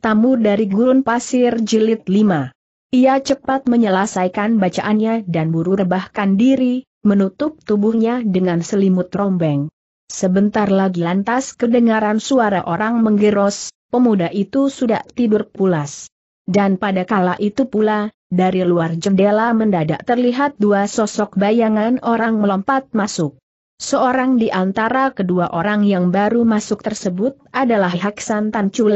tamu dari gurun pasir jilid 5. Ia cepat menyelesaikan bacaannya dan buru rebahkan diri, menutup tubuhnya dengan selimut rombeng. Sebentar lagi lantas kedengaran suara orang menggeros, pemuda itu sudah tidur pulas. Dan pada kala itu pula, dari luar jendela mendadak terlihat dua sosok bayangan orang melompat masuk. Seorang di antara kedua orang yang baru masuk tersebut adalah Haksan Tan Chu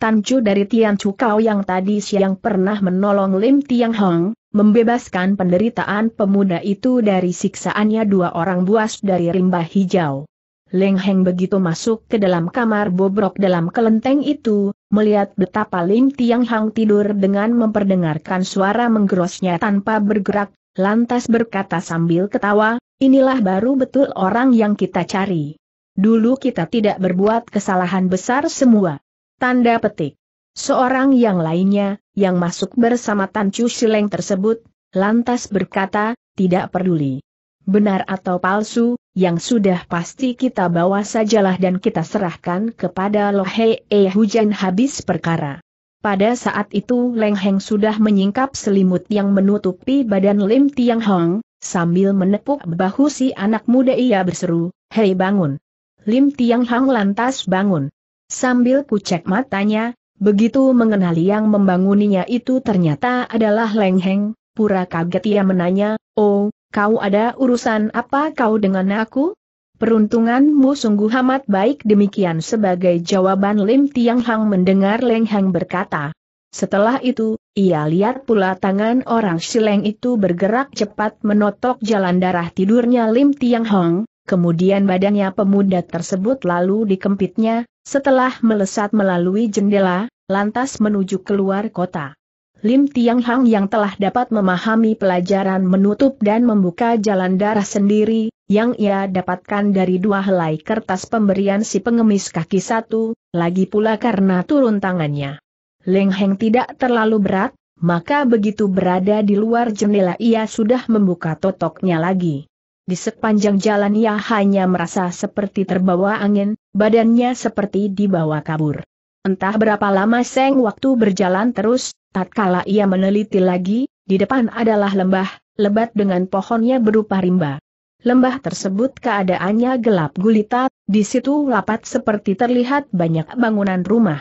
Tanju dari Tian Chukau yang tadi siang pernah menolong Lim Tiang Hong, membebaskan penderitaan pemuda itu dari siksaannya dua orang buas dari rimba hijau. Leng Heng begitu masuk ke dalam kamar bobrok dalam kelenteng itu, melihat betapa Lim Tiang Hong tidur dengan memperdengarkan suara menggerosnya tanpa bergerak, lantas berkata sambil ketawa, inilah baru betul orang yang kita cari. Dulu kita tidak berbuat kesalahan besar semua. Tanda petik. Seorang yang lainnya, yang masuk bersama Tan Chu Sileng tersebut, lantas berkata, tidak peduli. Benar atau palsu, yang sudah pasti kita bawa sajalah dan kita serahkan kepada Lohe E eh hujan habis perkara. Pada saat itu Leng Heng sudah menyingkap selimut yang menutupi badan Lim Tiang Hong, sambil menepuk bahu si anak muda ia berseru, Hei bangun! Lim Tiang Hong lantas bangun. Sambil kucek matanya, begitu mengenali yang membanguninya itu ternyata adalah Lengheng, pura kaget ia menanya, Oh, kau ada urusan apa kau dengan aku? Peruntunganmu sungguh amat baik demikian sebagai jawaban Lim Tiang Hang mendengar Leng Hang berkata. Setelah itu, ia lihat pula tangan orang Sileng itu bergerak cepat menotok jalan darah tidurnya Lim Tiang Hang, kemudian badannya pemuda tersebut lalu dikempitnya, setelah melesat melalui jendela, lantas menuju keluar kota. Lim Tiang Hang yang telah dapat memahami pelajaran menutup dan membuka jalan darah sendiri, yang ia dapatkan dari dua helai kertas pemberian si pengemis kaki satu, lagi pula karena turun tangannya. Leng Heng tidak terlalu berat, maka begitu berada di luar jendela ia sudah membuka totoknya lagi. Di sepanjang jalan ia hanya merasa seperti terbawa angin, badannya seperti dibawa kabur. Entah berapa lama Seng waktu berjalan terus, tatkala ia meneliti lagi, di depan adalah lembah, lebat dengan pohonnya berupa rimba. Lembah tersebut keadaannya gelap gulita, di situ lapat seperti terlihat banyak bangunan rumah.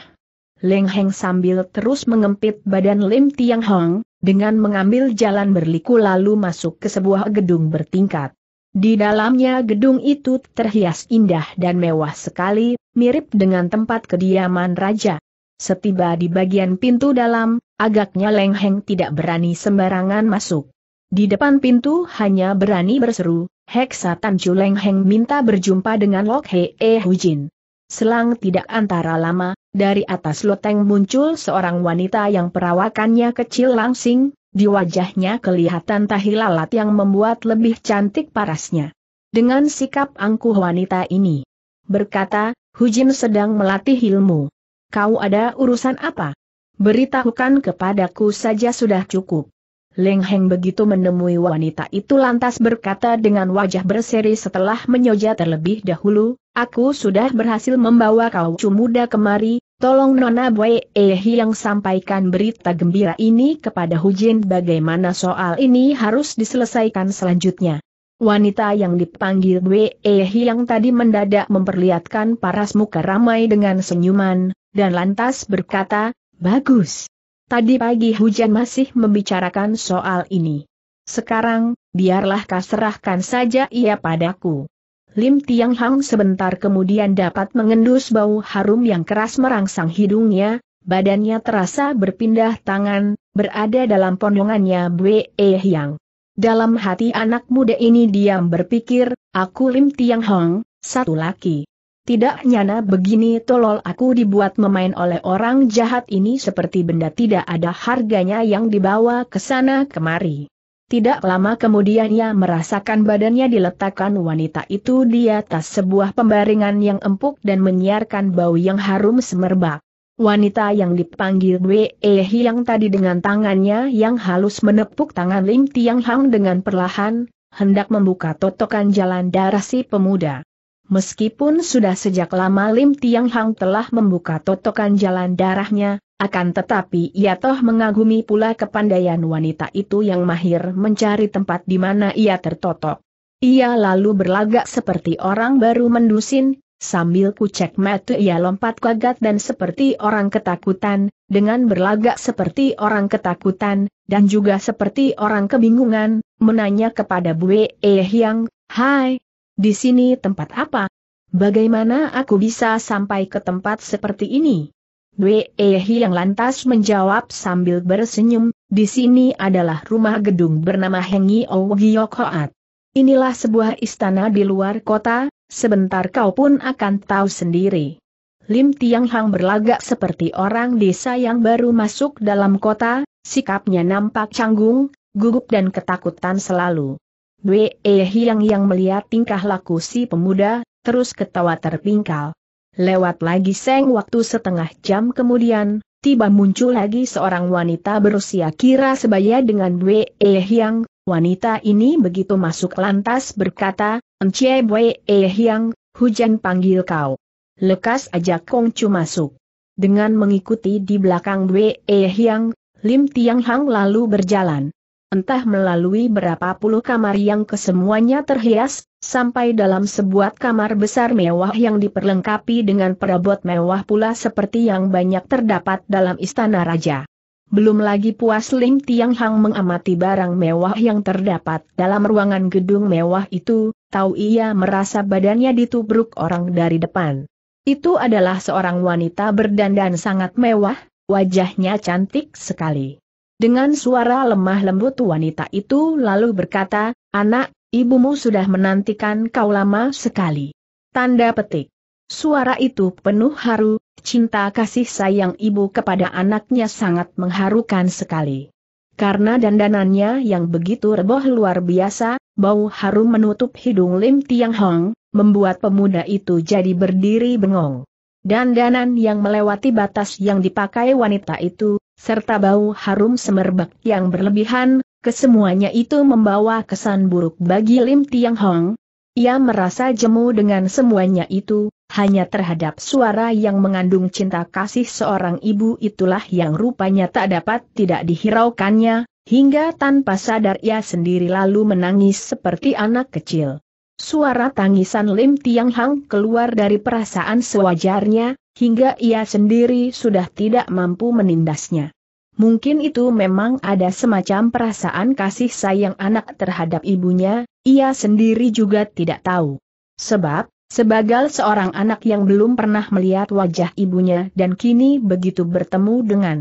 Leng Heng sambil terus mengempit badan Lim Tiang Hong, dengan mengambil jalan berliku lalu masuk ke sebuah gedung bertingkat. Di dalamnya gedung itu terhias indah dan mewah sekali, mirip dengan tempat kediaman raja. Setiba di bagian pintu dalam, agaknya Leng Heng tidak berani sembarangan masuk. Di depan pintu hanya berani berseru, Heksa Tan Chu Heng minta berjumpa dengan Lok He e Hujin. Selang tidak antara lama, dari atas loteng muncul seorang wanita yang perawakannya kecil langsing, di wajahnya kelihatan tahi lalat yang membuat lebih cantik parasnya. Dengan sikap angkuh wanita ini, berkata, Hujin sedang melatih ilmu. Kau ada urusan apa? Beritahukan kepadaku saja sudah cukup. Leng Heng begitu menemui wanita itu lantas berkata dengan wajah berseri setelah menyoja terlebih dahulu, aku sudah berhasil membawa kau muda kemari, Tolong Nona Bwe Ehi yang sampaikan berita gembira ini kepada Hujin bagaimana soal ini harus diselesaikan selanjutnya. Wanita yang dipanggil Bwe Ehi yang tadi mendadak memperlihatkan paras muka ramai dengan senyuman, dan lantas berkata, Bagus. Tadi pagi hujan masih membicarakan soal ini. Sekarang, biarlah kau serahkan saja ia padaku. Lim Tiang Hang sebentar kemudian dapat mengendus bau harum yang keras merangsang hidungnya, badannya terasa berpindah tangan, berada dalam pondongannya Bwe Yang. Dalam hati anak muda ini diam berpikir, aku Lim Tiang Hang, satu laki. Tidak nyana begini tolol aku dibuat memain oleh orang jahat ini seperti benda tidak ada harganya yang dibawa ke sana kemari. Tidak lama kemudian ia merasakan badannya diletakkan wanita itu di atas sebuah pembaringan yang empuk dan menyiarkan bau yang harum semerbak. Wanita yang dipanggil Wei Hiang tadi dengan tangannya yang halus menepuk tangan Lim Tiang Hang dengan perlahan, hendak membuka totokan jalan darah si pemuda. Meskipun sudah sejak lama Lim Tiang Hang telah membuka totokan jalan darahnya, akan tetapi ia toh mengagumi pula kepandaian wanita itu yang mahir mencari tempat di mana ia tertotok. Ia lalu berlagak seperti orang baru mendusin, sambil kucek mata ia lompat kaget dan seperti orang ketakutan, dengan berlagak seperti orang ketakutan, dan juga seperti orang kebingungan, menanya kepada Bue Eh Yang, Hai, di sini tempat apa? Bagaimana aku bisa sampai ke tempat seperti ini? Wei Ehi yang lantas menjawab sambil bersenyum, di sini adalah rumah gedung bernama Hengi Ogiok Inilah sebuah istana di luar kota, sebentar kau pun akan tahu sendiri. Lim Tiang Hang berlagak seperti orang desa yang baru masuk dalam kota, sikapnya nampak canggung, gugup dan ketakutan selalu. Wei Hiang yang melihat tingkah laku si pemuda, terus ketawa terpingkal. Lewat lagi seng waktu setengah jam kemudian, tiba muncul lagi seorang wanita berusia kira sebaya dengan Bwe e Hyang. Wanita ini begitu masuk lantas berkata, Encie Bwe e Hyang, hujan panggil kau. Lekas ajak Kong Chu masuk. Dengan mengikuti di belakang Bwe e Hyang, Lim Tiang Hang lalu berjalan entah melalui berapa puluh kamar yang kesemuanya terhias, sampai dalam sebuah kamar besar mewah yang diperlengkapi dengan perabot mewah pula seperti yang banyak terdapat dalam istana raja. Belum lagi puas Lim Tiang Hang mengamati barang mewah yang terdapat dalam ruangan gedung mewah itu, tahu ia merasa badannya ditubruk orang dari depan. Itu adalah seorang wanita berdandan sangat mewah, wajahnya cantik sekali. Dengan suara lemah lembut wanita itu lalu berkata, anak, ibumu sudah menantikan kau lama sekali. Tanda petik. Suara itu penuh haru, cinta kasih sayang ibu kepada anaknya sangat mengharukan sekali. Karena dandanannya yang begitu reboh luar biasa, bau harum menutup hidung Lim Tiang Hong, membuat pemuda itu jadi berdiri bengong dandanan yang melewati batas yang dipakai wanita itu, serta bau harum semerbak yang berlebihan, kesemuanya itu membawa kesan buruk bagi Lim Tiang Hong. Ia merasa jemu dengan semuanya itu, hanya terhadap suara yang mengandung cinta kasih seorang ibu itulah yang rupanya tak dapat tidak dihiraukannya, hingga tanpa sadar ia sendiri lalu menangis seperti anak kecil. Suara tangisan Lim Tiang Hang keluar dari perasaan sewajarnya, hingga ia sendiri sudah tidak mampu menindasnya. Mungkin itu memang ada semacam perasaan kasih sayang anak terhadap ibunya, ia sendiri juga tidak tahu. Sebab, sebagai seorang anak yang belum pernah melihat wajah ibunya dan kini begitu bertemu dengan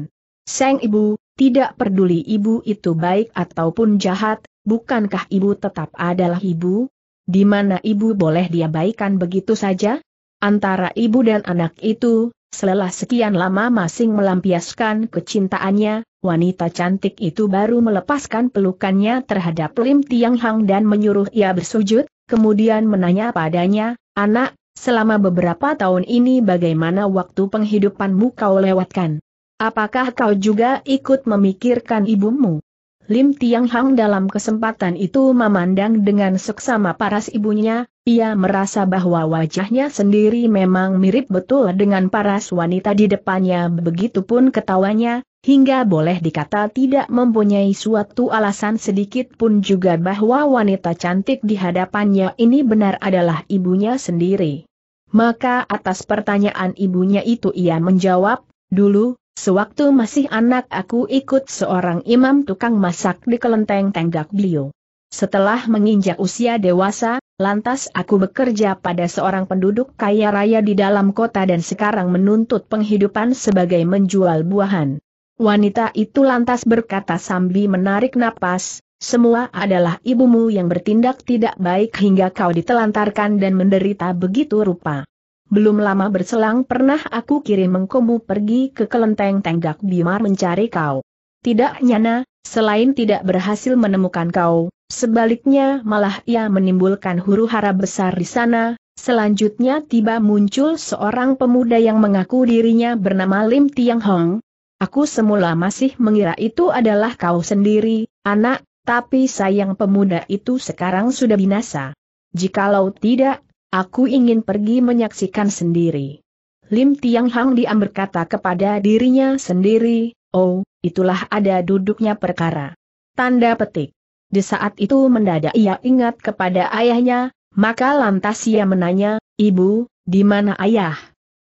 Sang ibu, tidak peduli ibu itu baik ataupun jahat, bukankah ibu tetap adalah ibu? Di mana ibu boleh diabaikan begitu saja? Antara ibu dan anak itu, setelah sekian lama masing melampiaskan kecintaannya, wanita cantik itu baru melepaskan pelukannya terhadap Lim Tiang Hang dan menyuruh ia bersujud, kemudian menanya padanya, anak, selama beberapa tahun ini bagaimana waktu penghidupanmu kau lewatkan? Apakah kau juga ikut memikirkan ibumu? Lim Tiang Hang dalam kesempatan itu memandang dengan seksama paras ibunya, ia merasa bahwa wajahnya sendiri memang mirip betul dengan paras wanita di depannya begitupun ketawanya, hingga boleh dikata tidak mempunyai suatu alasan sedikit pun juga bahwa wanita cantik di hadapannya ini benar adalah ibunya sendiri. Maka atas pertanyaan ibunya itu ia menjawab, dulu, Sewaktu masih anak aku ikut seorang imam tukang masak di kelenteng tenggak beliau. Setelah menginjak usia dewasa, lantas aku bekerja pada seorang penduduk kaya raya di dalam kota dan sekarang menuntut penghidupan sebagai menjual buahan. Wanita itu lantas berkata sambil menarik napas, semua adalah ibumu yang bertindak tidak baik hingga kau ditelantarkan dan menderita begitu rupa. Belum lama berselang pernah aku kirim mengkomu pergi ke kelenteng tenggak Bimar mencari kau. Tidak nyana, selain tidak berhasil menemukan kau, sebaliknya malah ia menimbulkan huru hara besar di sana, selanjutnya tiba muncul seorang pemuda yang mengaku dirinya bernama Lim Tiang Hong. Aku semula masih mengira itu adalah kau sendiri, anak, tapi sayang pemuda itu sekarang sudah binasa. Jikalau tidak, Aku ingin pergi menyaksikan sendiri. Lim Tiang Hang Diam berkata kepada dirinya sendiri, oh, itulah ada duduknya perkara. Tanda petik. Di saat itu mendadak ia ingat kepada ayahnya, maka lantas ia menanya, Ibu, di mana ayah?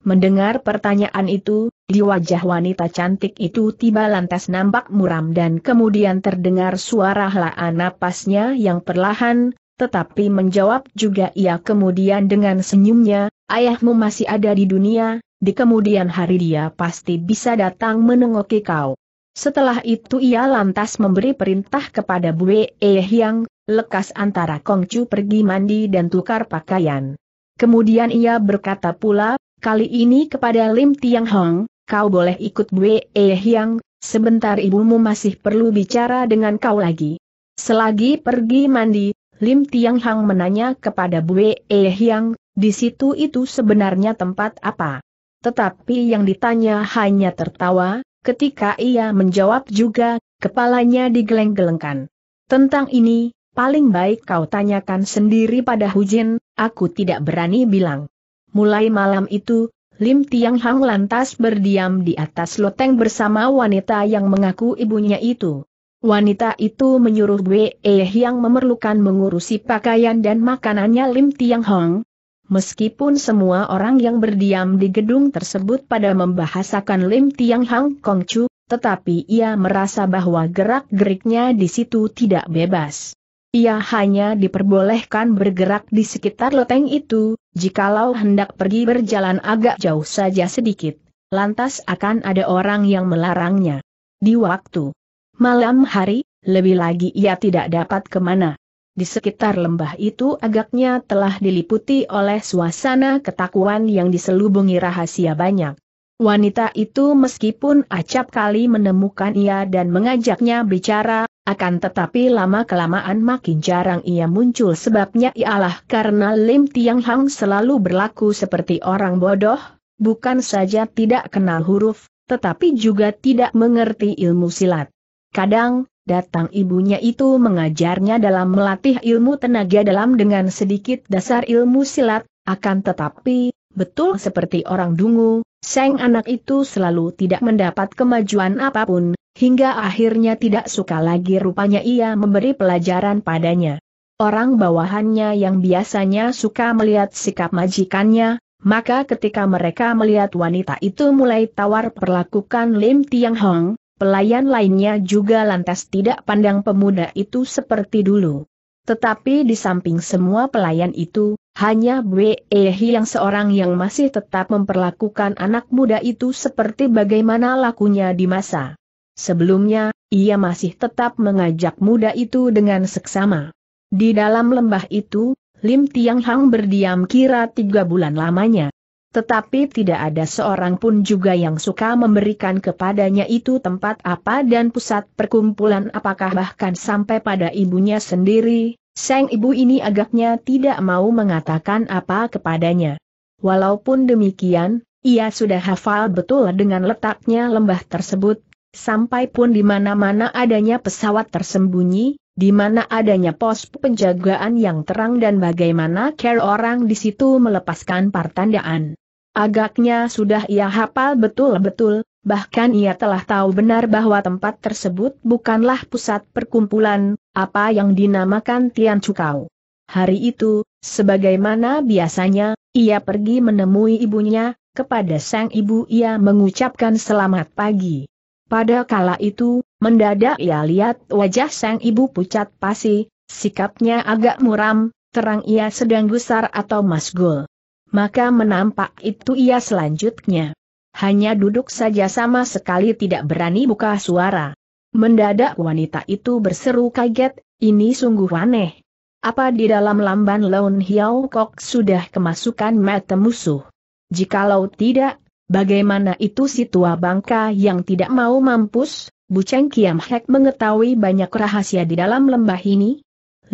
Mendengar pertanyaan itu, di wajah wanita cantik itu tiba lantas nampak muram dan kemudian terdengar suara helaan napasnya yang perlahan, tetapi menjawab juga ia kemudian dengan senyumnya, ayahmu masih ada di dunia, di kemudian hari dia pasti bisa datang menengoki kau. Setelah itu ia lantas memberi perintah kepada Bue E Hyang, lekas antara Kongcu pergi mandi dan tukar pakaian. Kemudian ia berkata pula, kali ini kepada Lim Tiang Hong, kau boleh ikut Bue E Hyang, sebentar ibumu masih perlu bicara dengan kau lagi. Selagi pergi mandi, Lim Tiang Hang menanya kepada Bue E Hiang, di situ itu sebenarnya tempat apa? Tetapi yang ditanya hanya tertawa, ketika ia menjawab juga, kepalanya digeleng-gelengkan. Tentang ini, paling baik kau tanyakan sendiri pada Hujin, aku tidak berani bilang. Mulai malam itu, Lim Tiang Hang lantas berdiam di atas loteng bersama wanita yang mengaku ibunya itu. Wanita itu menyuruh gue, eh yang memerlukan mengurusi pakaian dan makanannya Lim Tiang Hong. Meskipun semua orang yang berdiam di gedung tersebut pada membahasakan Lim Tiang Hong Kongcu, tetapi ia merasa bahwa gerak-geriknya di situ tidak bebas. Ia hanya diperbolehkan bergerak di sekitar loteng itu, jikalau hendak pergi berjalan agak jauh saja sedikit, lantas akan ada orang yang melarangnya. Di waktu Malam hari, lebih lagi ia tidak dapat kemana. Di sekitar lembah itu agaknya telah diliputi oleh suasana ketakuan yang diselubungi rahasia banyak. Wanita itu meskipun acap kali menemukan ia dan mengajaknya bicara, akan tetapi lama-kelamaan makin jarang ia muncul sebabnya ialah karena Lim Tiang Hang selalu berlaku seperti orang bodoh, bukan saja tidak kenal huruf, tetapi juga tidak mengerti ilmu silat. Kadang, datang ibunya itu mengajarnya dalam melatih ilmu tenaga dalam dengan sedikit dasar ilmu silat, akan tetapi, betul seperti orang dungu, seng anak itu selalu tidak mendapat kemajuan apapun, hingga akhirnya tidak suka lagi rupanya ia memberi pelajaran padanya. Orang bawahannya yang biasanya suka melihat sikap majikannya, maka ketika mereka melihat wanita itu mulai tawar perlakukan Lim Tiang Hong, pelayan lainnya juga lantas tidak pandang pemuda itu seperti dulu. Tetapi di samping semua pelayan itu, hanya Ehi yang seorang yang masih tetap memperlakukan anak muda itu seperti bagaimana lakunya di masa. Sebelumnya, ia masih tetap mengajak muda itu dengan seksama. Di dalam lembah itu, Lim Tiang Hang berdiam kira tiga bulan lamanya, tetapi tidak ada seorang pun juga yang suka memberikan kepadanya itu tempat apa dan pusat perkumpulan apakah bahkan sampai pada ibunya sendiri, sang ibu ini agaknya tidak mau mengatakan apa kepadanya. Walaupun demikian, ia sudah hafal betul dengan letaknya lembah tersebut, sampai pun di mana-mana adanya pesawat tersembunyi, di mana adanya pos penjagaan yang terang dan bagaimana care orang di situ melepaskan pertandaan. Agaknya sudah ia hafal betul-betul, bahkan ia telah tahu benar bahwa tempat tersebut bukanlah pusat perkumpulan, apa yang dinamakan Tian Cukau. Hari itu, sebagaimana biasanya, ia pergi menemui ibunya, kepada sang ibu ia mengucapkan selamat pagi. Pada kala itu, mendadak ia lihat wajah sang ibu pucat pasi, sikapnya agak muram, terang ia sedang gusar atau masgul maka menampak itu ia selanjutnya. Hanya duduk saja sama sekali tidak berani buka suara. Mendadak wanita itu berseru kaget, ini sungguh aneh. Apa di dalam lamban laun Hiao Kok sudah kemasukan mata musuh? Jikalau tidak, bagaimana itu si tua bangka yang tidak mau mampus? Bu Cheng Kiam Hek mengetahui banyak rahasia di dalam lembah ini,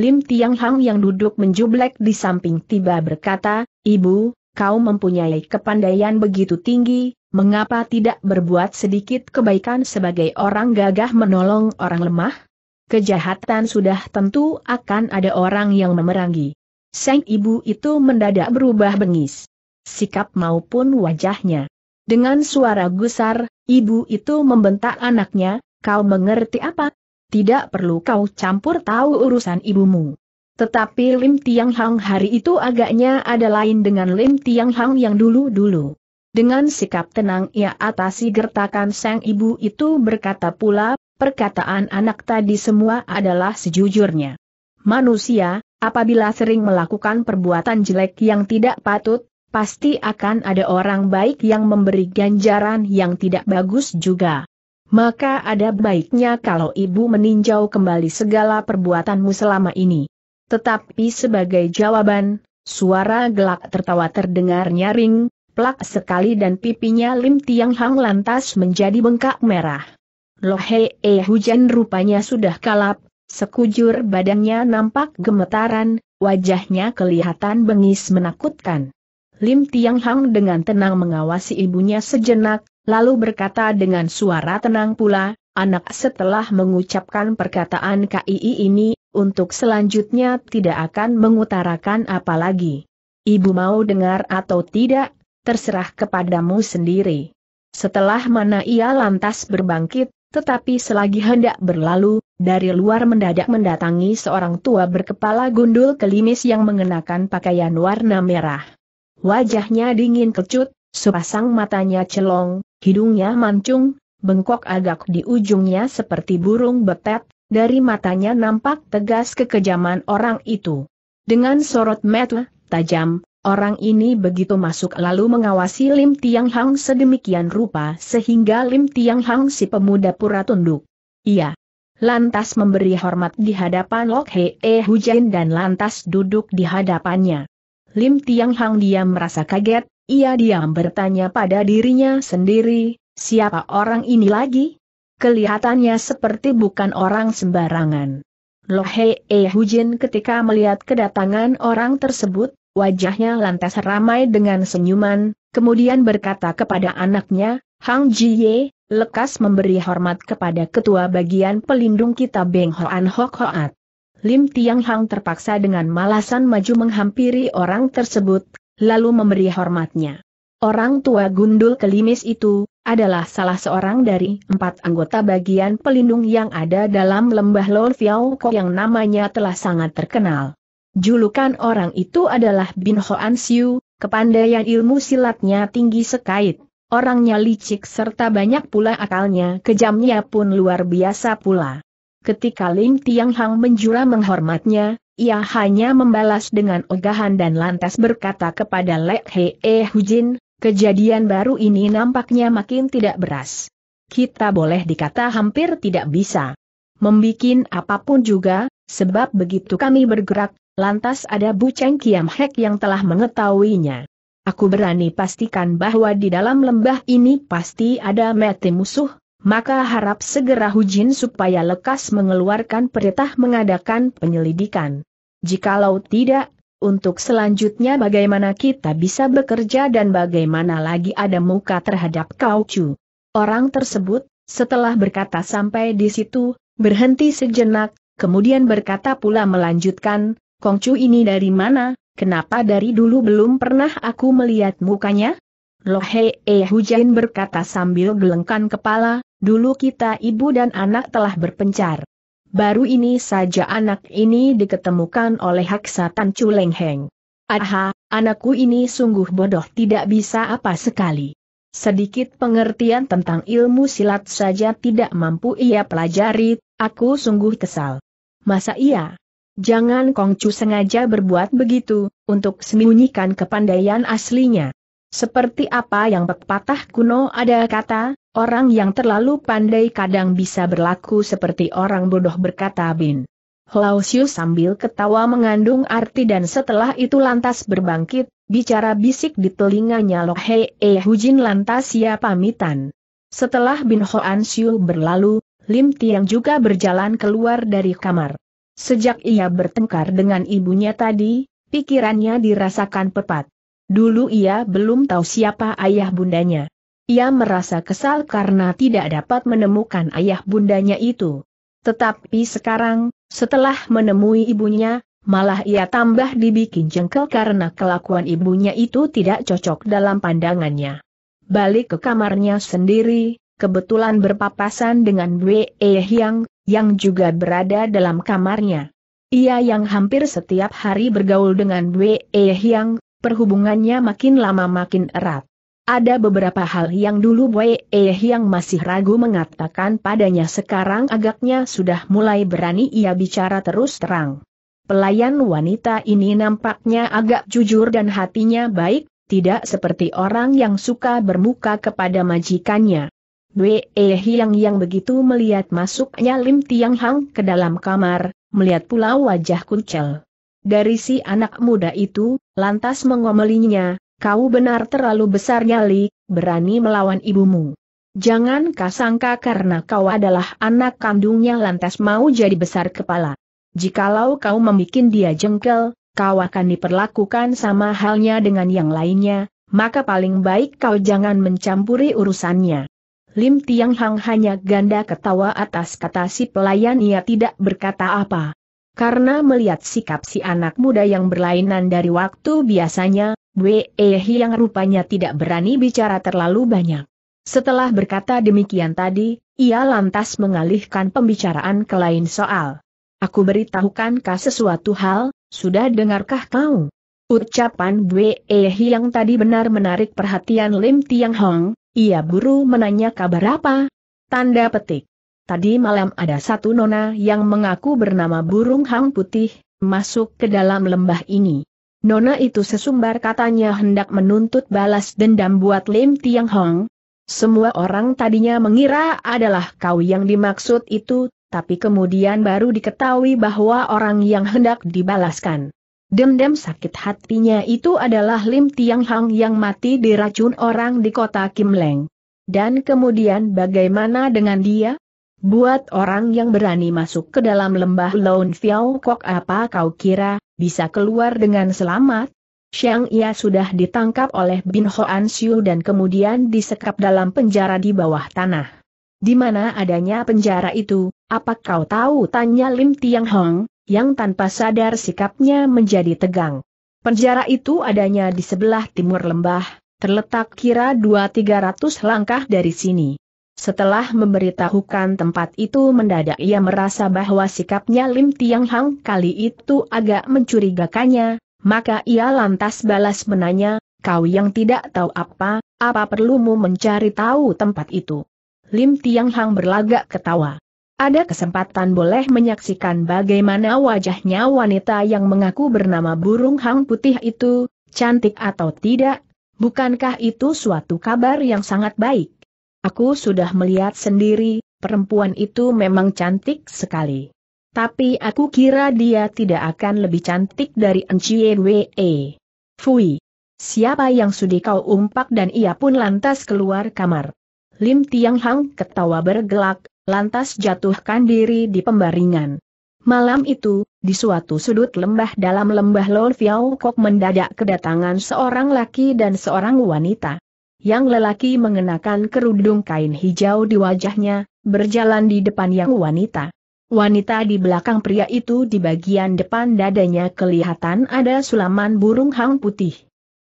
Lim Tiang Hang yang duduk menjublek di samping tiba berkata, Ibu, kau mempunyai kepandaian begitu tinggi, mengapa tidak berbuat sedikit kebaikan sebagai orang gagah menolong orang lemah? Kejahatan sudah tentu akan ada orang yang memerangi. Sang ibu itu mendadak berubah bengis. Sikap maupun wajahnya. Dengan suara gusar, ibu itu membentak anaknya, kau mengerti apa? tidak perlu kau campur tahu urusan ibumu. Tetapi Lim Tiang Hang hari itu agaknya ada lain dengan Lim Tiang Hang yang dulu-dulu. Dengan sikap tenang ia atasi gertakan sang ibu itu berkata pula, perkataan anak tadi semua adalah sejujurnya. Manusia, apabila sering melakukan perbuatan jelek yang tidak patut, pasti akan ada orang baik yang memberi ganjaran yang tidak bagus juga maka ada baiknya kalau ibu meninjau kembali segala perbuatanmu selama ini. Tetapi sebagai jawaban, suara gelak tertawa terdengar nyaring, plak sekali dan pipinya Lim Tiang Hang lantas menjadi bengkak merah. Lohe eh hujan rupanya sudah kalap, sekujur badannya nampak gemetaran, wajahnya kelihatan bengis menakutkan. Lim Tiang Hang dengan tenang mengawasi ibunya sejenak, lalu berkata dengan suara tenang pula, anak setelah mengucapkan perkataan KII ini, untuk selanjutnya tidak akan mengutarakan apa lagi. Ibu mau dengar atau tidak, terserah kepadamu sendiri. Setelah mana ia lantas berbangkit, tetapi selagi hendak berlalu, dari luar mendadak mendatangi seorang tua berkepala gundul kelimis yang mengenakan pakaian warna merah. Wajahnya dingin kecut, Sepasang matanya celong, hidungnya mancung, bengkok agak di ujungnya seperti burung betet, dari matanya nampak tegas kekejaman orang itu. Dengan sorot mata tajam, orang ini begitu masuk lalu mengawasi Lim Tiang Hang sedemikian rupa sehingga Lim Tiang Hang si pemuda pura tunduk. Iya. Lantas memberi hormat di hadapan Lok Hee Hujain dan lantas duduk di hadapannya. Lim Tiang Hang dia merasa kaget, ia diam bertanya pada dirinya sendiri, siapa orang ini lagi? Kelihatannya seperti bukan orang sembarangan. Lohe eh Hujin ketika melihat kedatangan orang tersebut, wajahnya lantas ramai dengan senyuman, kemudian berkata kepada anaknya, Hang Ye, lekas memberi hormat kepada ketua bagian pelindung kita Beng Hoan Hok Hoat. Lim Tiang Hang terpaksa dengan malasan maju menghampiri orang tersebut lalu memberi hormatnya. Orang tua gundul kelimis itu, adalah salah seorang dari empat anggota bagian pelindung yang ada dalam lembah Lolfiauko yang namanya telah sangat terkenal. Julukan orang itu adalah Bin Hoan Siu, kepandaian ilmu silatnya tinggi sekait, orangnya licik serta banyak pula akalnya kejamnya pun luar biasa pula. Ketika Lim Tiang Hang menjura menghormatnya, ia hanya membalas dengan ogahan dan lantas berkata kepada Lek Hee eh, Hujin, kejadian baru ini nampaknya makin tidak beras. Kita boleh dikata hampir tidak bisa membikin apapun juga, sebab begitu kami bergerak, lantas ada Bu Cheng Kiam Hek yang telah mengetahuinya. Aku berani pastikan bahwa di dalam lembah ini pasti ada mete musuh, maka harap segera Hujin supaya lekas mengeluarkan perintah mengadakan penyelidikan. Jikalau tidak, untuk selanjutnya bagaimana kita bisa bekerja dan bagaimana lagi ada muka terhadap kau Chu. Orang tersebut, setelah berkata sampai di situ, berhenti sejenak, kemudian berkata pula melanjutkan, Kong Chu ini dari mana, kenapa dari dulu belum pernah aku melihat mukanya? Lohe E Hujain berkata sambil gelengkan kepala, dulu kita ibu dan anak telah berpencar. Baru ini saja anak ini diketemukan oleh Haksa Haksatan Heng. Aha, anakku ini sungguh bodoh tidak bisa apa sekali. Sedikit pengertian tentang ilmu silat saja tidak mampu ia pelajari, aku sungguh kesal. Masa iya? Jangan Kongcu sengaja berbuat begitu, untuk sembunyikan kepandaian aslinya. Seperti apa yang pepatah kuno ada kata, orang yang terlalu pandai kadang bisa berlaku seperti orang bodoh berkata Bin. Hlausius sambil ketawa mengandung arti dan setelah itu lantas berbangkit, bicara bisik di telinganya loh Hei eh Hujin lantas ya pamitan. Setelah Bin Hoan Siu berlalu, Lim Tiang juga berjalan keluar dari kamar. Sejak ia bertengkar dengan ibunya tadi, pikirannya dirasakan pepat. Dulu ia belum tahu siapa ayah bundanya. Ia merasa kesal karena tidak dapat menemukan ayah bundanya itu. Tetapi sekarang, setelah menemui ibunya, malah ia tambah dibikin jengkel karena kelakuan ibunya itu tidak cocok dalam pandangannya. Balik ke kamarnya sendiri, kebetulan berpapasan dengan Wei Hyang, yang juga berada dalam kamarnya. Ia yang hampir setiap hari bergaul dengan Wei Hyang, perhubungannya makin lama makin erat. Ada beberapa hal yang dulu Wei Eh yang masih ragu mengatakan padanya sekarang agaknya sudah mulai berani ia bicara terus terang. Pelayan wanita ini nampaknya agak jujur dan hatinya baik, tidak seperti orang yang suka bermuka kepada majikannya. Wei Eh yang yang begitu melihat masuknya Lim Tiang Hang ke dalam kamar, melihat pula wajah Kuncel dari si anak muda itu, lantas mengomelinya, kau benar terlalu besar nyali, berani melawan ibumu. Jangan kasangka karena kau adalah anak kandungnya lantas mau jadi besar kepala. Jikalau kau membuat dia jengkel, kau akan diperlakukan sama halnya dengan yang lainnya, maka paling baik kau jangan mencampuri urusannya. Lim Tiang Hang hanya ganda ketawa atas kata si pelayan ia tidak berkata apa. Karena melihat sikap si anak muda yang berlainan dari waktu biasanya, Wei yang rupanya tidak berani bicara terlalu banyak. Setelah berkata demikian tadi, ia lantas mengalihkan pembicaraan ke lain soal. Aku beritahukan beritahukankah sesuatu hal, sudah dengarkah kau? Ucapan Wei yang tadi benar menarik perhatian Lim Tiang Hong, ia buru menanya kabar apa? Tanda petik tadi malam ada satu nona yang mengaku bernama Burung Hang Putih, masuk ke dalam lembah ini. Nona itu sesumbar katanya hendak menuntut balas dendam buat Lim Tiang Hong. Semua orang tadinya mengira adalah kau yang dimaksud itu, tapi kemudian baru diketahui bahwa orang yang hendak dibalaskan. Dendam sakit hatinya itu adalah Lim Tiang Hang yang mati diracun orang di kota Kim Leng. Dan kemudian bagaimana dengan dia? Buat orang yang berani masuk ke dalam lembah Lone Fiao Kok apa kau kira, bisa keluar dengan selamat? Xiang Ia sudah ditangkap oleh Bin Hoan Xiu dan kemudian disekap dalam penjara di bawah tanah. Di mana adanya penjara itu, apa kau tahu? Tanya Lim Tiang Hong, yang tanpa sadar sikapnya menjadi tegang. Penjara itu adanya di sebelah timur lembah, terletak kira 2-300 langkah dari sini. Setelah memberitahukan tempat itu mendadak ia merasa bahwa sikapnya Lim Tiang Hang kali itu agak mencurigakannya, maka ia lantas balas menanya, kau yang tidak tahu apa, apa perlumu mencari tahu tempat itu? Lim Tiang Hang berlagak ketawa. Ada kesempatan boleh menyaksikan bagaimana wajahnya wanita yang mengaku bernama burung hang putih itu, cantik atau tidak, bukankah itu suatu kabar yang sangat baik? Aku sudah melihat sendiri, perempuan itu memang cantik sekali. Tapi aku kira dia tidak akan lebih cantik dari NCWE. Wei. Fui. Siapa yang sudi kau umpak dan ia pun lantas keluar kamar. Lim Tiang Hang ketawa bergelak, lantas jatuhkan diri di pembaringan. Malam itu, di suatu sudut lembah dalam lembah Lol Kok mendadak kedatangan seorang laki dan seorang wanita. Yang lelaki mengenakan kerudung kain hijau di wajahnya, berjalan di depan yang wanita. Wanita di belakang pria itu di bagian depan dadanya kelihatan ada sulaman burung hang putih.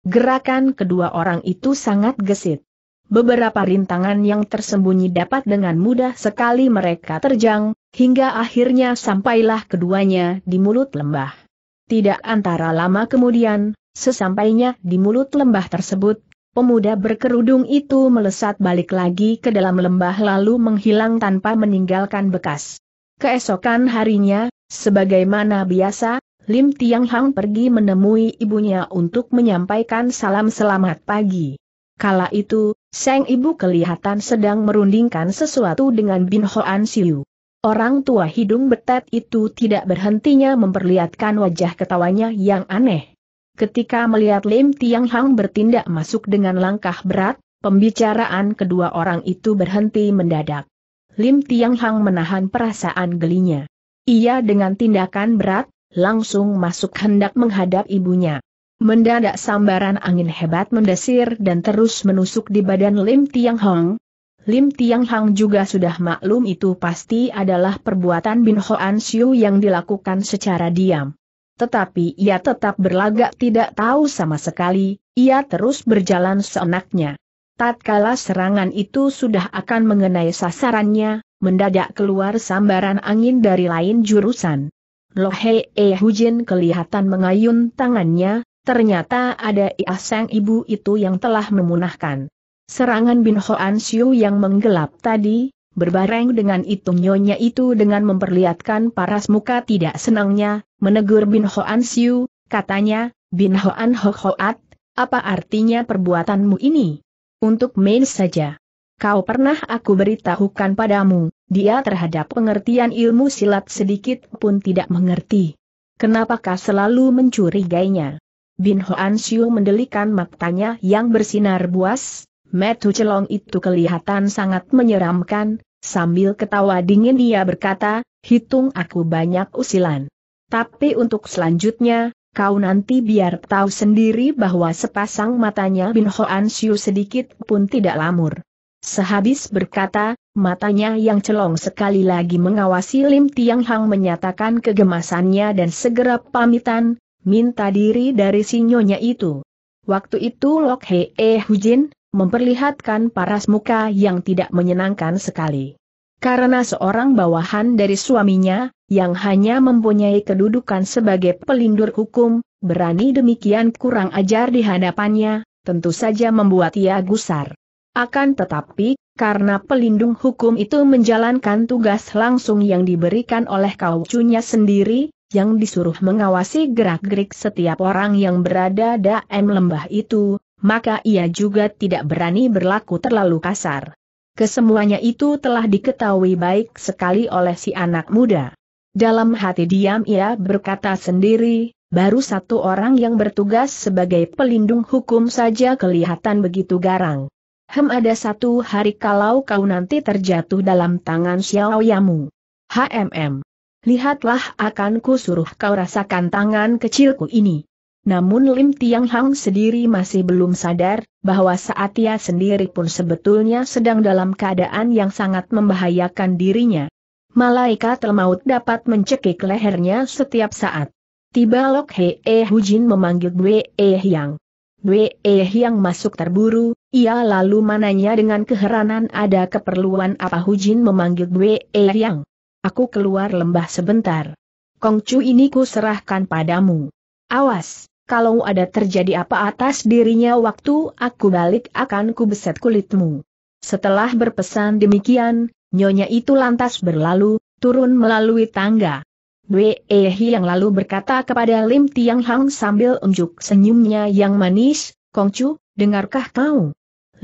Gerakan kedua orang itu sangat gesit. Beberapa rintangan yang tersembunyi dapat dengan mudah sekali mereka terjang, hingga akhirnya sampailah keduanya di mulut lembah. Tidak antara lama kemudian, sesampainya di mulut lembah tersebut, Pemuda berkerudung itu melesat balik lagi ke dalam lembah lalu menghilang tanpa meninggalkan bekas. Keesokan harinya, sebagaimana biasa, Lim Tiang Hang pergi menemui ibunya untuk menyampaikan salam selamat pagi. Kala itu, sang ibu kelihatan sedang merundingkan sesuatu dengan Bin Hoan Siu. Orang tua hidung betet itu tidak berhentinya memperlihatkan wajah ketawanya yang aneh. Ketika melihat Lim Tiang Hang bertindak masuk dengan langkah berat, pembicaraan kedua orang itu berhenti mendadak. Lim Tiang Hang menahan perasaan gelinya. Ia dengan tindakan berat, langsung masuk hendak menghadap ibunya. Mendadak sambaran angin hebat mendesir dan terus menusuk di badan Lim Tiang Hang, Lim Tiang Hang juga sudah maklum itu pasti adalah perbuatan Bin Hoan Siu yang dilakukan secara diam tetapi ia tetap berlagak tidak tahu sama sekali, ia terus berjalan seenaknya. Tatkala serangan itu sudah akan mengenai sasarannya, mendadak keluar sambaran angin dari lain jurusan. Lohe E. Eh, Hujin kelihatan mengayun tangannya, ternyata ada Ia Ibu itu yang telah memunahkan. Serangan Bin Hoan Siu yang menggelap tadi, Berbareng dengan itu nyonya itu dengan memperlihatkan paras muka tidak senangnya, menegur Bin Hoan Siu, katanya, Bin Hoan Ho Hoat, apa artinya perbuatanmu ini? Untuk main saja. Kau pernah aku beritahukan padamu, dia terhadap pengertian ilmu silat sedikit pun tidak mengerti. Kenapakah selalu mencurigainya? Bin Hoan Siu mendelikan matanya yang bersinar buas, metu celong itu kelihatan sangat menyeramkan, Sambil ketawa dingin dia berkata, hitung aku banyak usilan. Tapi untuk selanjutnya, kau nanti biar tahu sendiri bahwa sepasang matanya Bin Hoan Siu sedikit pun tidak lamur. Sehabis berkata, matanya yang celong sekali lagi mengawasi Lim Tiang Hang menyatakan kegemasannya dan segera pamitan, minta diri dari sinyonya itu. Waktu itu Lok Hee Hujin, memperlihatkan paras muka yang tidak menyenangkan sekali. Karena seorang bawahan dari suaminya, yang hanya mempunyai kedudukan sebagai pelindur hukum, berani demikian kurang ajar di hadapannya, tentu saja membuat ia gusar. Akan tetapi, karena pelindung hukum itu menjalankan tugas langsung yang diberikan oleh kaucunya sendiri, yang disuruh mengawasi gerak-gerik setiap orang yang berada dalam lembah itu, maka ia juga tidak berani berlaku terlalu kasar. Kesemuanya itu telah diketahui baik sekali oleh si anak muda. Dalam hati diam ia berkata sendiri, baru satu orang yang bertugas sebagai pelindung hukum saja kelihatan begitu garang. Hem ada satu hari kalau kau nanti terjatuh dalam tangan Xiao Yamu. HMM. Lihatlah akan ku suruh kau rasakan tangan kecilku ini. Namun Lim Tiang Hang sendiri masih belum sadar, bahwa saat ia sendiri pun sebetulnya sedang dalam keadaan yang sangat membahayakan dirinya. Malaikat maut dapat mencekik lehernya setiap saat. Tiba Lok He E eh Hujin memanggil Dwe E eh Hyang. Dwe E eh Hyang masuk terburu, ia lalu mananya dengan keheranan ada keperluan apa Hujin memanggil Dwe E Hyang. Aku keluar lembah sebentar. Kongcu ini ku serahkan padamu. Awas! kalau ada terjadi apa atas dirinya waktu aku balik akan kubeset kulitmu. Setelah berpesan demikian, nyonya itu lantas berlalu, turun melalui tangga. Dwe Ehi yang lalu berkata kepada Lim Tiang Hang sambil unjuk senyumnya yang manis, Kongcu, dengarkah kau?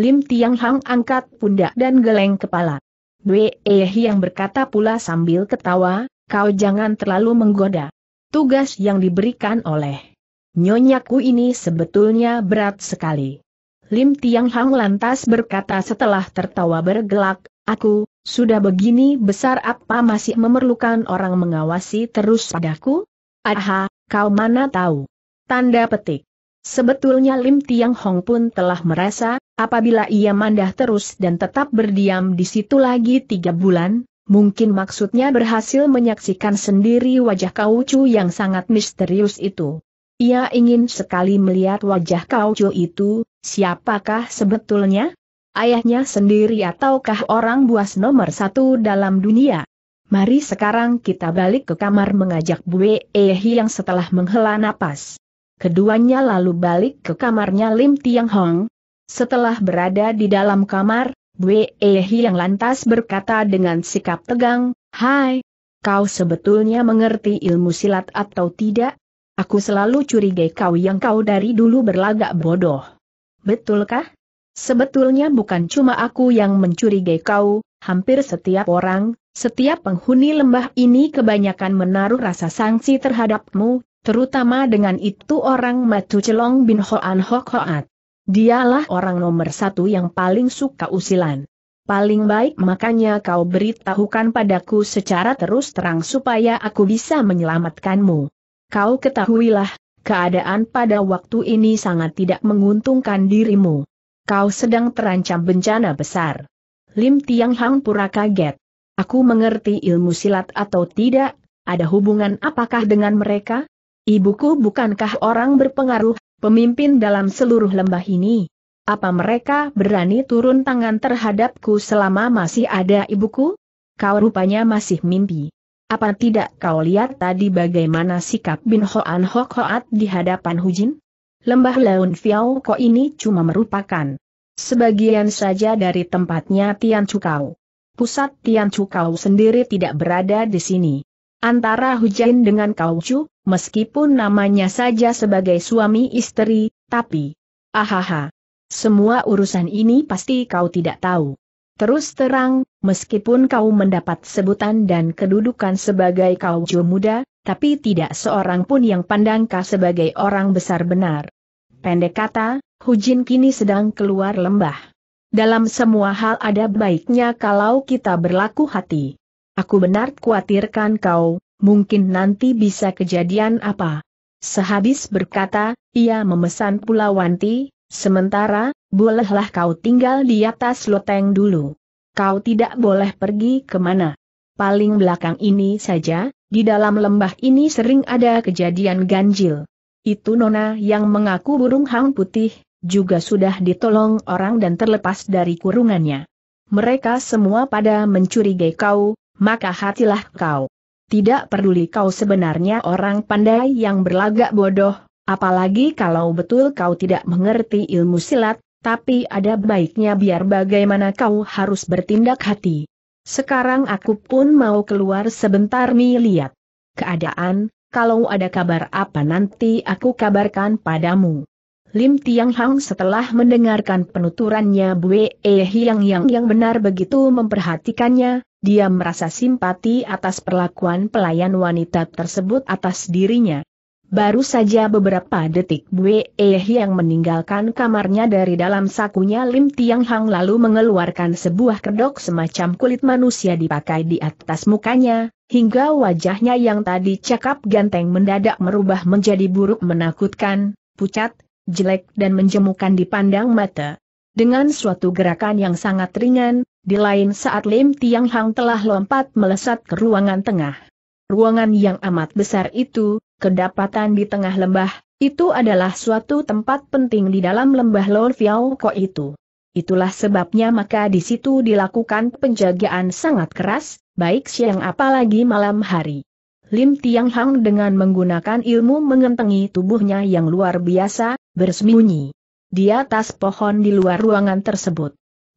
Lim Tiang Hang angkat pundak dan geleng kepala. Dwe Ehi yang berkata pula sambil ketawa, kau jangan terlalu menggoda. Tugas yang diberikan oleh Nyonyaku ini sebetulnya berat sekali. Lim Tiang Hang lantas berkata setelah tertawa bergelak, aku, sudah begini besar apa masih memerlukan orang mengawasi terus padaku? Aha, kau mana tahu? Tanda petik. Sebetulnya Lim Tiang Hong pun telah merasa, apabila ia mandah terus dan tetap berdiam di situ lagi tiga bulan, Mungkin maksudnya berhasil menyaksikan sendiri wajah kau Chu yang sangat misterius itu. Ia ingin sekali melihat wajah Kauco itu, siapakah sebetulnya? Ayahnya sendiri ataukah orang buas nomor satu dalam dunia? Mari sekarang kita balik ke kamar mengajak Bue Ehi yang setelah menghela napas. Keduanya lalu balik ke kamarnya Lim Tiang Hong. Setelah berada di dalam kamar, Bue Ehi yang lantas berkata dengan sikap tegang, Hai, kau sebetulnya mengerti ilmu silat atau tidak? Aku selalu curiga kau yang kau dari dulu berlagak bodoh. Betulkah? Sebetulnya bukan cuma aku yang mencurigai kau, hampir setiap orang, setiap penghuni lembah ini kebanyakan menaruh rasa sanksi terhadapmu, terutama dengan itu orang Matu Celong bin Hoan Hok Hoat. Dialah orang nomor satu yang paling suka usilan. Paling baik makanya kau beritahukan padaku secara terus terang supaya aku bisa menyelamatkanmu. Kau ketahuilah, keadaan pada waktu ini sangat tidak menguntungkan dirimu. Kau sedang terancam bencana besar. Lim Tiang Hang pura kaget. Aku mengerti ilmu silat atau tidak, ada hubungan apakah dengan mereka? Ibuku bukankah orang berpengaruh, pemimpin dalam seluruh lembah ini? Apa mereka berani turun tangan terhadapku selama masih ada ibuku? Kau rupanya masih mimpi. Apa tidak kau lihat tadi bagaimana sikap Bin Hoan Hok Hoat di hadapan Hujin? Lembah Laun Fiao Ko ini cuma merupakan sebagian saja dari tempatnya Tian Cukau. Pusat Tian Cukau sendiri tidak berada di sini. Antara Hujin dengan kau Chu, meskipun namanya saja sebagai suami istri, tapi... Ahaha. Semua urusan ini pasti kau tidak tahu. Terus terang, meskipun kau mendapat sebutan dan kedudukan sebagai kaujo muda, tapi tidak seorang pun yang pandang kau sebagai orang besar benar. Pendek kata, Hujin kini sedang keluar lembah. Dalam semua hal ada baiknya kalau kita berlaku hati. Aku benar khawatirkan kau, mungkin nanti bisa kejadian apa. Sehabis berkata, ia memesan pula wanti. Sementara, bolehlah kau tinggal di atas loteng dulu. Kau tidak boleh pergi kemana. Paling belakang ini saja, di dalam lembah ini sering ada kejadian ganjil. Itu Nona yang mengaku burung hang putih, juga sudah ditolong orang dan terlepas dari kurungannya. Mereka semua pada mencurigai kau, maka hatilah kau. Tidak peduli kau sebenarnya orang pandai yang berlagak bodoh, Apalagi kalau betul kau tidak mengerti ilmu silat, tapi ada baiknya biar bagaimana kau harus bertindak hati. Sekarang aku pun mau keluar sebentar mi lihat. Keadaan, kalau ada kabar apa nanti aku kabarkan padamu. Lim Tiang Hang setelah mendengarkan penuturannya Bue Eh Hiang Yang yang benar begitu memperhatikannya, dia merasa simpati atas perlakuan pelayan wanita tersebut atas dirinya. Baru saja beberapa detik Bue Eh yang meninggalkan kamarnya dari dalam sakunya Lim Tiang Hang lalu mengeluarkan sebuah kedok semacam kulit manusia dipakai di atas mukanya, hingga wajahnya yang tadi cakap ganteng mendadak merubah menjadi buruk menakutkan, pucat, jelek dan menjemukan dipandang mata. Dengan suatu gerakan yang sangat ringan, di lain saat Lim Tiang Hang telah lompat melesat ke ruangan tengah. Ruangan yang amat besar itu, kedapatan di tengah lembah, itu adalah suatu tempat penting di dalam lembah Lor Fiao itu. Itulah sebabnya maka di situ dilakukan penjagaan sangat keras, baik siang apalagi malam hari. Lim Tiang Hang dengan menggunakan ilmu mengentengi tubuhnya yang luar biasa, bersembunyi. Di atas pohon di luar ruangan tersebut.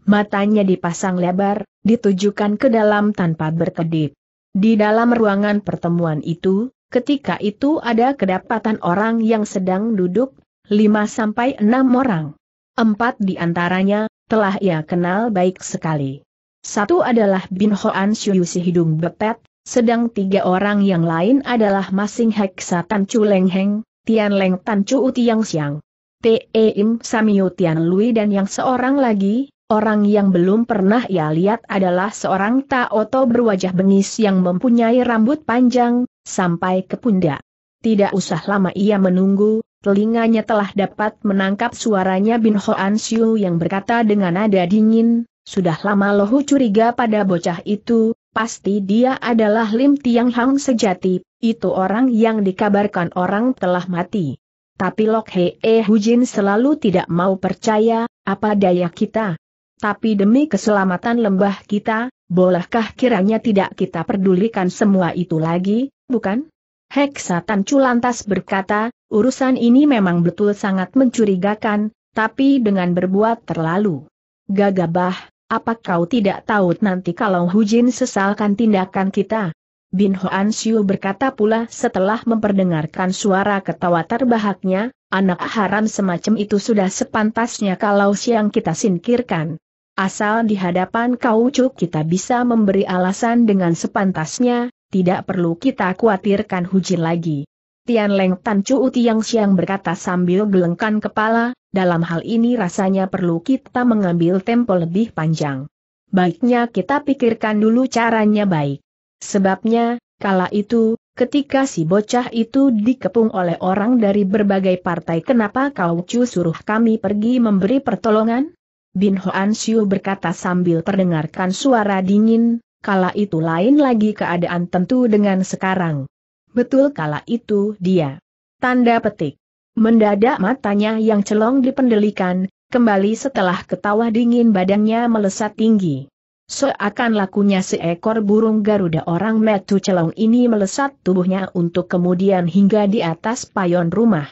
Matanya dipasang lebar, ditujukan ke dalam tanpa berkedip. Di dalam ruangan pertemuan itu, Ketika itu ada kedapatan orang yang sedang duduk, lima sampai enam orang. Empat di antaranya, telah ia kenal baik sekali. Satu adalah Bin Hoan Si Hidung Bepet, sedang tiga orang yang lain adalah Masing Heksa Tan Chu Leng Heng, Tian Leng Tan Chu Utiang Siang, T.E. Im Samiu Tian Lui dan yang seorang lagi, Orang yang belum pernah ia lihat adalah seorang Taoto berwajah bengis yang mempunyai rambut panjang, sampai ke pundak. Tidak usah lama ia menunggu, telinganya telah dapat menangkap suaranya Bin Ho An Siu yang berkata dengan nada dingin, sudah lama lohu curiga pada bocah itu, pasti dia adalah Lim Tiang Hang sejati, itu orang yang dikabarkan orang telah mati. Tapi Lok Hee Hujin selalu tidak mau percaya, apa daya kita, tapi demi keselamatan lembah kita, bolehkah kiranya tidak kita pedulikan semua itu lagi, bukan? Heksa Tancu lantas berkata, urusan ini memang betul sangat mencurigakan, tapi dengan berbuat terlalu. Gagabah, apa kau tidak tahu nanti kalau Hujin sesalkan tindakan kita? Bin Hoan Siu berkata pula setelah memperdengarkan suara ketawa terbahaknya, anak haram semacam itu sudah sepantasnya kalau siang kita singkirkan. Asal di hadapan kau cuk kita bisa memberi alasan dengan sepantasnya, tidak perlu kita khawatirkan Hujin lagi. Tian Leng Tan Chu Tiang Siang berkata sambil gelengkan kepala, dalam hal ini rasanya perlu kita mengambil tempo lebih panjang. Baiknya kita pikirkan dulu caranya baik. Sebabnya, kala itu, ketika si bocah itu dikepung oleh orang dari berbagai partai kenapa kau cu suruh kami pergi memberi pertolongan? Bin Hoan Siu berkata sambil perdengarkan suara dingin, kala itu lain lagi keadaan tentu dengan sekarang. Betul kala itu dia. Tanda petik. Mendadak matanya yang celong dipendelikan, kembali setelah ketawa dingin badannya melesat tinggi. Seakan lakunya seekor burung Garuda orang metu celong ini melesat tubuhnya untuk kemudian hingga di atas payon rumah.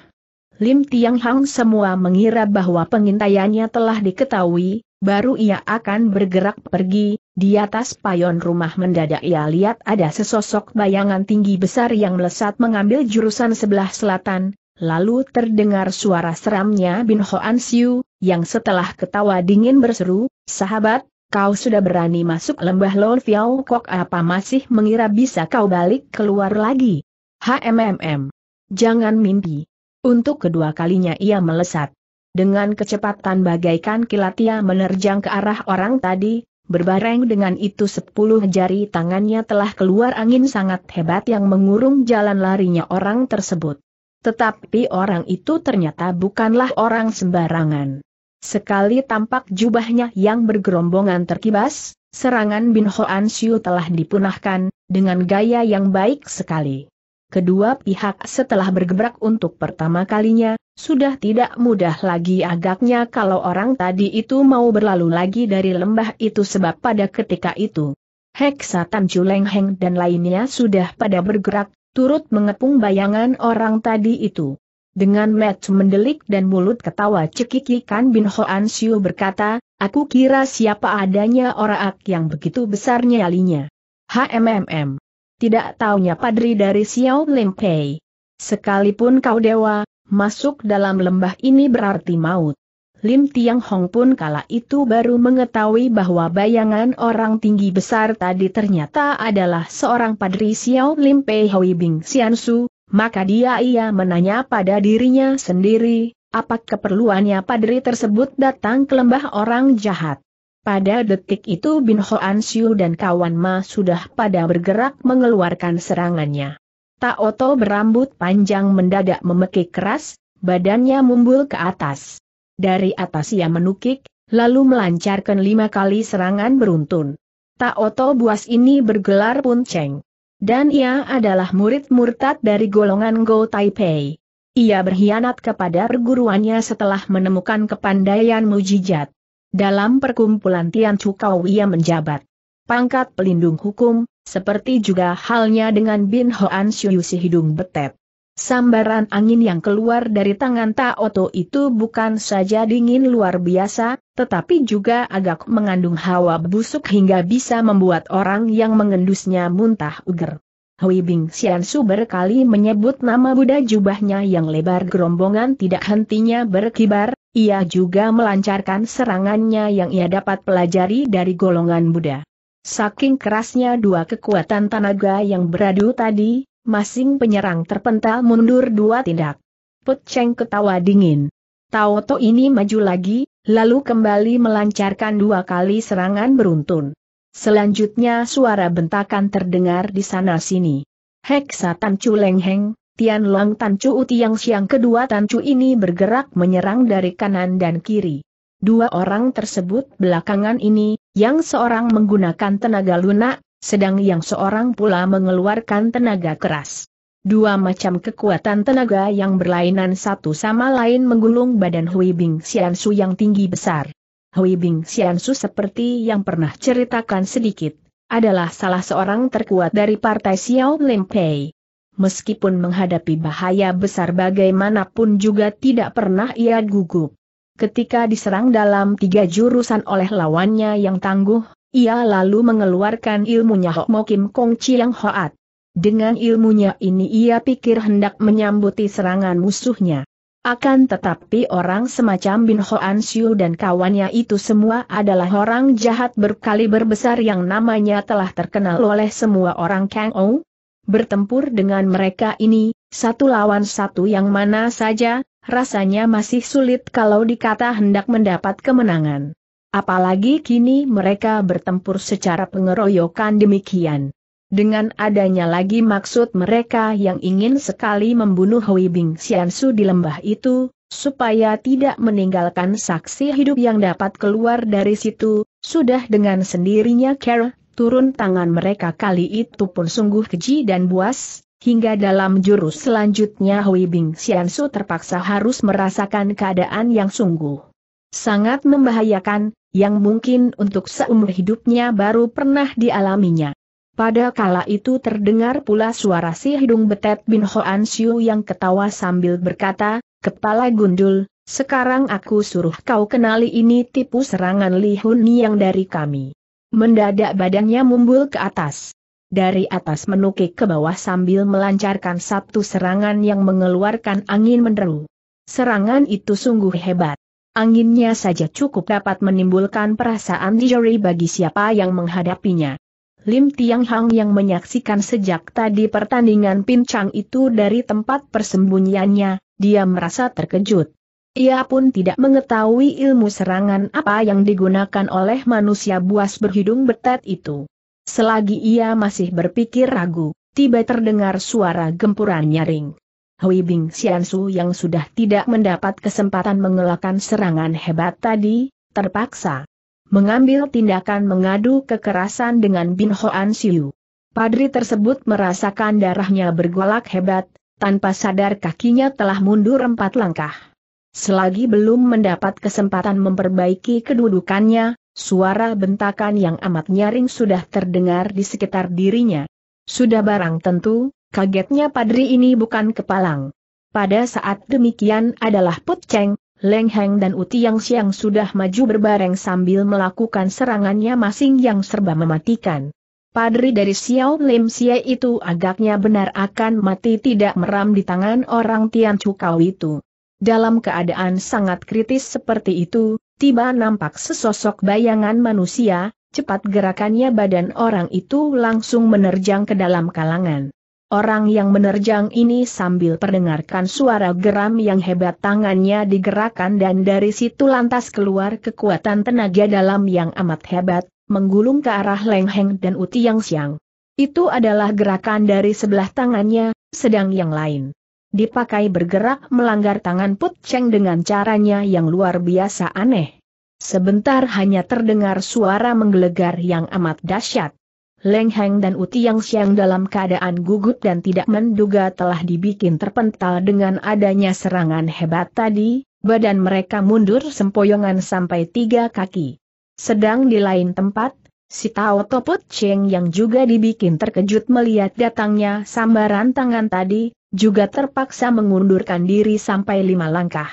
Lim Tiang Hang semua mengira bahwa pengintaiannya telah diketahui, baru ia akan bergerak pergi, di atas payon rumah mendadak ia lihat ada sesosok bayangan tinggi besar yang melesat mengambil jurusan sebelah selatan, lalu terdengar suara seramnya Bin Hoan Siu, yang setelah ketawa dingin berseru, sahabat, kau sudah berani masuk lembah Lon Fiao Kok apa masih mengira bisa kau balik keluar lagi? HMMM. Jangan mimpi. Untuk kedua kalinya ia melesat. Dengan kecepatan bagaikan kilat ia menerjang ke arah orang tadi, berbareng dengan itu sepuluh jari tangannya telah keluar angin sangat hebat yang mengurung jalan larinya orang tersebut. Tetapi orang itu ternyata bukanlah orang sembarangan. Sekali tampak jubahnya yang bergerombongan terkibas, serangan Bin Hoan Siu telah dipunahkan, dengan gaya yang baik sekali. Kedua pihak setelah bergebrak untuk pertama kalinya, sudah tidak mudah lagi agaknya kalau orang tadi itu mau berlalu lagi dari lembah itu sebab pada ketika itu, Heksa Tan Chuleng dan lainnya sudah pada bergerak, turut mengepung bayangan orang tadi itu. Dengan match mendelik dan mulut ketawa cekikikan Bin Hoan Siu berkata, aku kira siapa adanya orang yang begitu besarnya nyalinya. HMMM tidak taunya padri dari Xiao Limpei. Sekalipun kau dewa, masuk dalam lembah ini berarti maut. Lim Tiang Hong pun kala itu baru mengetahui bahwa bayangan orang tinggi besar tadi ternyata adalah seorang padri Xiao Limpei Hui Bing Xiansu, maka dia ia menanya pada dirinya sendiri, apa keperluannya padri tersebut datang ke lembah orang jahat. Pada detik itu Bin Hoan Siu dan kawan Ma sudah pada bergerak mengeluarkan serangannya. Tak Oto berambut panjang mendadak memekik keras, badannya mumbul ke atas. Dari atas ia menukik, lalu melancarkan lima kali serangan beruntun. Tak Oto buas ini bergelar Punceng. Dan ia adalah murid murtad dari golongan Go Taipei. Ia berkhianat kepada perguruannya setelah menemukan kepandaian mujijat. Dalam perkumpulan Tian Chukau ia menjabat pangkat pelindung hukum, seperti juga halnya dengan Bin Hoan Xiu. si hidung betet. Sambaran angin yang keluar dari tangan Taoto itu bukan saja dingin luar biasa, tetapi juga agak mengandung hawa busuk hingga bisa membuat orang yang mengendusnya muntah uger. Hui Bing Su berkali menyebut nama Buddha jubahnya yang lebar gerombongan tidak hentinya berkibar, ia juga melancarkan serangannya yang ia dapat pelajari dari golongan Buddha. Saking kerasnya dua kekuatan tenaga yang beradu tadi, masing penyerang terpental mundur dua tindak. Put Cheng ketawa dingin. Taoto ini maju lagi, lalu kembali melancarkan dua kali serangan beruntun. Selanjutnya suara bentakan terdengar di sana-sini. Hek Leng Heng, Tian Long Tan Chu Tiang Siang kedua Tan Chu ini bergerak menyerang dari kanan dan kiri. Dua orang tersebut belakangan ini, yang seorang menggunakan tenaga lunak, sedang yang seorang pula mengeluarkan tenaga keras. Dua macam kekuatan tenaga yang berlainan satu sama lain menggulung badan Hui Bing Xian Su yang tinggi besar. Hui Bing Xian Su seperti yang pernah ceritakan sedikit, adalah salah seorang terkuat dari partai Xiao Lim Pei meskipun menghadapi bahaya besar bagaimanapun juga tidak pernah ia gugup. Ketika diserang dalam tiga jurusan oleh lawannya yang tangguh, ia lalu mengeluarkan ilmunya Hok Mo Kim Kong Chiang Hoat. Dengan ilmunya ini ia pikir hendak menyambuti serangan musuhnya. Akan tetapi orang semacam Bin Hoan Siu dan kawannya itu semua adalah orang jahat berkali besar yang namanya telah terkenal oleh semua orang Kang Ou, Bertempur dengan mereka ini, satu lawan satu yang mana saja, rasanya masih sulit kalau dikata hendak mendapat kemenangan. Apalagi kini mereka bertempur secara pengeroyokan demikian. Dengan adanya lagi maksud mereka yang ingin sekali membunuh Hui Bing Xiansu di lembah itu, supaya tidak meninggalkan saksi hidup yang dapat keluar dari situ, sudah dengan sendirinya Kerr turun tangan mereka kali itu pun sungguh keji dan buas, hingga dalam jurus selanjutnya Hui Bing Su terpaksa harus merasakan keadaan yang sungguh. Sangat membahayakan, yang mungkin untuk seumur hidupnya baru pernah dialaminya. Pada kala itu terdengar pula suara si hidung betet Bin Hoan Siu yang ketawa sambil berkata, Kepala gundul, sekarang aku suruh kau kenali ini tipu serangan Li Hun yang dari kami. Mendadak badannya mumbul ke atas. Dari atas menukik ke bawah sambil melancarkan satu serangan yang mengeluarkan angin menderu. Serangan itu sungguh hebat. Anginnya saja cukup dapat menimbulkan perasaan dijeri bagi siapa yang menghadapinya. Lim Tiang Hang yang menyaksikan sejak tadi pertandingan pincang itu dari tempat persembunyiannya, dia merasa terkejut. Ia pun tidak mengetahui ilmu serangan apa yang digunakan oleh manusia buas berhidung betet itu. Selagi ia masih berpikir ragu, tiba terdengar suara gempuran nyaring. Hui Bing Xiansu yang sudah tidak mendapat kesempatan mengelakkan serangan hebat tadi, terpaksa mengambil tindakan mengadu kekerasan dengan Bin Hoan Siu. Padri tersebut merasakan darahnya bergolak hebat, tanpa sadar kakinya telah mundur empat langkah. Selagi belum mendapat kesempatan memperbaiki kedudukannya, suara bentakan yang amat nyaring sudah terdengar di sekitar dirinya. Sudah barang tentu, kagetnya padri ini bukan kepalang. Pada saat demikian adalah Put Cheng, Leng Heng dan Utiang Siang sudah maju berbareng sambil melakukan serangannya masing yang serba mematikan. Padri dari Xiao Lim Xie itu agaknya benar akan mati tidak meram di tangan orang Tian Chukau itu. Dalam keadaan sangat kritis seperti itu, tiba nampak sesosok bayangan manusia, cepat gerakannya badan orang itu langsung menerjang ke dalam kalangan. Orang yang menerjang ini sambil perdengarkan suara geram yang hebat tangannya digerakkan dan dari situ lantas keluar kekuatan tenaga dalam yang amat hebat, menggulung ke arah lengheng dan Uti Yang Siang. Itu adalah gerakan dari sebelah tangannya, sedang yang lain dipakai bergerak melanggar tangan Put Cheng dengan caranya yang luar biasa aneh. Sebentar hanya terdengar suara menggelegar yang amat dahsyat. Leng Heng dan Yang Siang dalam keadaan gugup dan tidak menduga telah dibikin terpental dengan adanya serangan hebat tadi, badan mereka mundur sempoyongan sampai tiga kaki. Sedang di lain tempat, Si Tao Toput Cheng yang juga dibikin terkejut melihat datangnya sambaran tangan tadi, juga terpaksa mengundurkan diri sampai lima langkah.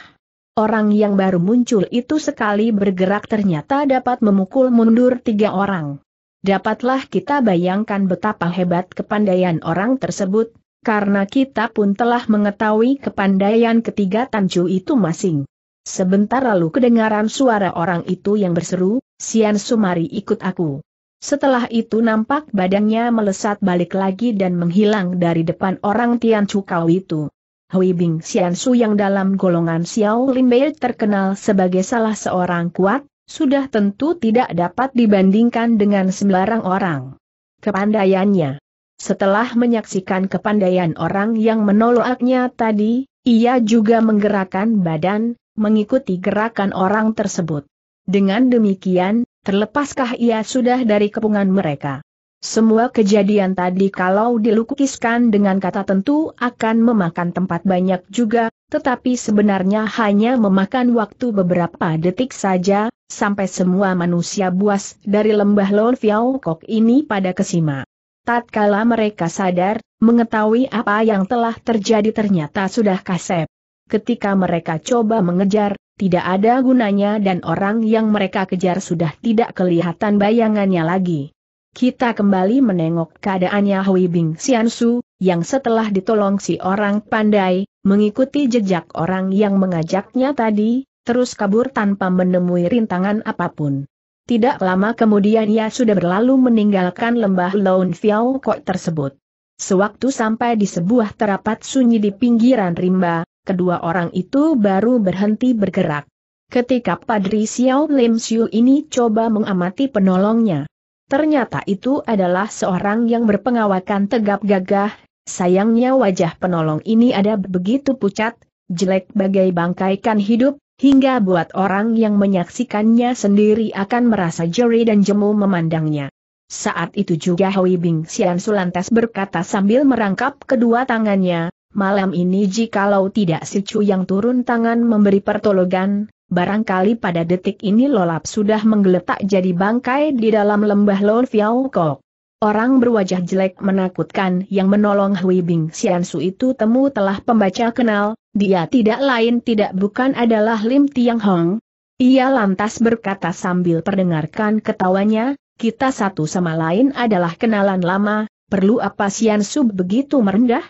Orang yang baru muncul itu sekali bergerak ternyata dapat memukul mundur tiga orang. Dapatlah kita bayangkan betapa hebat kepandaian orang tersebut, karena kita pun telah mengetahui kepandaian ketiga tanju itu masing. Sebentar lalu kedengaran suara orang itu yang berseru, Sian Sumari ikut aku. Setelah itu nampak badannya melesat balik lagi dan menghilang dari depan orang Tian Kau itu. Hui Bing Xian yang dalam golongan Xiao Lin Bei terkenal sebagai salah seorang kuat, sudah tentu tidak dapat dibandingkan dengan sembarang orang. Kepandaiannya. Setelah menyaksikan kepandaian orang yang menolaknya tadi, ia juga menggerakkan badan, mengikuti gerakan orang tersebut. Dengan demikian, Terlepaskah ia sudah dari kepungan mereka? Semua kejadian tadi kalau dilukiskan dengan kata tentu akan memakan tempat banyak juga, tetapi sebenarnya hanya memakan waktu beberapa detik saja, sampai semua manusia buas dari lembah Lon Kok ini pada kesima. Tatkala mereka sadar, mengetahui apa yang telah terjadi ternyata sudah kasep. Ketika mereka coba mengejar, tidak ada gunanya dan orang yang mereka kejar sudah tidak kelihatan bayangannya lagi. Kita kembali menengok keadaannya Hui Bing Xiansu, yang setelah ditolong si orang pandai, mengikuti jejak orang yang mengajaknya tadi, terus kabur tanpa menemui rintangan apapun. Tidak lama kemudian ia sudah berlalu meninggalkan lembah Lone Fiao Kok tersebut. Sewaktu sampai di sebuah terapat sunyi di pinggiran rimba, kedua orang itu baru berhenti bergerak. Ketika Padri Xiao Lim Siu ini coba mengamati penolongnya. Ternyata itu adalah seorang yang berpengawakan tegap gagah, sayangnya wajah penolong ini ada begitu pucat, jelek bagai bangkaikan hidup, hingga buat orang yang menyaksikannya sendiri akan merasa jeri dan jemu memandangnya. Saat itu juga Hui Bing Xian Sulantas berkata sambil merangkap kedua tangannya, Malam ini jikalau tidak si Chu yang turun tangan memberi pertolongan, barangkali pada detik ini lolap sudah menggeletak jadi bangkai di dalam lembah Lo Fiao Kok. Orang berwajah jelek menakutkan yang menolong Hui Bing su itu temu telah pembaca kenal, dia tidak lain tidak bukan adalah Lim Tiang Hong. Ia lantas berkata sambil perdengarkan ketawanya, kita satu sama lain adalah kenalan lama, perlu apa Sian su begitu merendah?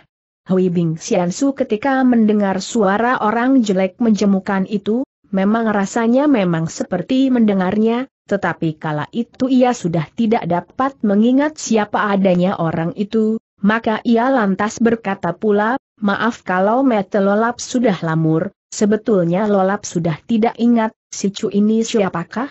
Hui Bing Xiansu ketika mendengar suara orang jelek menjemukan itu, memang rasanya memang seperti mendengarnya, tetapi kala itu ia sudah tidak dapat mengingat siapa adanya orang itu, maka ia lantas berkata pula, maaf kalau mete lolap sudah lamur, sebetulnya lolap sudah tidak ingat, si cu ini siapakah?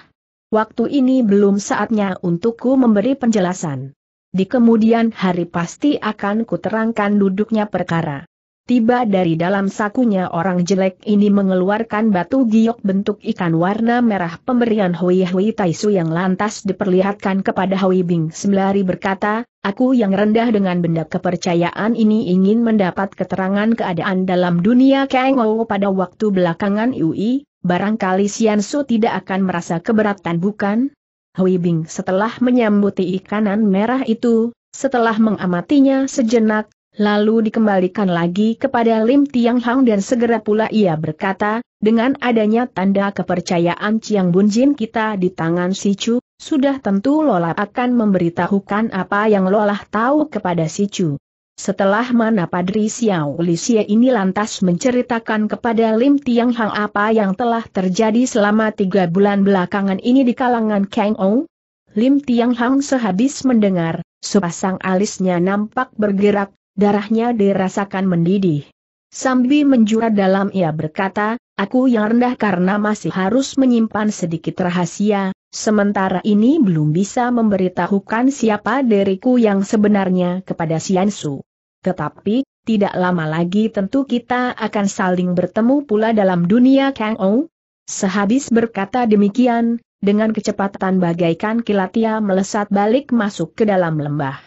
Waktu ini belum saatnya untukku memberi penjelasan. Di kemudian hari pasti akan kuterangkan duduknya perkara. Tiba dari dalam sakunya orang jelek ini mengeluarkan batu giok bentuk ikan warna merah pemberian Hui Hui Taisu yang lantas diperlihatkan kepada Hui Bing sembari berkata, aku yang rendah dengan benda kepercayaan ini ingin mendapat keterangan keadaan dalam dunia Kengou pada waktu belakangan Yui, barangkali Su tidak akan merasa keberatan bukan? Hui Bing setelah menyambuti ikanan merah itu, setelah mengamatinya sejenak, lalu dikembalikan lagi kepada Lim Tiang Hang dan segera pula ia berkata, dengan adanya tanda kepercayaan Ciang Jin kita di tangan Si Chu, sudah tentu Lola akan memberitahukan apa yang Lola tahu kepada Si Chu. Setelah mana Padri Xiao Lisie ini lantas menceritakan kepada Lim Tiang Hang apa yang telah terjadi selama tiga bulan belakangan ini di kalangan Kang Ong. Lim Tiang Hang sehabis mendengar, sepasang alisnya nampak bergerak, darahnya dirasakan mendidih. Sambi menjura dalam ia berkata, aku yang rendah karena masih harus menyimpan sedikit rahasia, sementara ini belum bisa memberitahukan siapa diriku yang sebenarnya kepada Sian Su. Tetapi, tidak lama lagi tentu kita akan saling bertemu pula dalam dunia Kang Ou. Sehabis berkata demikian, dengan kecepatan bagaikan kilat ia melesat balik masuk ke dalam lembah.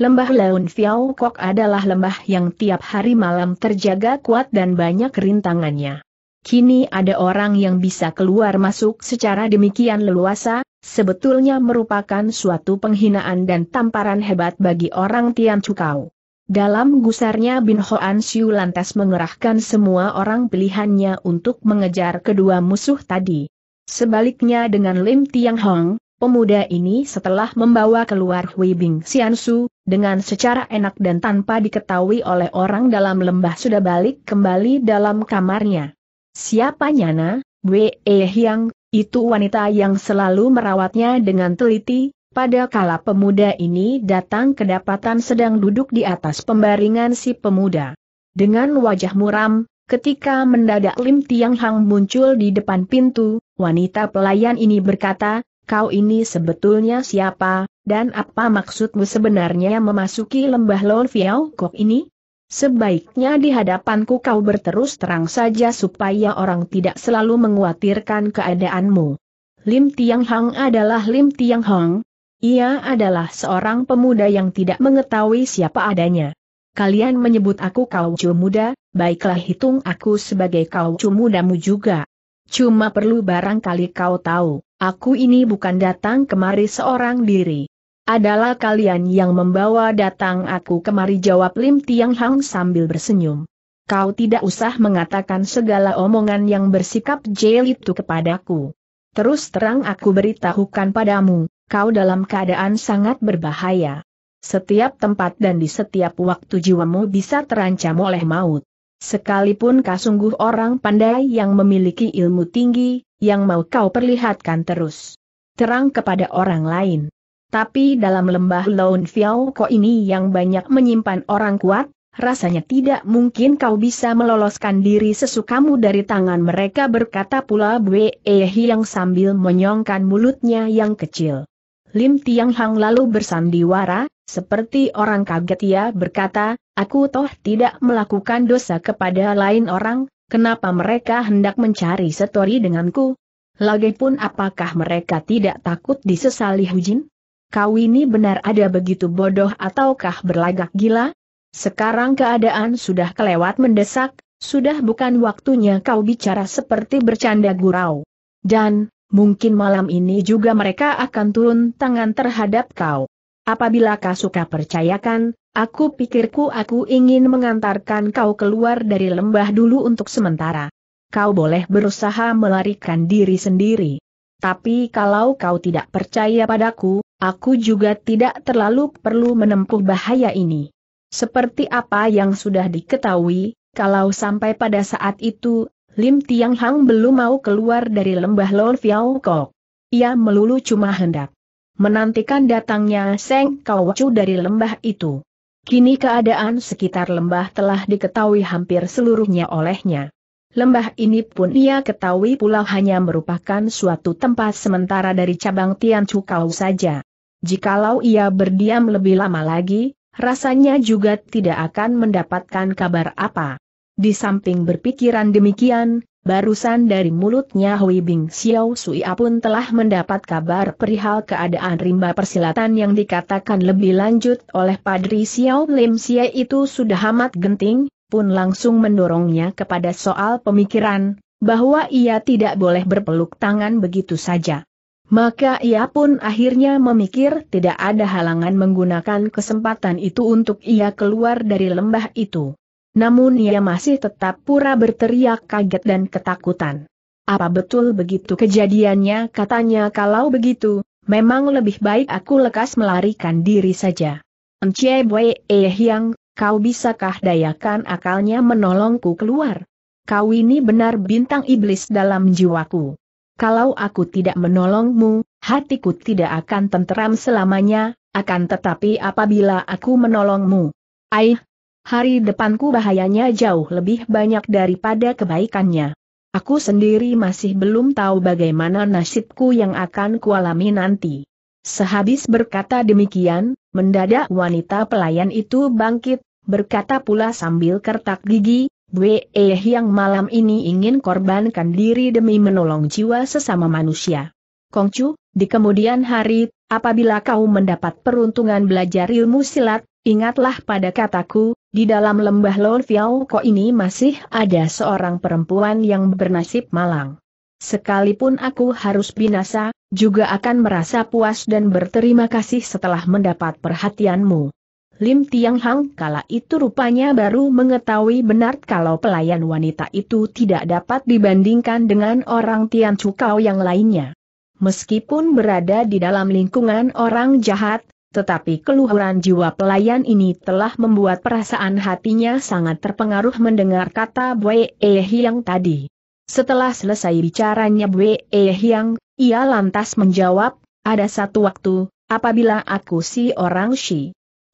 Lembah Leun Fiao Kok adalah lembah yang tiap hari malam terjaga kuat dan banyak rintangannya. Kini ada orang yang bisa keluar masuk secara demikian leluasa, sebetulnya merupakan suatu penghinaan dan tamparan hebat bagi orang Tian Chukau. Dalam gusarnya Bin Hoan Siu lantas mengerahkan semua orang pilihannya untuk mengejar kedua musuh tadi. Sebaliknya dengan Lim Tiang Hong, pemuda ini setelah membawa keluar Hui Bing Sian Su, dengan secara enak dan tanpa diketahui oleh orang dalam lembah sudah balik kembali dalam kamarnya. Siapa Nyana, Wei Hyang, itu wanita yang selalu merawatnya dengan teliti, pada kala pemuda ini datang kedapatan sedang duduk di atas pembaringan si pemuda. Dengan wajah muram, ketika mendadak Lim Tiang Hang muncul di depan pintu, wanita pelayan ini berkata, kau ini sebetulnya siapa, dan apa maksudmu sebenarnya memasuki lembah Lon Fiao Kok ini? Sebaiknya di hadapanku kau berterus terang saja supaya orang tidak selalu menguatirkan keadaanmu. Lim Tiang Hang adalah Lim Tiang Hang, ia adalah seorang pemuda yang tidak mengetahui siapa adanya. Kalian menyebut aku kau cu muda, baiklah hitung aku sebagai kau cu mudamu juga. Cuma perlu barangkali kau tahu, aku ini bukan datang kemari seorang diri. Adalah kalian yang membawa datang aku kemari jawab Lim Tiang Hang sambil bersenyum. Kau tidak usah mengatakan segala omongan yang bersikap jeli itu kepadaku. Terus terang aku beritahukan padamu, kau dalam keadaan sangat berbahaya. Setiap tempat dan di setiap waktu jiwamu bisa terancam oleh maut. Sekalipun kau sungguh orang pandai yang memiliki ilmu tinggi, yang mau kau perlihatkan terus. Terang kepada orang lain. Tapi dalam lembah Lone Fiao Ko ini yang banyak menyimpan orang kuat, rasanya tidak mungkin kau bisa meloloskan diri sesukamu dari tangan mereka berkata pula Bue Ehi yang sambil menyongkan mulutnya yang kecil. Lim Tiang Hang lalu bersandiwara, seperti orang kaget ia berkata, aku toh tidak melakukan dosa kepada lain orang, kenapa mereka hendak mencari setori denganku? Lagipun apakah mereka tidak takut disesali Hujin? Kau ini benar ada begitu bodoh ataukah berlagak gila? Sekarang keadaan sudah kelewat mendesak, sudah bukan waktunya kau bicara seperti bercanda gurau. Dan, mungkin malam ini juga mereka akan turun tangan terhadap kau. Apabila kau suka percayakan, aku pikirku aku ingin mengantarkan kau keluar dari lembah dulu untuk sementara. Kau boleh berusaha melarikan diri sendiri. Tapi kalau kau tidak percaya padaku, aku juga tidak terlalu perlu menempuh bahaya ini. Seperti apa yang sudah diketahui, kalau sampai pada saat itu, Lim Tiang Hang belum mau keluar dari lembah Lol Fiao Kok. Ia melulu cuma hendak menantikan datangnya Seng Chu dari lembah itu. Kini keadaan sekitar lembah telah diketahui hampir seluruhnya olehnya. Lembah ini pun ia ketahui pula hanya merupakan suatu tempat sementara dari cabang Tian Chu Kau saja. Jikalau ia berdiam lebih lama lagi, rasanya juga tidak akan mendapatkan kabar apa. Di samping berpikiran demikian, barusan dari mulutnya Hui Bing Xiao Sui pun telah mendapat kabar perihal keadaan rimba persilatan yang dikatakan lebih lanjut oleh Padri Xiao Lim Xie itu sudah amat genting, pun langsung mendorongnya kepada soal pemikiran, bahwa ia tidak boleh berpeluk tangan begitu saja. Maka ia pun akhirnya memikir tidak ada halangan menggunakan kesempatan itu untuk ia keluar dari lembah itu namun ia masih tetap pura berteriak kaget dan ketakutan. Apa betul begitu kejadiannya katanya kalau begitu, memang lebih baik aku lekas melarikan diri saja. Encie Bwe eh, Yang, kau bisakah dayakan akalnya menolongku keluar? Kau ini benar bintang iblis dalam jiwaku. Kalau aku tidak menolongmu, hatiku tidak akan tenteram selamanya, akan tetapi apabila aku menolongmu. Aih, hari depanku bahayanya jauh lebih banyak daripada kebaikannya. Aku sendiri masih belum tahu bagaimana nasibku yang akan kualami nanti. Sehabis berkata demikian, mendadak wanita pelayan itu bangkit, berkata pula sambil kertak gigi, Bwe eh, yang malam ini ingin korbankan diri demi menolong jiwa sesama manusia. Kongcu, di kemudian hari, apabila kau mendapat peruntungan belajar ilmu silat, Ingatlah pada kataku, di dalam lembah Lon Fiao Ko ini masih ada seorang perempuan yang bernasib malang. Sekalipun aku harus binasa, juga akan merasa puas dan berterima kasih setelah mendapat perhatianmu. Lim Tiang Hang kala itu rupanya baru mengetahui benar kalau pelayan wanita itu tidak dapat dibandingkan dengan orang Tian Cukau yang lainnya. Meskipun berada di dalam lingkungan orang jahat, tetapi keluhuran jiwa pelayan ini telah membuat perasaan hatinya sangat terpengaruh mendengar kata Bwee Eh Hiang tadi. Setelah selesai bicaranya Bwee Eh Hiang, ia lantas menjawab, ada satu waktu, apabila aku si orang Shi.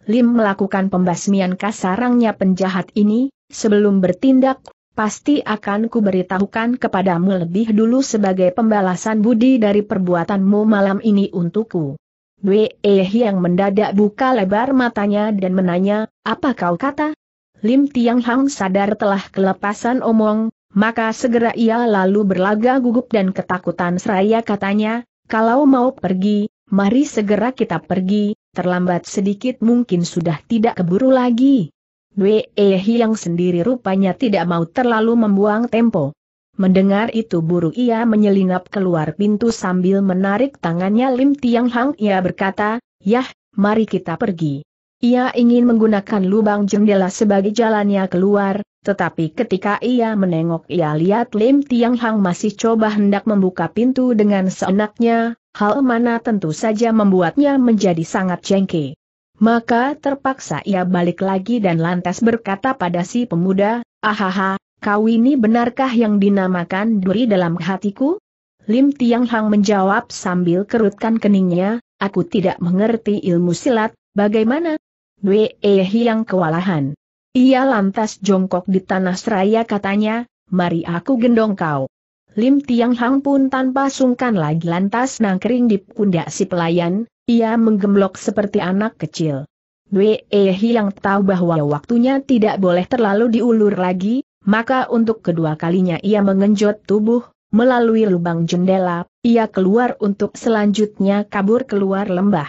Lim melakukan pembasmian kasarangnya penjahat ini, sebelum bertindak, pasti akan kuberitahukan kepadamu lebih dulu sebagai pembalasan budi dari perbuatanmu malam ini untukku. Wei yang mendadak buka lebar matanya dan menanya, apa kau kata? Lim Tiang Hang sadar telah kelepasan omong, maka segera ia lalu berlaga gugup dan ketakutan seraya katanya, kalau mau pergi, mari segera kita pergi, terlambat sedikit mungkin sudah tidak keburu lagi. Wei yang sendiri rupanya tidak mau terlalu membuang tempo. Mendengar itu buru ia menyelinap keluar pintu sambil menarik tangannya Lim Tiang Hang ia berkata, Yah, mari kita pergi. Ia ingin menggunakan lubang jendela sebagai jalannya keluar, tetapi ketika ia menengok ia lihat Lim Tiang Hang masih coba hendak membuka pintu dengan seenaknya, hal mana tentu saja membuatnya menjadi sangat jengke. Maka terpaksa ia balik lagi dan lantas berkata pada si pemuda, Ahaha, Kau ini benarkah yang dinamakan duri dalam hatiku? Lim Tiang Hang menjawab sambil kerutkan keningnya, aku tidak mengerti ilmu silat, bagaimana? Wei yang kewalahan. Ia lantas jongkok di tanah seraya katanya, mari aku gendong kau. Lim Tiang Hang pun tanpa sungkan lagi lantas nangkering di pundak si pelayan, ia menggemblok seperti anak kecil. Wei yang tahu bahwa waktunya tidak boleh terlalu diulur lagi, maka untuk kedua kalinya ia mengenjot tubuh, melalui lubang jendela, ia keluar untuk selanjutnya kabur keluar lembah.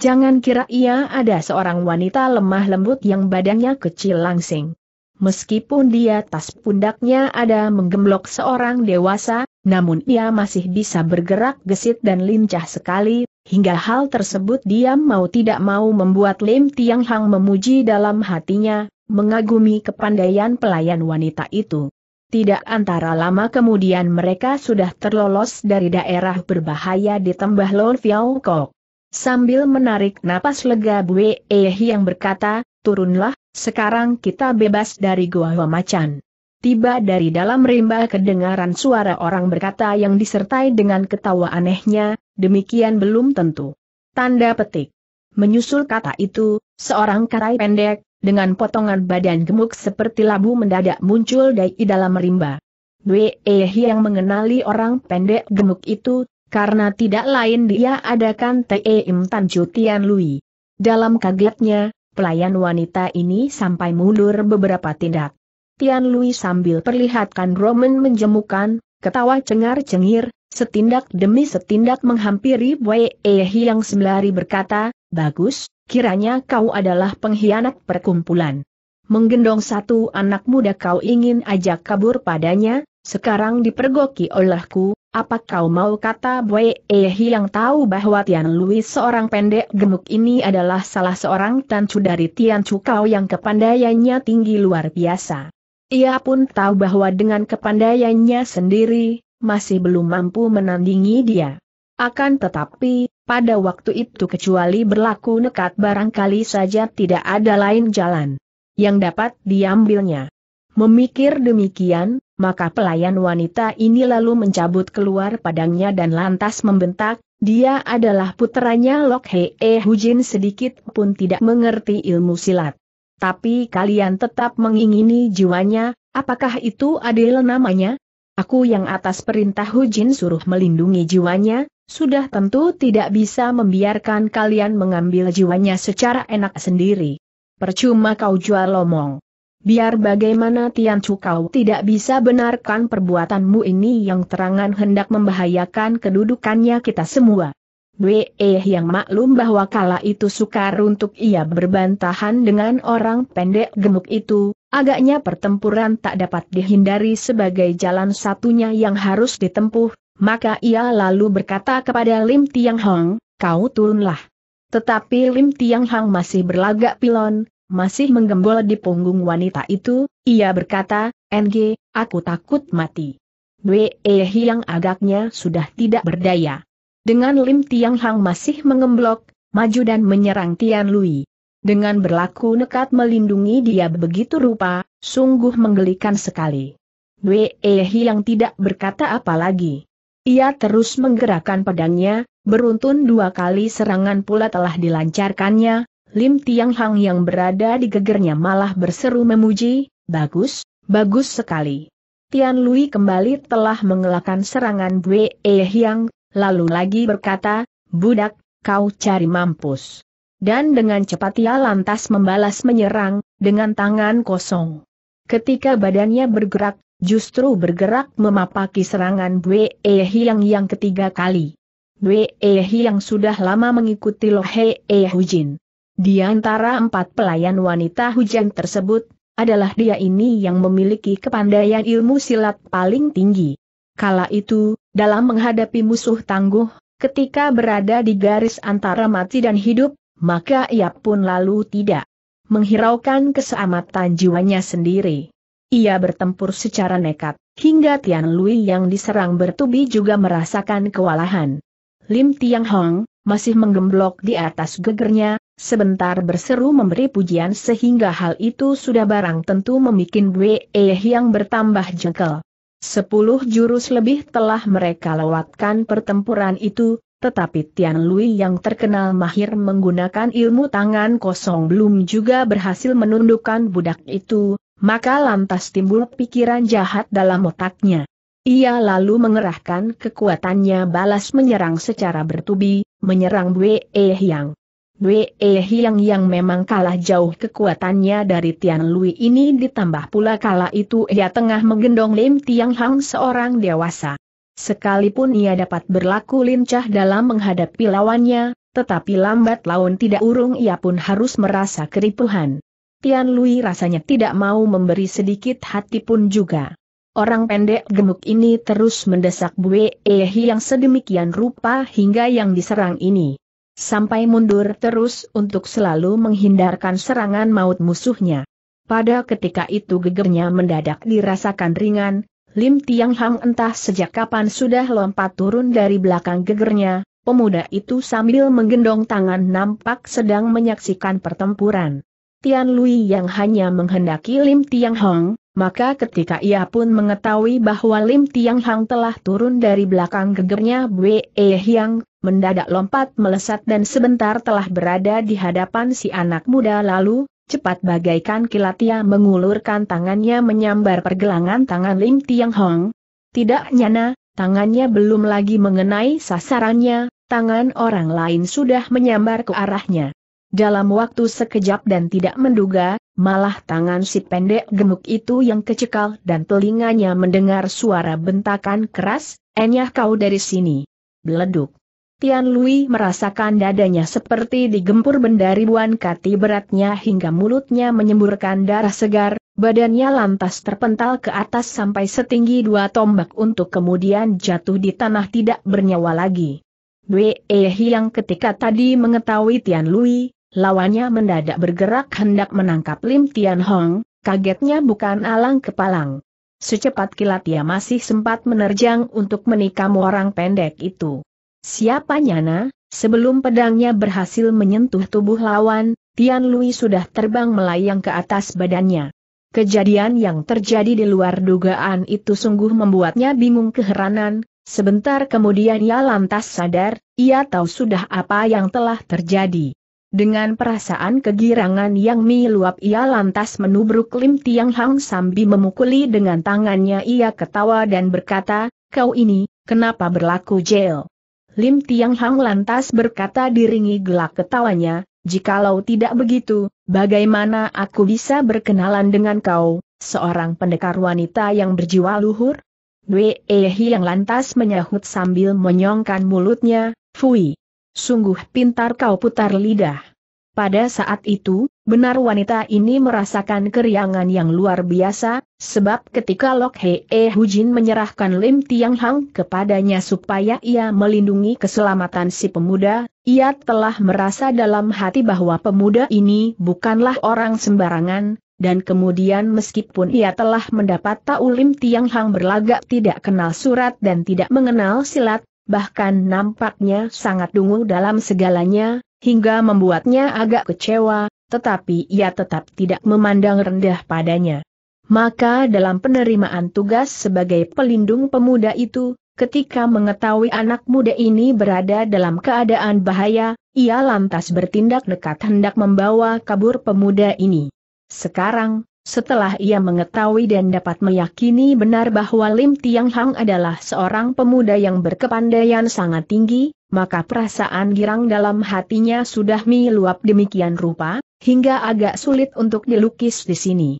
Jangan kira ia ada seorang wanita lemah lembut yang badannya kecil langsing. Meskipun di atas pundaknya ada menggemblok seorang dewasa, namun ia masih bisa bergerak gesit dan lincah sekali, hingga hal tersebut diam mau tidak mau membuat Lim Tiang Hang memuji dalam hatinya, mengagumi kepandaian pelayan wanita itu. Tidak antara lama kemudian mereka sudah terlolos dari daerah berbahaya di Tembah Lon Fiaukok. Sambil menarik napas lega Bue Eh yang berkata, turunlah, sekarang kita bebas dari Goa Macan. Tiba dari dalam rimba kedengaran suara orang berkata yang disertai dengan ketawa anehnya, demikian belum tentu. Tanda petik. Menyusul kata itu, seorang karai pendek, dengan potongan badan gemuk seperti labu mendadak muncul dari dalam rimba. Dwe yang mengenali orang pendek gemuk itu, karena tidak lain dia adakan Teim Tan Jutian Lui. Dalam kagetnya, pelayan wanita ini sampai mundur beberapa tindak. Tian Lui sambil perlihatkan Roman menjemukan, ketawa cengar-cengir, setindak demi setindak menghampiri Wei Ehi yang sembari berkata, Bagus, kiranya kau adalah pengkhianat perkumpulan. Menggendong satu anak muda kau ingin ajak kabur padanya, sekarang dipergoki olehku, apa kau mau kata Wei Ehi yang tahu bahwa Tian Louis seorang pendek gemuk ini adalah salah seorang tancu dari Tian Chu Kau yang kepandaiannya tinggi luar biasa. Ia pun tahu bahwa dengan kepandaiannya sendiri, masih belum mampu menandingi dia. Akan tetapi, pada waktu itu kecuali berlaku nekat barangkali saja tidak ada lain jalan yang dapat diambilnya. Memikir demikian, maka pelayan wanita ini lalu mencabut keluar padangnya dan lantas membentak, dia adalah putranya Lok Hee eh, Hujin sedikit pun tidak mengerti ilmu silat. Tapi kalian tetap mengingini jiwanya, apakah itu adil namanya? Aku yang atas perintah Hujin suruh melindungi jiwanya, sudah tentu tidak bisa membiarkan kalian mengambil jiwanya secara enak sendiri. Percuma kau jual lomong. Biar bagaimana Tian Chu kau tidak bisa benarkan perbuatanmu ini yang terangan hendak membahayakan kedudukannya kita semua. eh, yang maklum bahwa kala itu sukar untuk ia berbantahan dengan orang pendek gemuk itu, Agaknya pertempuran tak dapat dihindari sebagai jalan satunya yang harus ditempuh, maka ia lalu berkata kepada Lim Tiang Hong, kau turunlah. Tetapi Lim Tiang Hong masih berlagak pilon, masih menggembol di punggung wanita itu, ia berkata, NG, aku takut mati. Wei yang agaknya sudah tidak berdaya. Dengan Lim Tiang Hang masih mengemblok, maju dan menyerang Tian Lui. Dengan berlaku nekat melindungi dia begitu rupa, sungguh menggelikan sekali. Wei yang tidak berkata apa lagi. Ia terus menggerakkan pedangnya, beruntun dua kali serangan pula telah dilancarkannya, Lim Tiang Hang yang berada di gegernya malah berseru memuji, bagus, bagus sekali. Tian Lui kembali telah mengelakkan serangan Bue Yang, lalu lagi berkata, budak, kau cari mampus. Dan dengan cepat ia lantas membalas menyerang, dengan tangan kosong. Ketika badannya bergerak, justru bergerak memapaki serangan Bwe e Hiang yang ketiga kali. Bwe e Hiang sudah lama mengikuti Lohe e Hujin. Di antara empat pelayan wanita hujan tersebut, adalah dia ini yang memiliki kepandaian ilmu silat paling tinggi. Kala itu, dalam menghadapi musuh tangguh, ketika berada di garis antara mati dan hidup, maka ia pun lalu tidak menghiraukan keselamatan jiwanya sendiri. Ia bertempur secara nekat, hingga Tian Lui yang diserang bertubi juga merasakan kewalahan. Lim Tiang Hong, masih menggemblok di atas gegernya, sebentar berseru memberi pujian sehingga hal itu sudah barang tentu memikin Bwe yang e bertambah jengkel. Sepuluh jurus lebih telah mereka lewatkan pertempuran itu, tetapi Tian Lui yang terkenal mahir menggunakan ilmu tangan kosong belum juga berhasil menundukkan budak itu, maka lantas timbul pikiran jahat dalam otaknya. Ia lalu mengerahkan kekuatannya balas menyerang secara bertubi, menyerang Wei Yang. Wei Yang yang memang kalah jauh kekuatannya dari Tian Lui ini ditambah pula kala itu ia tengah menggendong Lim Tiang Hang seorang dewasa. Sekalipun ia dapat berlaku lincah dalam menghadapi lawannya, tetapi lambat laun tidak urung ia pun harus merasa keripuhan. Tian Lui rasanya tidak mau memberi sedikit hati pun juga. Orang pendek gemuk ini terus mendesak Bue Ehi yang sedemikian rupa hingga yang diserang ini. Sampai mundur terus untuk selalu menghindarkan serangan maut musuhnya. Pada ketika itu gegernya mendadak dirasakan ringan, Lim Tiang Hang entah sejak kapan sudah lompat turun dari belakang gegernya, pemuda itu sambil menggendong tangan nampak sedang menyaksikan pertempuran. Tian Lui yang hanya menghendaki Lim Tiang Hang, maka ketika ia pun mengetahui bahwa Lim Tiang Hang telah turun dari belakang gegernya Bwe Hyang, mendadak lompat melesat dan sebentar telah berada di hadapan si anak muda lalu, Cepat bagaikan kilat ia mengulurkan tangannya menyambar pergelangan tangan Lim Tiang Hong. Tidak nyana, tangannya belum lagi mengenai sasarannya, tangan orang lain sudah menyambar ke arahnya. Dalam waktu sekejap dan tidak menduga, malah tangan si pendek gemuk itu yang kecekal dan telinganya mendengar suara bentakan keras, enyah kau dari sini. Beleduk. Tian Lui merasakan dadanya seperti digempur benda ribuan kati beratnya hingga mulutnya menyemburkan darah segar, badannya lantas terpental ke atas sampai setinggi dua tombak untuk kemudian jatuh di tanah tidak bernyawa lagi. Wei Ehi yang ketika tadi mengetahui Tian Lui, lawannya mendadak bergerak hendak menangkap Lim Tian Hong, kagetnya bukan alang kepalang. Secepat kilat ia masih sempat menerjang untuk menikam orang pendek itu. Siapa Nyana? Sebelum pedangnya berhasil menyentuh tubuh lawan, Tian Lui sudah terbang melayang ke atas badannya. Kejadian yang terjadi di luar dugaan itu sungguh membuatnya bingung keheranan, sebentar kemudian ia lantas sadar, ia tahu sudah apa yang telah terjadi. Dengan perasaan kegirangan yang miluap ia lantas menubruk Lim Tiang Hang sambil memukuli dengan tangannya ia ketawa dan berkata, kau ini, kenapa berlaku jail? Lim Tiang Hang lantas berkata diringi gelak ketawanya, jikalau tidak begitu, bagaimana aku bisa berkenalan dengan kau, seorang pendekar wanita yang berjiwa luhur? Dwe Ehi yang lantas menyahut sambil menyongkan mulutnya, Fui. Sungguh pintar kau putar lidah. Pada saat itu, Benar wanita ini merasakan keriangan yang luar biasa, sebab ketika Lok Hee Hujin menyerahkan Lim Tiang Hang kepadanya supaya ia melindungi keselamatan si pemuda, ia telah merasa dalam hati bahwa pemuda ini bukanlah orang sembarangan, dan kemudian meskipun ia telah mendapat tahu Lim Tiang Hang berlagak tidak kenal surat dan tidak mengenal silat, bahkan nampaknya sangat dungu dalam segalanya, hingga membuatnya agak kecewa, tetapi ia tetap tidak memandang rendah padanya. Maka dalam penerimaan tugas sebagai pelindung pemuda itu, ketika mengetahui anak muda ini berada dalam keadaan bahaya, ia lantas bertindak nekat hendak membawa kabur pemuda ini. Sekarang, setelah ia mengetahui dan dapat meyakini benar bahwa Lim Tiang Hang adalah seorang pemuda yang berkepandaian sangat tinggi, maka perasaan girang dalam hatinya sudah meluap demikian rupa, hingga agak sulit untuk dilukis di sini.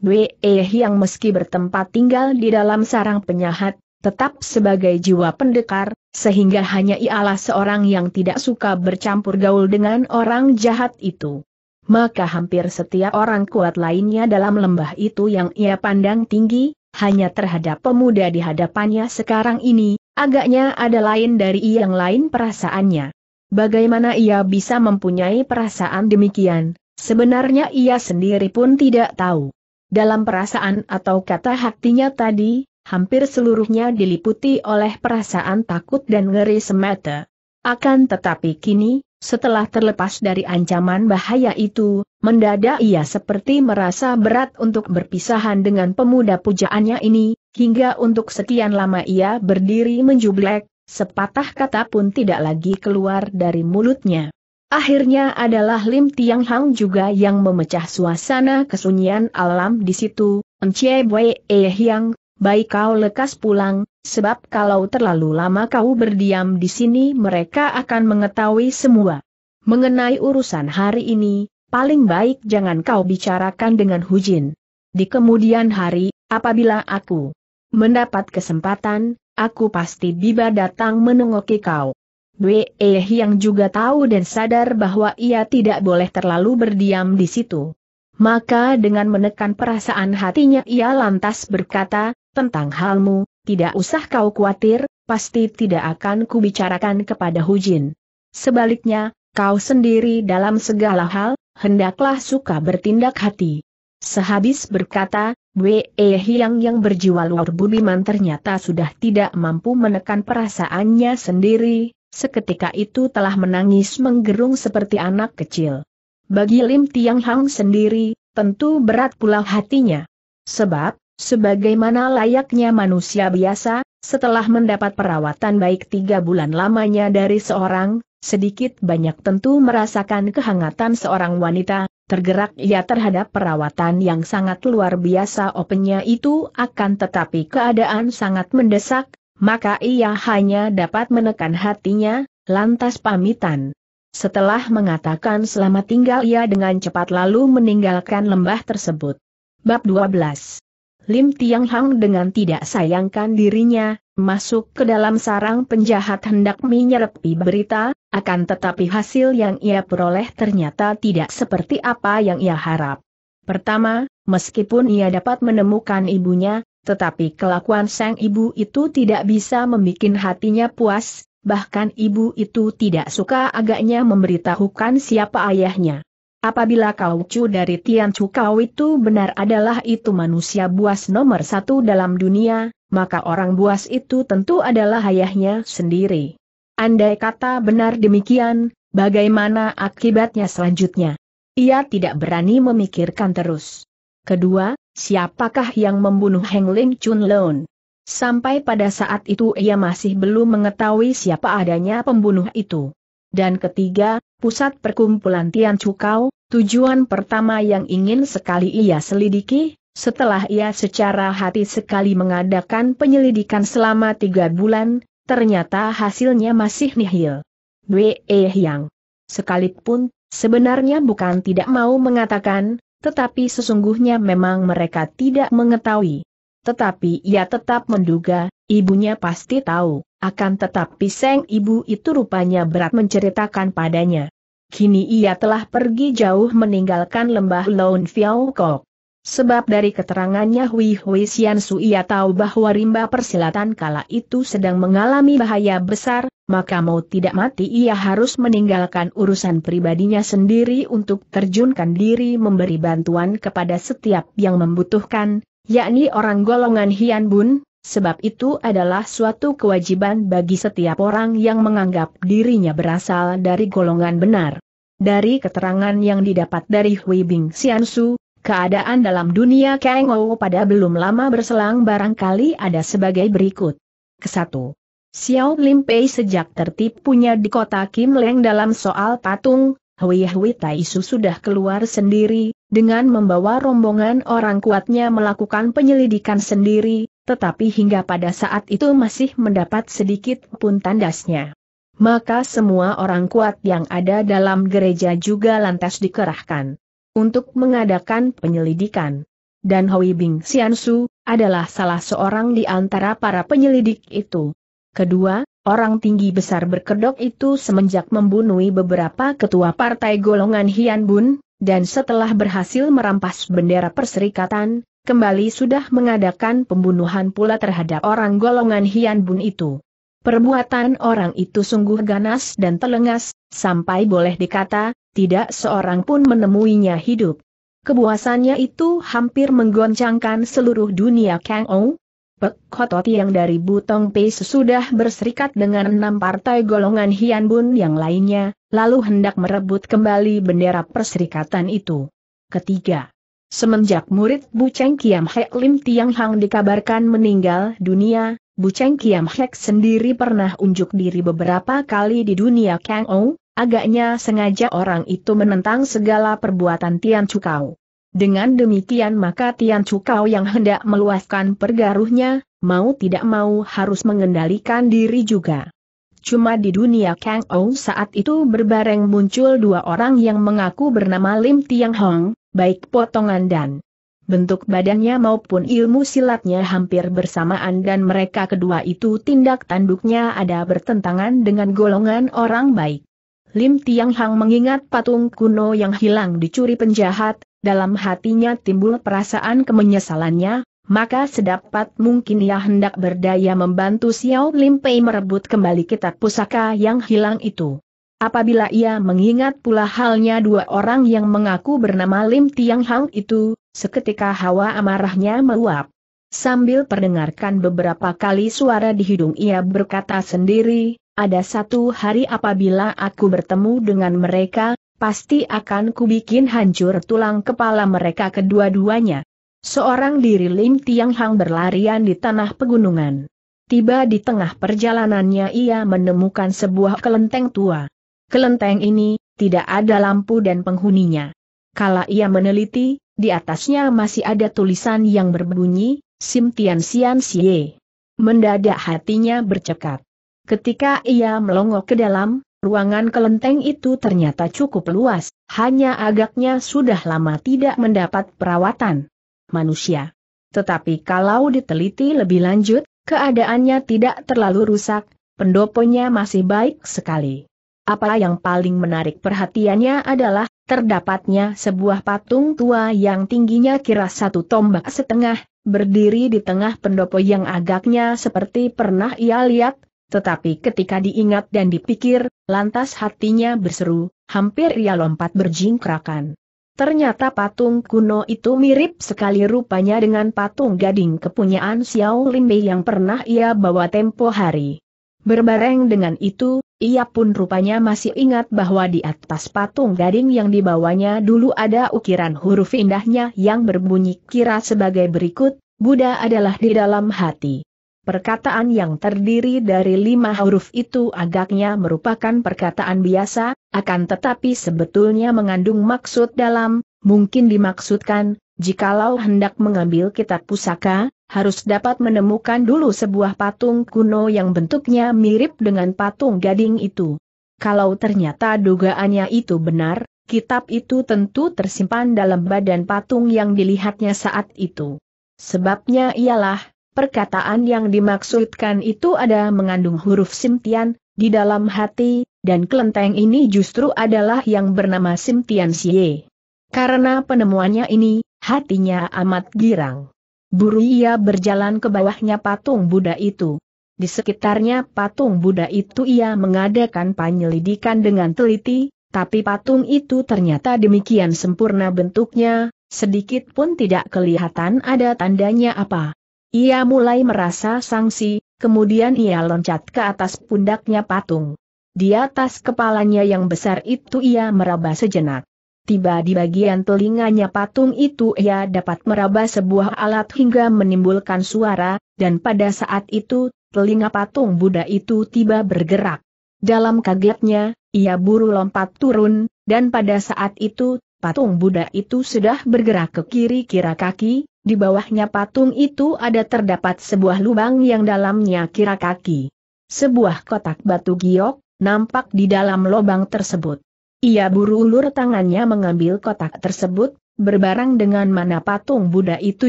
Wei yang meski bertempat tinggal di dalam sarang penyahat, tetap sebagai jiwa pendekar, sehingga hanya ialah seorang yang tidak suka bercampur gaul dengan orang jahat itu. Maka hampir setiap orang kuat lainnya dalam lembah itu yang ia pandang tinggi, hanya terhadap pemuda di hadapannya sekarang ini, agaknya ada lain dari yang lain perasaannya. Bagaimana ia bisa mempunyai perasaan demikian, Sebenarnya ia sendiri pun tidak tahu. Dalam perasaan atau kata hatinya tadi, hampir seluruhnya diliputi oleh perasaan takut dan ngeri semata. Akan tetapi kini, setelah terlepas dari ancaman bahaya itu, mendadak ia seperti merasa berat untuk berpisahan dengan pemuda pujaannya ini, hingga untuk sekian lama ia berdiri menjublek, sepatah kata pun tidak lagi keluar dari mulutnya. Akhirnya adalah Lim Tiang Hang juga yang memecah suasana kesunyian alam di situ, Encie Bwe Eh Yang, baik kau lekas pulang, sebab kalau terlalu lama kau berdiam di sini mereka akan mengetahui semua. Mengenai urusan hari ini, paling baik jangan kau bicarakan dengan Hujin. Di kemudian hari, apabila aku mendapat kesempatan, aku pasti biba datang menengoki kau. Wei yang juga tahu dan sadar bahwa ia tidak boleh terlalu berdiam di situ. Maka dengan menekan perasaan hatinya ia lantas berkata, tentang halmu, tidak usah kau khawatir, pasti tidak akan kubicarakan kepada Hujin. Sebaliknya, kau sendiri dalam segala hal, hendaklah suka bertindak hati. Sehabis berkata, Wei Hiang yang berjiwa luar budiman ternyata sudah tidak mampu menekan perasaannya sendiri, seketika itu telah menangis menggerung seperti anak kecil. Bagi Lim Tiang Hang sendiri, tentu berat pula hatinya. Sebab, sebagaimana layaknya manusia biasa, setelah mendapat perawatan baik tiga bulan lamanya dari seorang, sedikit banyak tentu merasakan kehangatan seorang wanita, tergerak ia terhadap perawatan yang sangat luar biasa opennya itu akan tetapi keadaan sangat mendesak, maka ia hanya dapat menekan hatinya, lantas pamitan. Setelah mengatakan selamat tinggal ia dengan cepat lalu meninggalkan lembah tersebut. Bab 12 Lim Tiang Hang dengan tidak sayangkan dirinya, masuk ke dalam sarang penjahat hendak menyerepi berita, akan tetapi hasil yang ia peroleh ternyata tidak seperti apa yang ia harap. Pertama, meskipun ia dapat menemukan ibunya, tetapi kelakuan sang ibu itu tidak bisa membuat hatinya puas, bahkan ibu itu tidak suka agaknya memberitahukan siapa ayahnya. Apabila kau cu dari Tian Chu kau itu benar adalah itu manusia buas nomor satu dalam dunia, maka orang buas itu tentu adalah ayahnya sendiri. Andai kata benar demikian, bagaimana akibatnya selanjutnya? Ia tidak berani memikirkan terus. Kedua, Siapakah yang membunuh Heng Ling Chun Lon? Sampai pada saat itu ia masih belum mengetahui siapa adanya pembunuh itu. Dan ketiga, pusat perkumpulan Tian Cukau, tujuan pertama yang ingin sekali ia selidiki, setelah ia secara hati sekali mengadakan penyelidikan selama tiga bulan, ternyata hasilnya masih nihil. B.E. Yang sekalipun, sebenarnya bukan tidak mau mengatakan, tetapi sesungguhnya memang mereka tidak mengetahui. Tetapi ia tetap menduga, ibunya pasti tahu, akan tetapi sang ibu itu rupanya berat menceritakan padanya. Kini ia telah pergi jauh meninggalkan lembah Lone Kok. Sebab dari keterangannya Hui Hui Xian Su ia tahu bahwa rimba persilatan kala itu sedang mengalami bahaya besar, maka mau tidak mati ia harus meninggalkan urusan pribadinya sendiri untuk terjunkan diri memberi bantuan kepada setiap yang membutuhkan, yakni orang golongan Hian Bun, sebab itu adalah suatu kewajiban bagi setiap orang yang menganggap dirinya berasal dari golongan benar. Dari keterangan yang didapat dari Hui Bing Xian Su, Keadaan dalam dunia Kang Ou pada belum lama berselang barangkali ada sebagai berikut. Kesatu. Xiao Lim Pei sejak tertipunya di kota Kim Leng dalam soal patung, Hui Hui Taisu sudah keluar sendiri, dengan membawa rombongan orang kuatnya melakukan penyelidikan sendiri, tetapi hingga pada saat itu masih mendapat sedikit pun tandasnya. Maka semua orang kuat yang ada dalam gereja juga lantas dikerahkan untuk mengadakan penyelidikan. Dan Hoi Bing Xiansu adalah salah seorang di antara para penyelidik itu. Kedua, orang tinggi besar berkedok itu semenjak membunuh beberapa ketua partai golongan Hian Bun, dan setelah berhasil merampas bendera perserikatan, kembali sudah mengadakan pembunuhan pula terhadap orang golongan Hian Bun itu. Perbuatan orang itu sungguh ganas dan telengas, sampai boleh dikata, tidak seorang pun menemuinya hidup. Kebuasannya itu hampir menggoncangkan seluruh dunia Kang Ou. Pek Kototi yang dari Butong Pei sesudah berserikat dengan enam partai golongan Hian Bun yang lainnya, lalu hendak merebut kembali bendera perserikatan itu. Ketiga. Semenjak murid Bu Cheng Kiam Hek Lim Tiang Hang dikabarkan meninggal dunia, Bu Cheng Kiam Hek sendiri pernah unjuk diri beberapa kali di dunia Kang Ou, Agaknya sengaja orang itu menentang segala perbuatan Tian Cukau. Dengan demikian maka Tian Cukau yang hendak meluaskan pergaruhnya, mau tidak mau harus mengendalikan diri juga. Cuma di dunia Kang Ou saat itu berbareng muncul dua orang yang mengaku bernama Lim Tiang Hong, baik potongan dan bentuk badannya maupun ilmu silatnya hampir bersamaan dan mereka kedua itu tindak tanduknya ada bertentangan dengan golongan orang baik. Lim Tiang Hang mengingat patung kuno yang hilang dicuri penjahat, dalam hatinya timbul perasaan kemenyesalannya, maka sedapat mungkin ia hendak berdaya membantu Xiao Lim Pei merebut kembali kitab pusaka yang hilang itu. Apabila ia mengingat pula halnya dua orang yang mengaku bernama Lim Tiang Hang itu, seketika hawa amarahnya meluap. Sambil perdengarkan beberapa kali suara di hidung ia berkata sendiri, ada satu hari apabila aku bertemu dengan mereka, pasti akan kubikin hancur tulang kepala mereka kedua-duanya. Seorang diri Lim Tiang Hang berlarian di tanah pegunungan. Tiba di tengah perjalanannya ia menemukan sebuah kelenteng tua. Kelenteng ini, tidak ada lampu dan penghuninya. Kala ia meneliti, di atasnya masih ada tulisan yang berbunyi, Sim Tian Sian Xie. Mendadak hatinya bercekat. Ketika ia melongok ke dalam, ruangan kelenteng itu ternyata cukup luas, hanya agaknya sudah lama tidak mendapat perawatan manusia. Tetapi kalau diteliti lebih lanjut, keadaannya tidak terlalu rusak, pendoponya masih baik sekali. Apa yang paling menarik perhatiannya adalah, terdapatnya sebuah patung tua yang tingginya kira satu tombak setengah, berdiri di tengah pendopo yang agaknya seperti pernah ia lihat, tetapi ketika diingat dan dipikir, lantas hatinya berseru, hampir ia lompat berjingkrakan. Ternyata patung kuno itu mirip sekali rupanya dengan patung gading kepunyaan Xiao Limbe yang pernah ia bawa tempo hari. Berbareng dengan itu, ia pun rupanya masih ingat bahwa di atas patung gading yang dibawanya dulu ada ukiran huruf indahnya yang berbunyi kira sebagai berikut, Buddha adalah di dalam hati. Perkataan yang terdiri dari lima huruf itu agaknya merupakan perkataan biasa, akan tetapi sebetulnya mengandung maksud dalam, mungkin dimaksudkan, jikalau hendak mengambil kitab pusaka, harus dapat menemukan dulu sebuah patung kuno yang bentuknya mirip dengan patung gading itu. Kalau ternyata dugaannya itu benar, kitab itu tentu tersimpan dalam badan patung yang dilihatnya saat itu. Sebabnya ialah, Perkataan yang dimaksudkan itu ada mengandung huruf Simtian, di dalam hati, dan kelenteng ini justru adalah yang bernama Simtian Xie. Karena penemuannya ini, hatinya amat girang. Buru ia berjalan ke bawahnya patung Buddha itu. Di sekitarnya patung Buddha itu ia mengadakan penyelidikan dengan teliti, tapi patung itu ternyata demikian sempurna bentuknya, sedikit pun tidak kelihatan ada tandanya apa. Ia mulai merasa sangsi, kemudian ia loncat ke atas pundaknya patung. Di atas kepalanya yang besar itu ia meraba sejenak. Tiba di bagian telinganya patung itu ia dapat meraba sebuah alat hingga menimbulkan suara, dan pada saat itu, telinga patung Buddha itu tiba bergerak. Dalam kagetnya, ia buru lompat turun, dan pada saat itu, patung Buddha itu sudah bergerak ke kiri kira kaki, di bawahnya patung itu ada terdapat sebuah lubang yang dalamnya kira kaki. Sebuah kotak batu giok, nampak di dalam lubang tersebut. Ia buru ulur tangannya mengambil kotak tersebut, berbarang dengan mana patung Buddha itu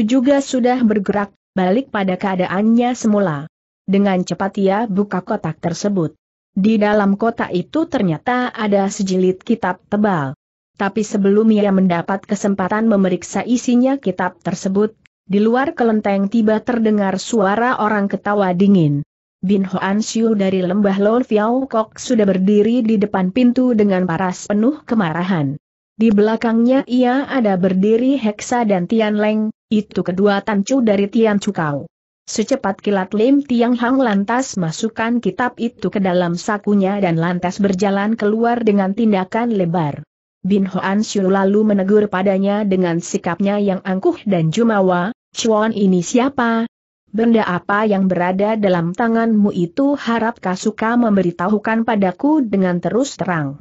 juga sudah bergerak, balik pada keadaannya semula. Dengan cepat ia buka kotak tersebut. Di dalam kotak itu ternyata ada sejilid kitab tebal. Tapi sebelum ia mendapat kesempatan memeriksa isinya kitab tersebut, di luar kelenteng tiba terdengar suara orang ketawa dingin. Bin Hoan Xiu dari lembah Lon Fiao Kok sudah berdiri di depan pintu dengan paras penuh kemarahan. Di belakangnya ia ada berdiri Heksa dan Tian Leng, itu kedua tancu dari Tian Cukau. Secepat kilat Lim Tiang Hang lantas masukkan kitab itu ke dalam sakunya dan lantas berjalan keluar dengan tindakan lebar. Bin Hoan Shu lalu menegur padanya dengan sikapnya yang angkuh dan jumawa, Chuan ini siapa? Benda apa yang berada dalam tanganmu itu harap suka memberitahukan padaku dengan terus terang.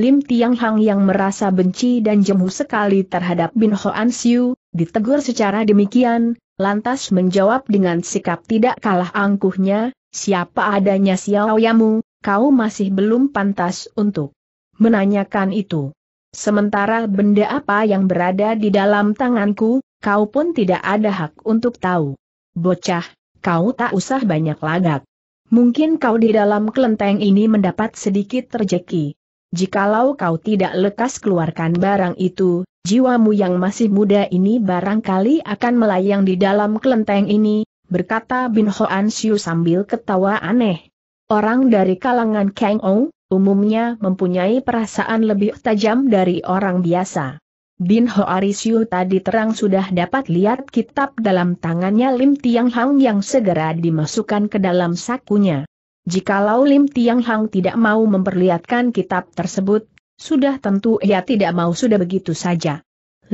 Lim Tiang Hang yang merasa benci dan jemu sekali terhadap Bin Hoan Siu, ditegur secara demikian, lantas menjawab dengan sikap tidak kalah angkuhnya, siapa adanya Xiao Yamu, kau masih belum pantas untuk menanyakan itu. Sementara benda apa yang berada di dalam tanganku, kau pun tidak ada hak untuk tahu. Bocah, kau tak usah banyak lagak. Mungkin kau di dalam kelenteng ini mendapat sedikit rejeki. Jikalau kau tidak lekas keluarkan barang itu, jiwamu yang masih muda ini barangkali akan melayang di dalam kelenteng ini, berkata Bin Hoan Siu sambil ketawa aneh. Orang dari kalangan Kang Ong, umumnya mempunyai perasaan lebih tajam dari orang biasa. Bin Ho Arisyu tadi terang sudah dapat lihat kitab dalam tangannya Lim Tiang Hang yang segera dimasukkan ke dalam sakunya. Jikalau Lim Tiang Hang tidak mau memperlihatkan kitab tersebut, sudah tentu ia tidak mau sudah begitu saja.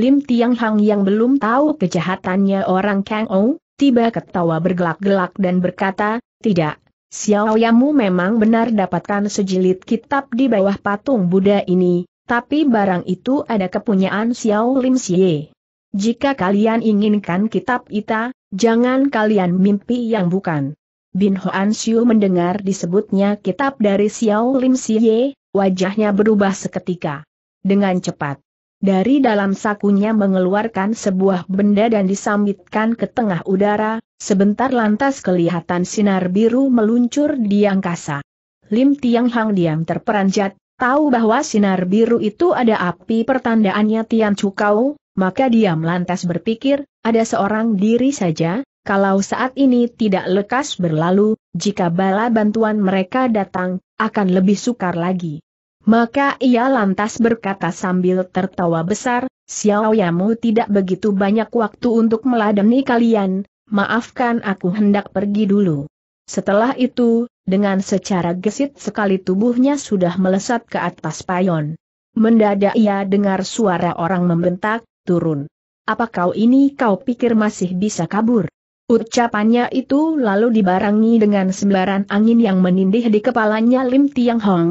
Lim Tiang Hang yang belum tahu kejahatannya orang Kang Ou, tiba ketawa bergelak-gelak dan berkata, tidak, Xiao Yamu memang benar dapatkan sejilid kitab di bawah patung Buddha ini, tapi barang itu ada kepunyaan Xiao Lim Xie. Jika kalian inginkan kitab itu, jangan kalian mimpi yang bukan. Bin Hoan Xiu mendengar disebutnya kitab dari Xiao Lim Xie, wajahnya berubah seketika. Dengan cepat, dari dalam sakunya mengeluarkan sebuah benda dan disambitkan ke tengah udara, Sebentar lantas kelihatan sinar biru meluncur di angkasa. Lim Tiang Hang diam terperanjat, tahu bahwa sinar biru itu ada api pertandaannya Tian Cukau, maka diam lantas berpikir, ada seorang diri saja, kalau saat ini tidak lekas berlalu, jika bala bantuan mereka datang, akan lebih sukar lagi. Maka ia lantas berkata sambil tertawa besar, Xiao Yamu tidak begitu banyak waktu untuk meladeni kalian, maafkan aku hendak pergi dulu. Setelah itu, dengan secara gesit sekali tubuhnya sudah melesat ke atas payon. Mendadak ia dengar suara orang membentak, turun. Apa kau ini kau pikir masih bisa kabur? Ucapannya itu lalu dibarengi dengan sembaran angin yang menindih di kepalanya Lim Tiang Hong.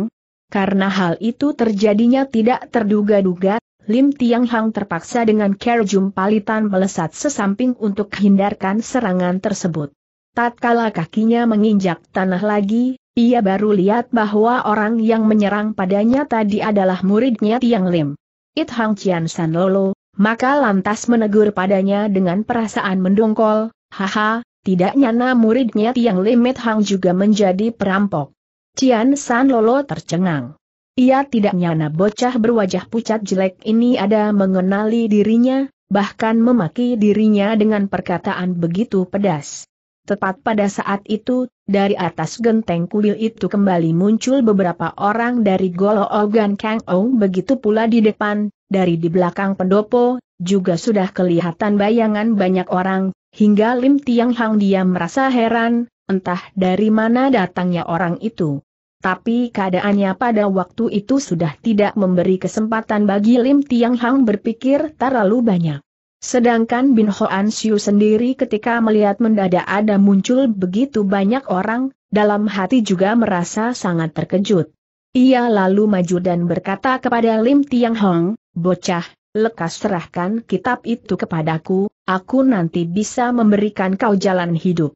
Karena hal itu terjadinya tidak terduga-duga, Lim Tiang Hang terpaksa dengan care jumpalitan melesat sesamping untuk hindarkan serangan tersebut. Tatkala kakinya menginjak tanah lagi, ia baru lihat bahwa orang yang menyerang padanya tadi adalah muridnya Tiang Lim. It Hang Chian San Lolo, maka lantas menegur padanya dengan perasaan mendongkol, haha, tidak nyana muridnya Tiang Lim It Hang juga menjadi perampok. Chian San Lolo tercengang. Ia tidak nyana bocah berwajah pucat jelek ini ada mengenali dirinya, bahkan memaki dirinya dengan perkataan begitu pedas. Tepat pada saat itu, dari atas genteng kuil itu kembali muncul beberapa orang dari Golo Ogan Kang Ong begitu pula di depan, dari di belakang pendopo, juga sudah kelihatan bayangan banyak orang, hingga Lim Tiang Hang dia merasa heran, entah dari mana datangnya orang itu tapi keadaannya pada waktu itu sudah tidak memberi kesempatan bagi Lim Tiang Hang berpikir terlalu banyak. Sedangkan Bin Hoan Siu sendiri ketika melihat mendadak ada muncul begitu banyak orang, dalam hati juga merasa sangat terkejut. Ia lalu maju dan berkata kepada Lim Tiang Hong, Bocah, lekas serahkan kitab itu kepadaku, aku nanti bisa memberikan kau jalan hidup.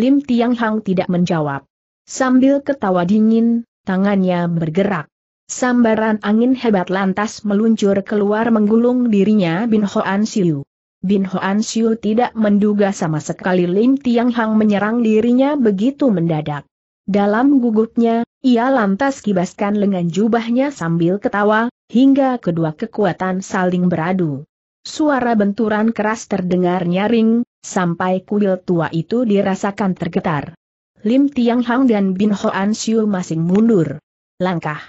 Lim Tiang Hang tidak menjawab. Sambil ketawa dingin, tangannya bergerak. Sambaran angin hebat lantas meluncur keluar menggulung dirinya Bin Hoan Siu. Bin Hoan Siu tidak menduga sama sekali Lim Tiang Hang menyerang dirinya begitu mendadak. Dalam gugupnya, ia lantas kibaskan lengan jubahnya sambil ketawa, hingga kedua kekuatan saling beradu. Suara benturan keras terdengar nyaring, sampai kuil tua itu dirasakan tergetar. Lim Tiang Hang dan Bin Hoan Siu masing mundur. Langkah.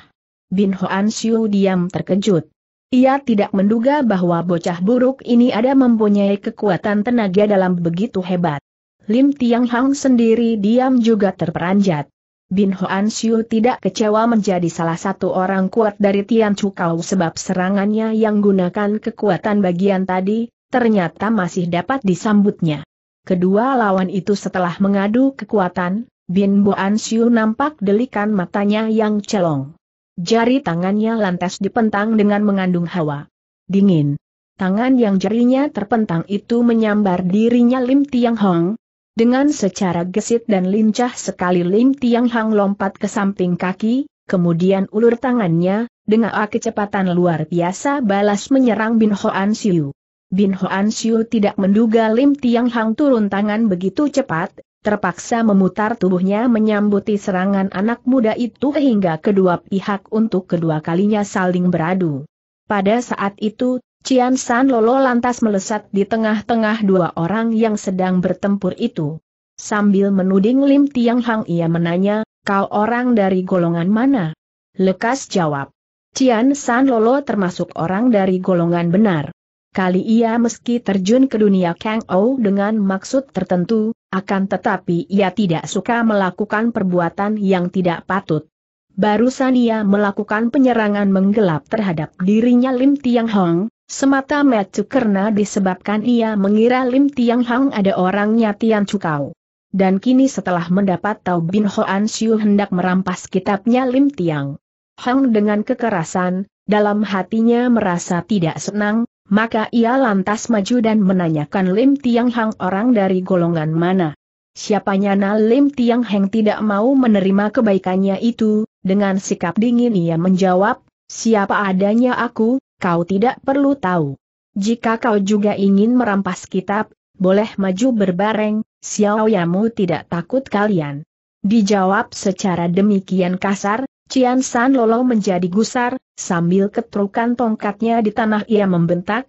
Bin Hoan Siu diam terkejut. Ia tidak menduga bahwa bocah buruk ini ada mempunyai kekuatan tenaga dalam begitu hebat. Lim Tiang Hang sendiri diam juga terperanjat. Bin Hoan Siu tidak kecewa menjadi salah satu orang kuat dari Tian Chukau sebab serangannya yang gunakan kekuatan bagian tadi, ternyata masih dapat disambutnya. Kedua lawan itu setelah mengadu kekuatan, Bin Boan Siu nampak delikan matanya yang celong. Jari tangannya lantas dipentang dengan mengandung hawa. Dingin. Tangan yang jarinya terpentang itu menyambar dirinya Lim Tiang Hong. Dengan secara gesit dan lincah sekali Lim Tiang Hong lompat ke samping kaki, kemudian ulur tangannya, dengan kecepatan luar biasa balas menyerang Bin Hoan Siu. Bin Hoan Siu tidak menduga Lim Tiang Hang turun tangan begitu cepat, terpaksa memutar tubuhnya menyambuti serangan anak muda itu hingga kedua pihak untuk kedua kalinya saling beradu. Pada saat itu, Cian San Lolo lantas melesat di tengah-tengah dua orang yang sedang bertempur itu. Sambil menuding Lim Tiang Hang ia menanya, kau orang dari golongan mana? Lekas jawab. Cian San Lolo termasuk orang dari golongan benar. Kali ia meski terjun ke dunia Kang Ou dengan maksud tertentu, akan tetapi ia tidak suka melakukan perbuatan yang tidak patut. Barusan ia melakukan penyerangan menggelap terhadap dirinya Lim Tiang Hong, semata mata karena disebabkan ia mengira Lim Tiang Hong ada orangnya Tian Cukau. Dan kini setelah mendapat tahu Bin Hoan Siu hendak merampas kitabnya Lim Tiang Hong dengan kekerasan, dalam hatinya merasa tidak senang, maka ia lantas maju dan menanyakan Lim Tiang Hang orang dari golongan mana. Siapanya Na Lim Tiang Hang tidak mau menerima kebaikannya itu, dengan sikap dingin ia menjawab, siapa adanya aku, kau tidak perlu tahu. Jika kau juga ingin merampas kitab, boleh maju berbareng, Xiao Yamu tidak takut kalian. Dijawab secara demikian kasar, Cian San Lolo menjadi gusar, sambil ketrukan tongkatnya di tanah ia membentak,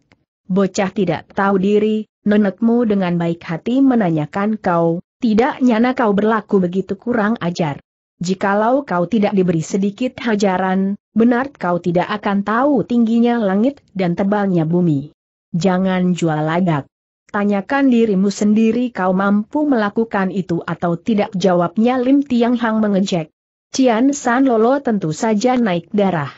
Bocah tidak tahu diri, nenekmu dengan baik hati menanyakan kau, tidak nyana kau berlaku begitu kurang ajar. Jikalau kau tidak diberi sedikit hajaran, benar kau tidak akan tahu tingginya langit dan tebalnya bumi. Jangan jual lagak. Tanyakan dirimu sendiri kau mampu melakukan itu atau tidak jawabnya Lim Tiang Hang mengejek. Cian San Lolo tentu saja naik darah.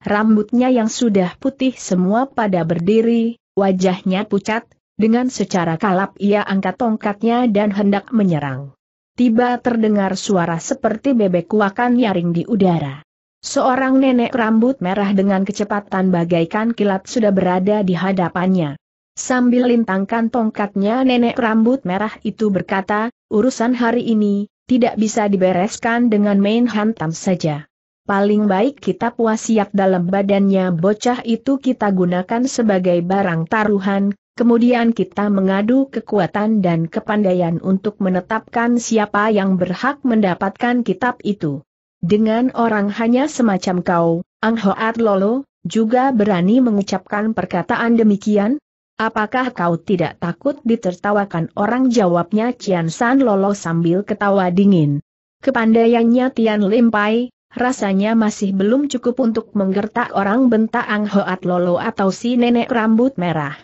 Rambutnya yang sudah putih semua pada berdiri, wajahnya pucat, dengan secara kalap ia angkat tongkatnya dan hendak menyerang. Tiba terdengar suara seperti bebek kuakan nyaring di udara. Seorang nenek rambut merah dengan kecepatan bagaikan kilat sudah berada di hadapannya. Sambil lintangkan tongkatnya nenek rambut merah itu berkata, urusan hari ini, tidak bisa dibereskan dengan main hantam saja. Paling baik kita siap dalam badannya bocah itu kita gunakan sebagai barang taruhan, kemudian kita mengadu kekuatan dan kepandaian untuk menetapkan siapa yang berhak mendapatkan kitab itu. Dengan orang hanya semacam kau, Ang Hoat Lolo, juga berani mengucapkan perkataan demikian? Apakah kau tidak takut ditertawakan orang jawabnya Cian San Lolo sambil ketawa dingin. Kepandaiannya Tian Limpai, rasanya masih belum cukup untuk menggertak orang bentak Ang Hoat Lolo atau si nenek rambut merah.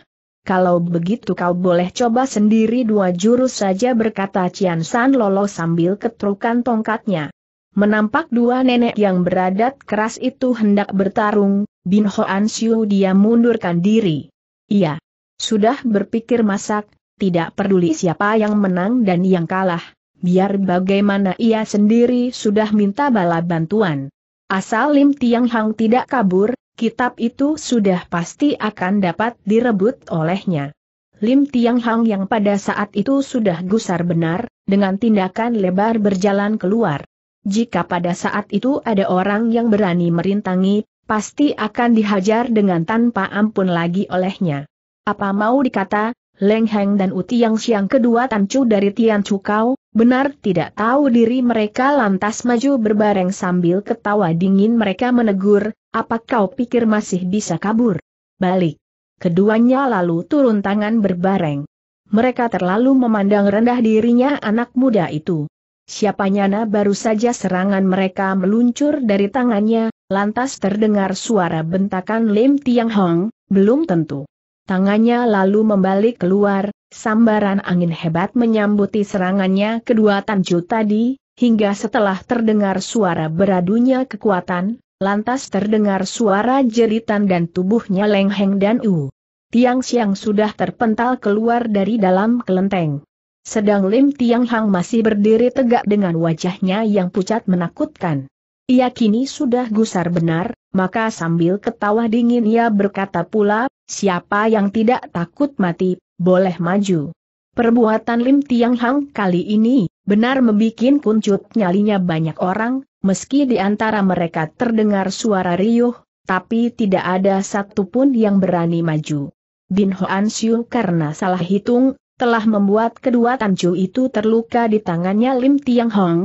Kalau begitu kau boleh coba sendiri dua jurus saja berkata Cian San Lolo sambil ketrukan tongkatnya. Menampak dua nenek yang beradat keras itu hendak bertarung, Bin Hoan Siu dia mundurkan diri. Iya, sudah berpikir masak, tidak peduli siapa yang menang dan yang kalah, biar bagaimana ia sendiri sudah minta bala bantuan. Asal Lim Tiang Hang tidak kabur, kitab itu sudah pasti akan dapat direbut olehnya. Lim Tiang Hang yang pada saat itu sudah gusar benar, dengan tindakan lebar berjalan keluar. Jika pada saat itu ada orang yang berani merintangi, pasti akan dihajar dengan tanpa ampun lagi olehnya. Apa mau dikata, Leng Heng dan Yang Siang kedua tancu dari Tian Cukau, benar tidak tahu diri mereka lantas maju berbareng sambil ketawa dingin mereka menegur, apa kau pikir masih bisa kabur? Balik. Keduanya lalu turun tangan berbareng. Mereka terlalu memandang rendah dirinya anak muda itu. Siapa nyana baru saja serangan mereka meluncur dari tangannya, lantas terdengar suara bentakan Lim Tiang Hong, belum tentu. Tangannya lalu membalik keluar, sambaran angin hebat menyambuti serangannya kedua Tanju tadi, hingga setelah terdengar suara beradunya kekuatan, lantas terdengar suara jeritan dan tubuhnya lengheng dan u. Tiang Siang sudah terpental keluar dari dalam kelenteng. Sedang Lim Tiang Hang masih berdiri tegak dengan wajahnya yang pucat menakutkan. Ia kini sudah gusar benar, maka sambil ketawa dingin ia berkata pula, siapa yang tidak takut mati, boleh maju. Perbuatan Lim Tiang Hang kali ini, benar membuat kuncut nyalinya banyak orang, meski di antara mereka terdengar suara riuh, tapi tidak ada satupun yang berani maju. Bin Hoan Siu karena salah hitung, telah membuat kedua Tanju itu terluka di tangannya Lim Tiang Hong,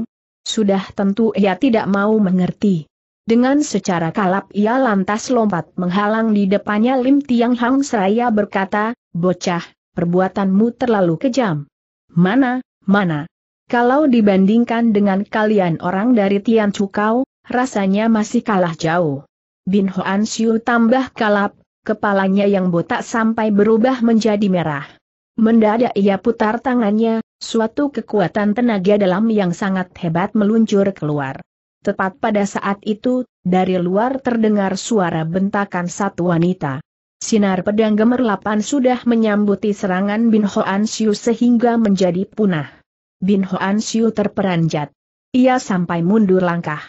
sudah tentu ia tidak mau mengerti. Dengan secara kalap ia lantas lompat menghalang di depannya Lim Tiang Hang seraya berkata, Bocah, perbuatanmu terlalu kejam. Mana, mana. Kalau dibandingkan dengan kalian orang dari Tian Cukau, rasanya masih kalah jauh. Bin Hoan Siu tambah kalap, kepalanya yang botak sampai berubah menjadi merah. Mendadak ia putar tangannya, Suatu kekuatan tenaga dalam yang sangat hebat meluncur keluar. Tepat pada saat itu, dari luar terdengar suara bentakan satu wanita. Sinar pedang gemerlapan sudah menyambuti serangan Bin Hoan Siu sehingga menjadi punah. Bin Hoan Siu terperanjat. Ia sampai mundur langkah.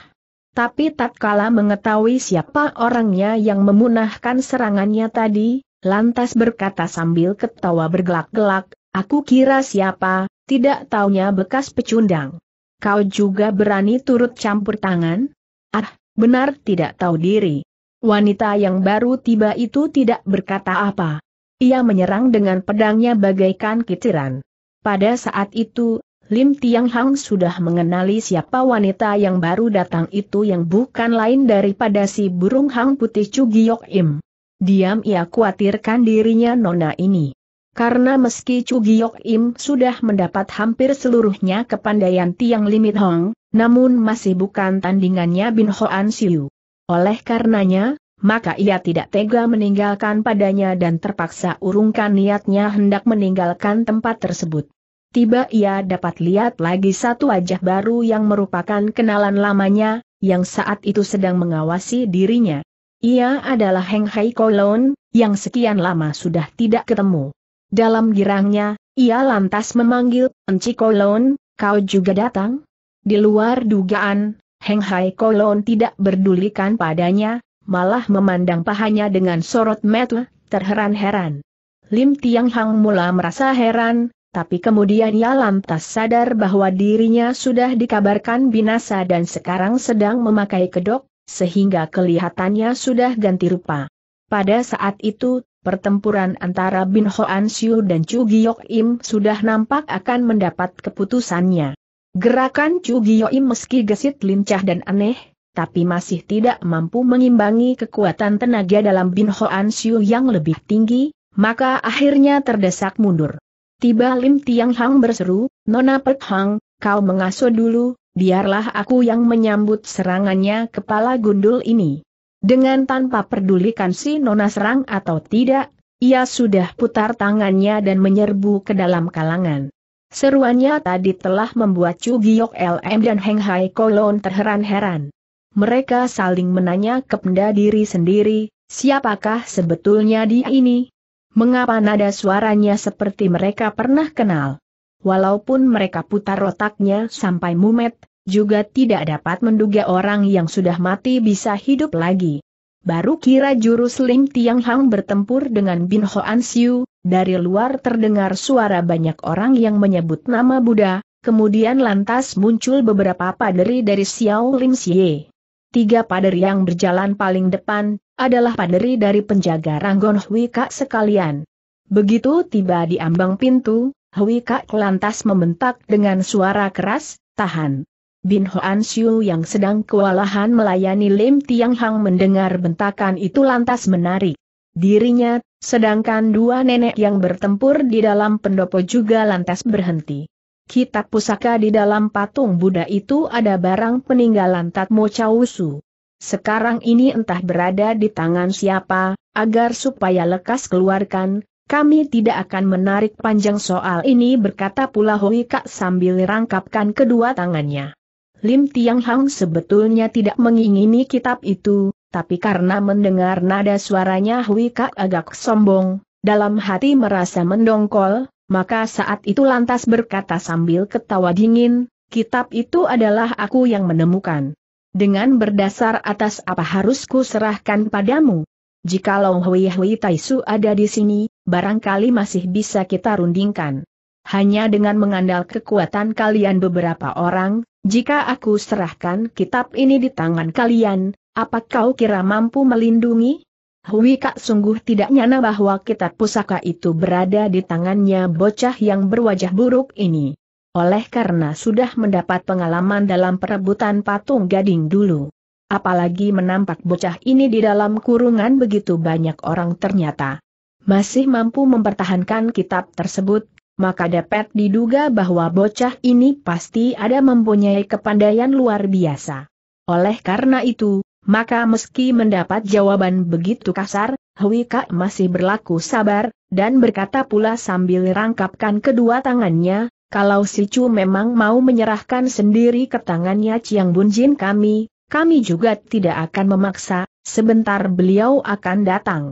Tapi tatkala mengetahui siapa orangnya yang memunahkan serangannya tadi, lantas berkata sambil ketawa bergelak-gelak, aku kira siapa, tidak taunya bekas pecundang. Kau juga berani turut campur tangan? Ah, benar tidak tahu diri. Wanita yang baru tiba itu tidak berkata apa. Ia menyerang dengan pedangnya bagaikan kitiran. Pada saat itu, Lim Tiang Hang sudah mengenali siapa wanita yang baru datang itu yang bukan lain daripada si burung hang putih Cugiok Im. Diam ia khawatirkan dirinya nona ini. Karena meski Chu Giok Im sudah mendapat hampir seluruhnya kepandaian Tiang Limit Hong, namun masih bukan tandingannya Bin Hoan Siu. Oleh karenanya, maka ia tidak tega meninggalkan padanya dan terpaksa urungkan niatnya hendak meninggalkan tempat tersebut. Tiba ia dapat lihat lagi satu wajah baru yang merupakan kenalan lamanya, yang saat itu sedang mengawasi dirinya. Ia adalah Heng Hai Kolon, yang sekian lama sudah tidak ketemu. Dalam girangnya, ia lantas memanggil, Enci Kolon, kau juga datang? Di luar dugaan, Heng Hai Kolon tidak berdulikan padanya, malah memandang pahanya dengan sorot metu, terheran-heran. Lim Tiang Hang mula merasa heran, tapi kemudian ia lantas sadar bahwa dirinya sudah dikabarkan binasa dan sekarang sedang memakai kedok, sehingga kelihatannya sudah ganti rupa. Pada saat itu, pertempuran antara Bin Hoan Siu dan Chu Giok Im sudah nampak akan mendapat keputusannya. Gerakan Chu Giok Im meski gesit lincah dan aneh, tapi masih tidak mampu mengimbangi kekuatan tenaga dalam Bin Hoan Siu yang lebih tinggi, maka akhirnya terdesak mundur. Tiba Lim Tiang Hang berseru, Nona Pek Hang, kau mengasuh dulu, biarlah aku yang menyambut serangannya kepala gundul ini. Dengan tanpa pedulikan si Nona serang atau tidak, ia sudah putar tangannya dan menyerbu ke dalam kalangan. Seruannya tadi telah membuat Chu Giok LM dan Heng Hai Kolon terheran-heran. Mereka saling menanya kepada diri sendiri, siapakah sebetulnya dia ini? Mengapa nada suaranya seperti mereka pernah kenal? Walaupun mereka putar otaknya sampai mumet, juga tidak dapat menduga orang yang sudah mati bisa hidup lagi. Baru kira jurus Lim Tiang Hang bertempur dengan Bin ho an Siu, dari luar terdengar suara banyak orang yang menyebut nama Buddha, kemudian lantas muncul beberapa paderi dari Xiao Lim Xie. Tiga paderi yang berjalan paling depan, adalah paderi dari penjaga Ranggon Hui Kak sekalian. Begitu tiba di ambang pintu, Hui Kak lantas membentak dengan suara keras, tahan. Bin Hoan Xiu yang sedang kewalahan melayani Lim Tiang Hang mendengar bentakan itu lantas menarik dirinya, sedangkan dua nenek yang bertempur di dalam pendopo juga lantas berhenti. Kitab pusaka di dalam patung Buddha itu ada barang peninggalan Tatmo Chausu. Sekarang ini entah berada di tangan siapa, agar supaya lekas keluarkan, kami tidak akan menarik panjang soal ini berkata pula Hui Kak sambil rangkapkan kedua tangannya. Lim Tiang Hang sebetulnya tidak mengingini kitab itu, tapi karena mendengar nada suaranya Hui Kak agak sombong, dalam hati merasa mendongkol, maka saat itu lantas berkata sambil ketawa dingin, kitab itu adalah aku yang menemukan. Dengan berdasar atas apa harusku serahkan padamu? Jikalau Hui Hui Taisu ada di sini, barangkali masih bisa kita rundingkan. Hanya dengan mengandalkan kekuatan kalian beberapa orang, jika aku serahkan kitab ini di tangan kalian, apa kau kira mampu melindungi? Hui Kak sungguh tidak nyana bahwa kitab pusaka itu berada di tangannya bocah yang berwajah buruk ini. Oleh karena sudah mendapat pengalaman dalam perebutan patung gading dulu. Apalagi menampak bocah ini di dalam kurungan begitu banyak orang ternyata. Masih mampu mempertahankan kitab tersebut, maka dapat diduga bahwa bocah ini pasti ada mempunyai kepandaian luar biasa. Oleh karena itu, maka meski mendapat jawaban begitu kasar, Hui Kak masih berlaku sabar, dan berkata pula sambil rangkapkan kedua tangannya, kalau si Chu memang mau menyerahkan sendiri ke tangannya Ciang Bunjin kami, kami juga tidak akan memaksa, sebentar beliau akan datang.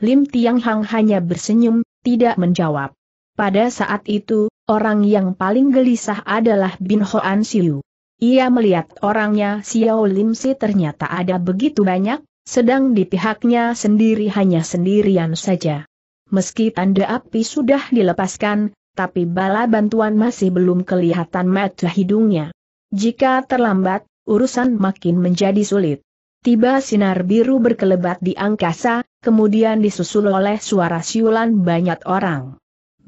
Lim Tiang Hang hanya bersenyum, tidak menjawab. Pada saat itu, orang yang paling gelisah adalah Bin Hoan Siu. Ia melihat orangnya Xiao Lim Si ternyata ada begitu banyak, sedang di pihaknya sendiri hanya sendirian saja. Meski tanda api sudah dilepaskan, tapi bala bantuan masih belum kelihatan mata hidungnya. Jika terlambat, urusan makin menjadi sulit. Tiba sinar biru berkelebat di angkasa, kemudian disusul oleh suara siulan banyak orang.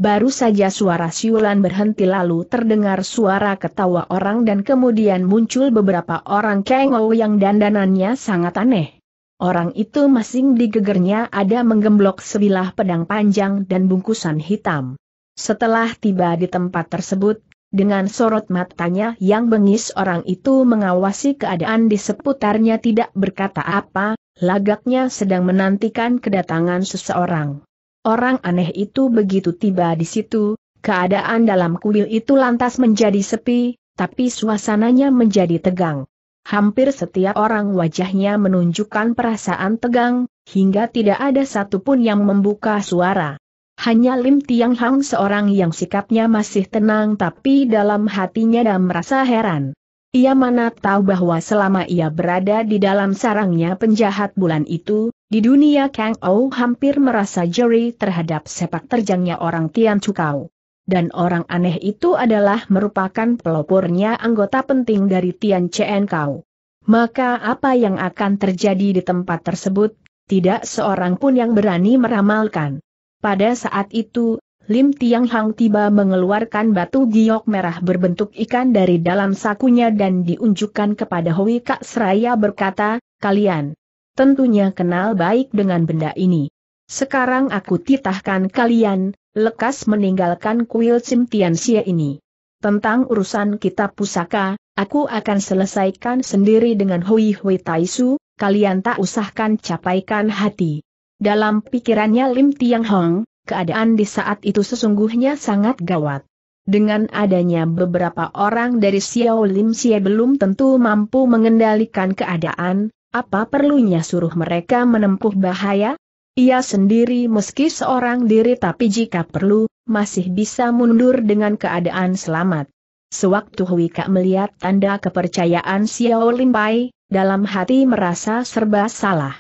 Baru saja suara siulan berhenti lalu terdengar suara ketawa orang dan kemudian muncul beberapa orang kengol yang dandanannya sangat aneh. Orang itu masing di gegernya ada menggemblok sebilah pedang panjang dan bungkusan hitam. Setelah tiba di tempat tersebut, dengan sorot matanya yang bengis orang itu mengawasi keadaan di seputarnya tidak berkata apa, lagaknya sedang menantikan kedatangan seseorang. Orang aneh itu begitu tiba di situ, keadaan dalam kuil itu lantas menjadi sepi, tapi suasananya menjadi tegang. Hampir setiap orang wajahnya menunjukkan perasaan tegang, hingga tidak ada satupun yang membuka suara. Hanya Lim Tiang Hang seorang yang sikapnya masih tenang tapi dalam hatinya dan merasa heran. Ia mana tahu bahwa selama ia berada di dalam sarangnya penjahat bulan itu, di dunia Kang Ou hampir merasa jeri terhadap sepak terjangnya orang Tian Cukau. Dan orang aneh itu adalah merupakan pelopornya anggota penting dari Tian Chen Kau. Maka apa yang akan terjadi di tempat tersebut, tidak seorang pun yang berani meramalkan. Pada saat itu, Lim Tiang Hang tiba mengeluarkan batu giok merah berbentuk ikan dari dalam sakunya dan diunjukkan kepada Hui Kak Seraya berkata, kalian tentunya kenal baik dengan benda ini. Sekarang aku titahkan kalian, lekas meninggalkan kuil Sim Tian Xie ini. Tentang urusan kitab pusaka, aku akan selesaikan sendiri dengan Hui Hui Tai Su, kalian tak usahkan capaikan hati. Dalam pikirannya Lim Tiang Hong, keadaan di saat itu sesungguhnya sangat gawat. Dengan adanya beberapa orang dari Xiao Lim Xie belum tentu mampu mengendalikan keadaan, apa perlunya suruh mereka menempuh bahaya? Ia sendiri meski seorang diri tapi jika perlu, masih bisa mundur dengan keadaan selamat. Sewaktu Hui Huika melihat tanda kepercayaan Xiao Lim Pai, dalam hati merasa serba salah.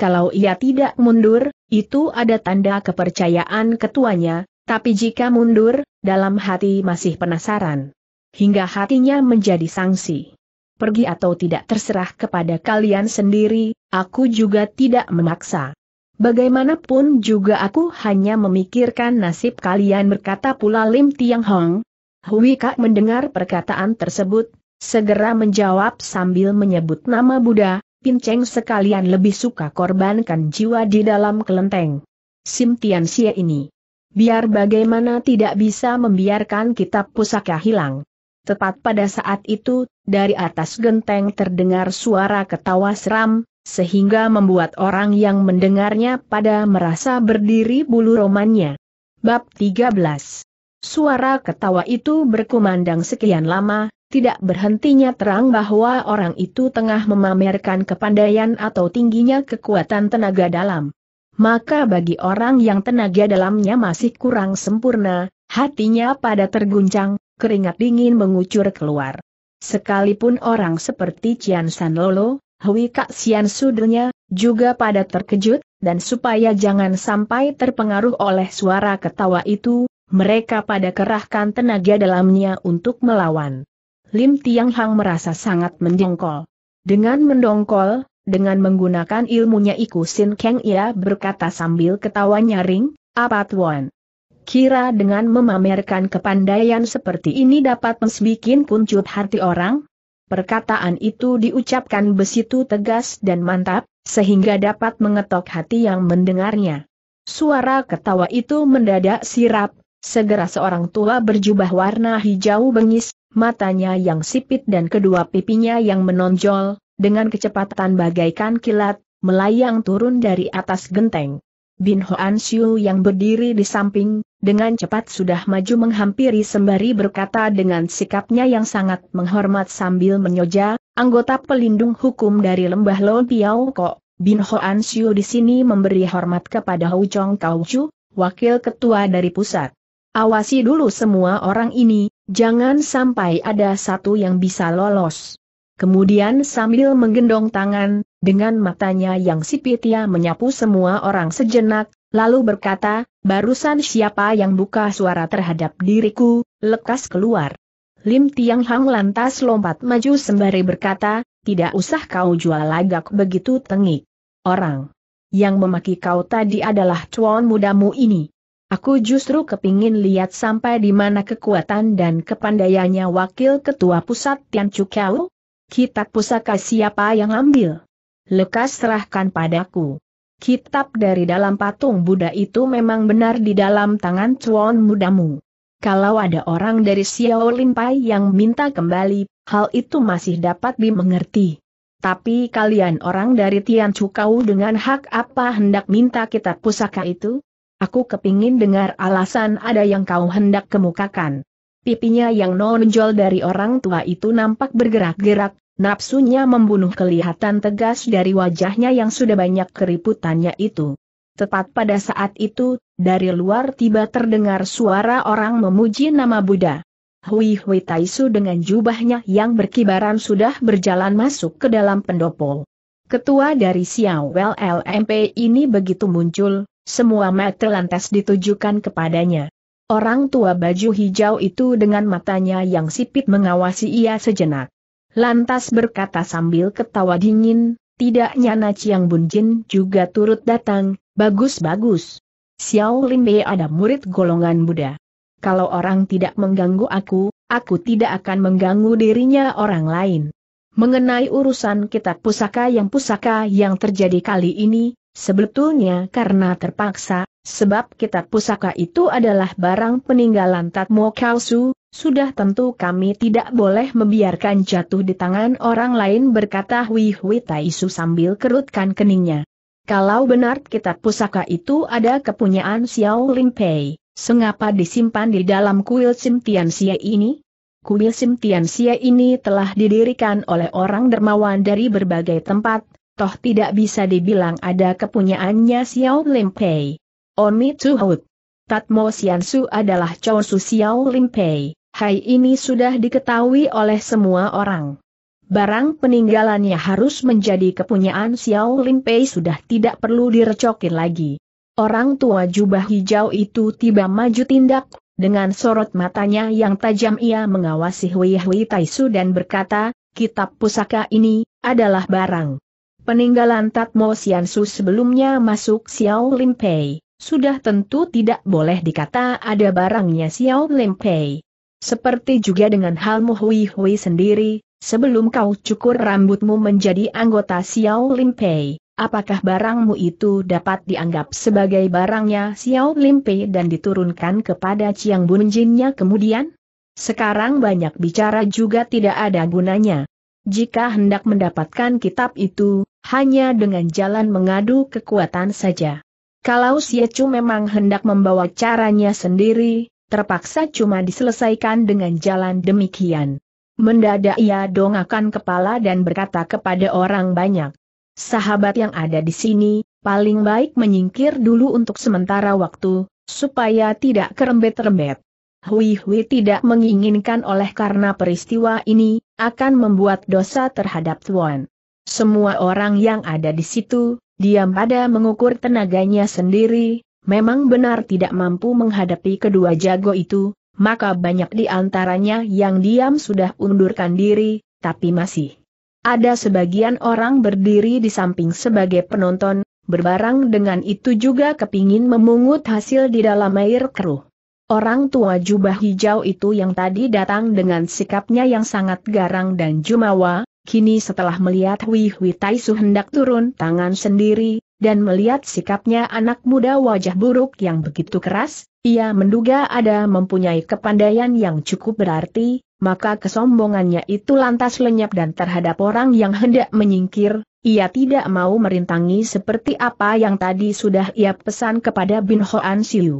Kalau ia tidak mundur, itu ada tanda kepercayaan ketuanya, tapi jika mundur, dalam hati masih penasaran. Hingga hatinya menjadi sanksi. Pergi atau tidak terserah kepada kalian sendiri, aku juga tidak memaksa. Bagaimanapun juga aku hanya memikirkan nasib kalian berkata pula Lim Tiang Hong. Hui Kak mendengar perkataan tersebut, segera menjawab sambil menyebut nama Buddha, Pinceng sekalian lebih suka korbankan jiwa di dalam kelenteng. Sim Tian Xie ini. Biar bagaimana tidak bisa membiarkan kitab pusaka hilang. Tepat pada saat itu, dari atas genteng terdengar suara ketawa seram, sehingga membuat orang yang mendengarnya pada merasa berdiri bulu romannya. Bab 13 Suara ketawa itu berkumandang sekian lama, tidak berhentinya terang bahwa orang itu tengah memamerkan kepandaian atau tingginya kekuatan tenaga dalam. Maka bagi orang yang tenaga dalamnya masih kurang sempurna, hatinya pada terguncang, keringat dingin mengucur keluar. Sekalipun orang seperti Cian San Lolo, Hui Kak Sian Sudunya juga pada terkejut, dan supaya jangan sampai terpengaruh oleh suara ketawa itu, mereka pada kerahkan tenaga dalamnya untuk melawan. Lim Tiang Hang merasa sangat mendongkol. Dengan mendongkol, dengan menggunakan ilmunya Iku Sin Kang ia berkata sambil ketawa nyaring, apa tuan? Kira dengan memamerkan kepandaian seperti ini dapat membikin kuncup hati orang? Perkataan itu diucapkan besitu tegas dan mantap, sehingga dapat mengetok hati yang mendengarnya. Suara ketawa itu mendadak sirap, segera seorang tua berjubah warna hijau bengis, matanya yang sipit dan kedua pipinya yang menonjol, dengan kecepatan bagaikan kilat, melayang turun dari atas genteng. Bin Hoan Xiu yang berdiri di samping, dengan cepat sudah maju menghampiri sembari berkata dengan sikapnya yang sangat menghormat sambil menyoja, anggota pelindung hukum dari lembah Lo Piao Kok, Bin Hoan Xiu di sini memberi hormat kepada Hu Chong Kau Chu, wakil ketua dari pusat. Awasi dulu semua orang ini, Jangan sampai ada satu yang bisa lolos. Kemudian sambil menggendong tangan, dengan matanya yang sipit ia menyapu semua orang sejenak, lalu berkata, barusan siapa yang buka suara terhadap diriku, lekas keluar. Lim Tiang Hang lantas lompat maju sembari berkata, tidak usah kau jual lagak begitu tengik. Orang yang memaki kau tadi adalah cuan mudamu ini. Aku justru kepingin lihat sampai di mana kekuatan dan kepandaiannya wakil ketua pusat Tian Chukau. Kitab pusaka siapa yang ambil? Lekas serahkan padaku. Kitab dari dalam patung Buddha itu memang benar di dalam tangan cuan mudamu. Kalau ada orang dari Xiao Limpai yang minta kembali, hal itu masih dapat dimengerti. Tapi kalian orang dari Tian Chukau dengan hak apa hendak minta kitab pusaka itu? Aku kepingin dengar alasan ada yang kau hendak kemukakan. Pipinya yang nonjol dari orang tua itu nampak bergerak-gerak, nafsunya membunuh kelihatan tegas dari wajahnya yang sudah banyak keriputannya itu. Tepat pada saat itu, dari luar tiba terdengar suara orang memuji nama Buddha. Hui Hui Taisu dengan jubahnya yang berkibaran sudah berjalan masuk ke dalam pendopo. Ketua dari Xiao LMP ini begitu muncul, semua mata lantas ditujukan kepadanya. Orang tua baju hijau itu dengan matanya yang sipit mengawasi ia sejenak. Lantas berkata sambil ketawa dingin, tidaknya nyana Chiang Bun Jin juga turut datang, bagus-bagus. Xiao Bei ada murid golongan Buddha. Kalau orang tidak mengganggu aku, aku tidak akan mengganggu dirinya orang lain. Mengenai urusan kitab pusaka yang pusaka yang terjadi kali ini, Sebetulnya karena terpaksa, sebab kitab pusaka itu adalah barang peninggalan Tatmo Kausu, sudah tentu kami tidak boleh membiarkan jatuh di tangan orang lain berkata Hui Hui Taisu sambil kerutkan keningnya. Kalau benar kitab pusaka itu ada kepunyaan Xiao Limpei, sengapa disimpan di dalam kuil Sim Xie ini? Kuil Sim Xie ini telah didirikan oleh orang dermawan dari berbagai tempat, toh tidak bisa dibilang ada kepunyaannya Xiao Lim Pei. Oni Tuhut. Tatmo Xiansu adalah Chou Su Xiao Limpei, Hai ini sudah diketahui oleh semua orang. Barang peninggalannya harus menjadi kepunyaan Xiao Limpei sudah tidak perlu direcokin lagi. Orang tua jubah hijau itu tiba maju tindak, dengan sorot matanya yang tajam ia mengawasi Hui Hui Taisu dan berkata, kitab pusaka ini, adalah barang Peninggalan Siansu sebelumnya masuk Xiao Limpei, sudah tentu tidak boleh dikata ada barangnya Xiao Limpei. Seperti juga dengan halmu Hui Hui sendiri, sebelum kau cukur rambutmu menjadi anggota Xiao Limpei, apakah barangmu itu dapat dianggap sebagai barangnya Xiao Limpei dan diturunkan kepada Chiang Bunjinnya kemudian? Sekarang banyak bicara juga tidak ada gunanya jika hendak mendapatkan kitab itu, hanya dengan jalan mengadu kekuatan saja. Kalau Yecu memang hendak membawa caranya sendiri, terpaksa cuma diselesaikan dengan jalan demikian. Mendadak ia dongakan kepala dan berkata kepada orang banyak, Sahabat yang ada di sini, paling baik menyingkir dulu untuk sementara waktu, supaya tidak kerembet-rembet. Hui Hui tidak menginginkan oleh karena peristiwa ini, akan membuat dosa terhadap Tuan. Semua orang yang ada di situ, diam pada mengukur tenaganya sendiri, memang benar tidak mampu menghadapi kedua jago itu, maka banyak di antaranya yang diam sudah undurkan diri, tapi masih. Ada sebagian orang berdiri di samping sebagai penonton, berbarang dengan itu juga kepingin memungut hasil di dalam air keruh. Orang tua jubah hijau itu yang tadi datang dengan sikapnya yang sangat garang dan jumawa, kini setelah melihat Hui Hui Taisu hendak turun tangan sendiri, dan melihat sikapnya anak muda wajah buruk yang begitu keras, ia menduga ada mempunyai kepandaian yang cukup berarti, maka kesombongannya itu lantas lenyap dan terhadap orang yang hendak menyingkir, ia tidak mau merintangi seperti apa yang tadi sudah ia pesan kepada Bin Hoan Siu.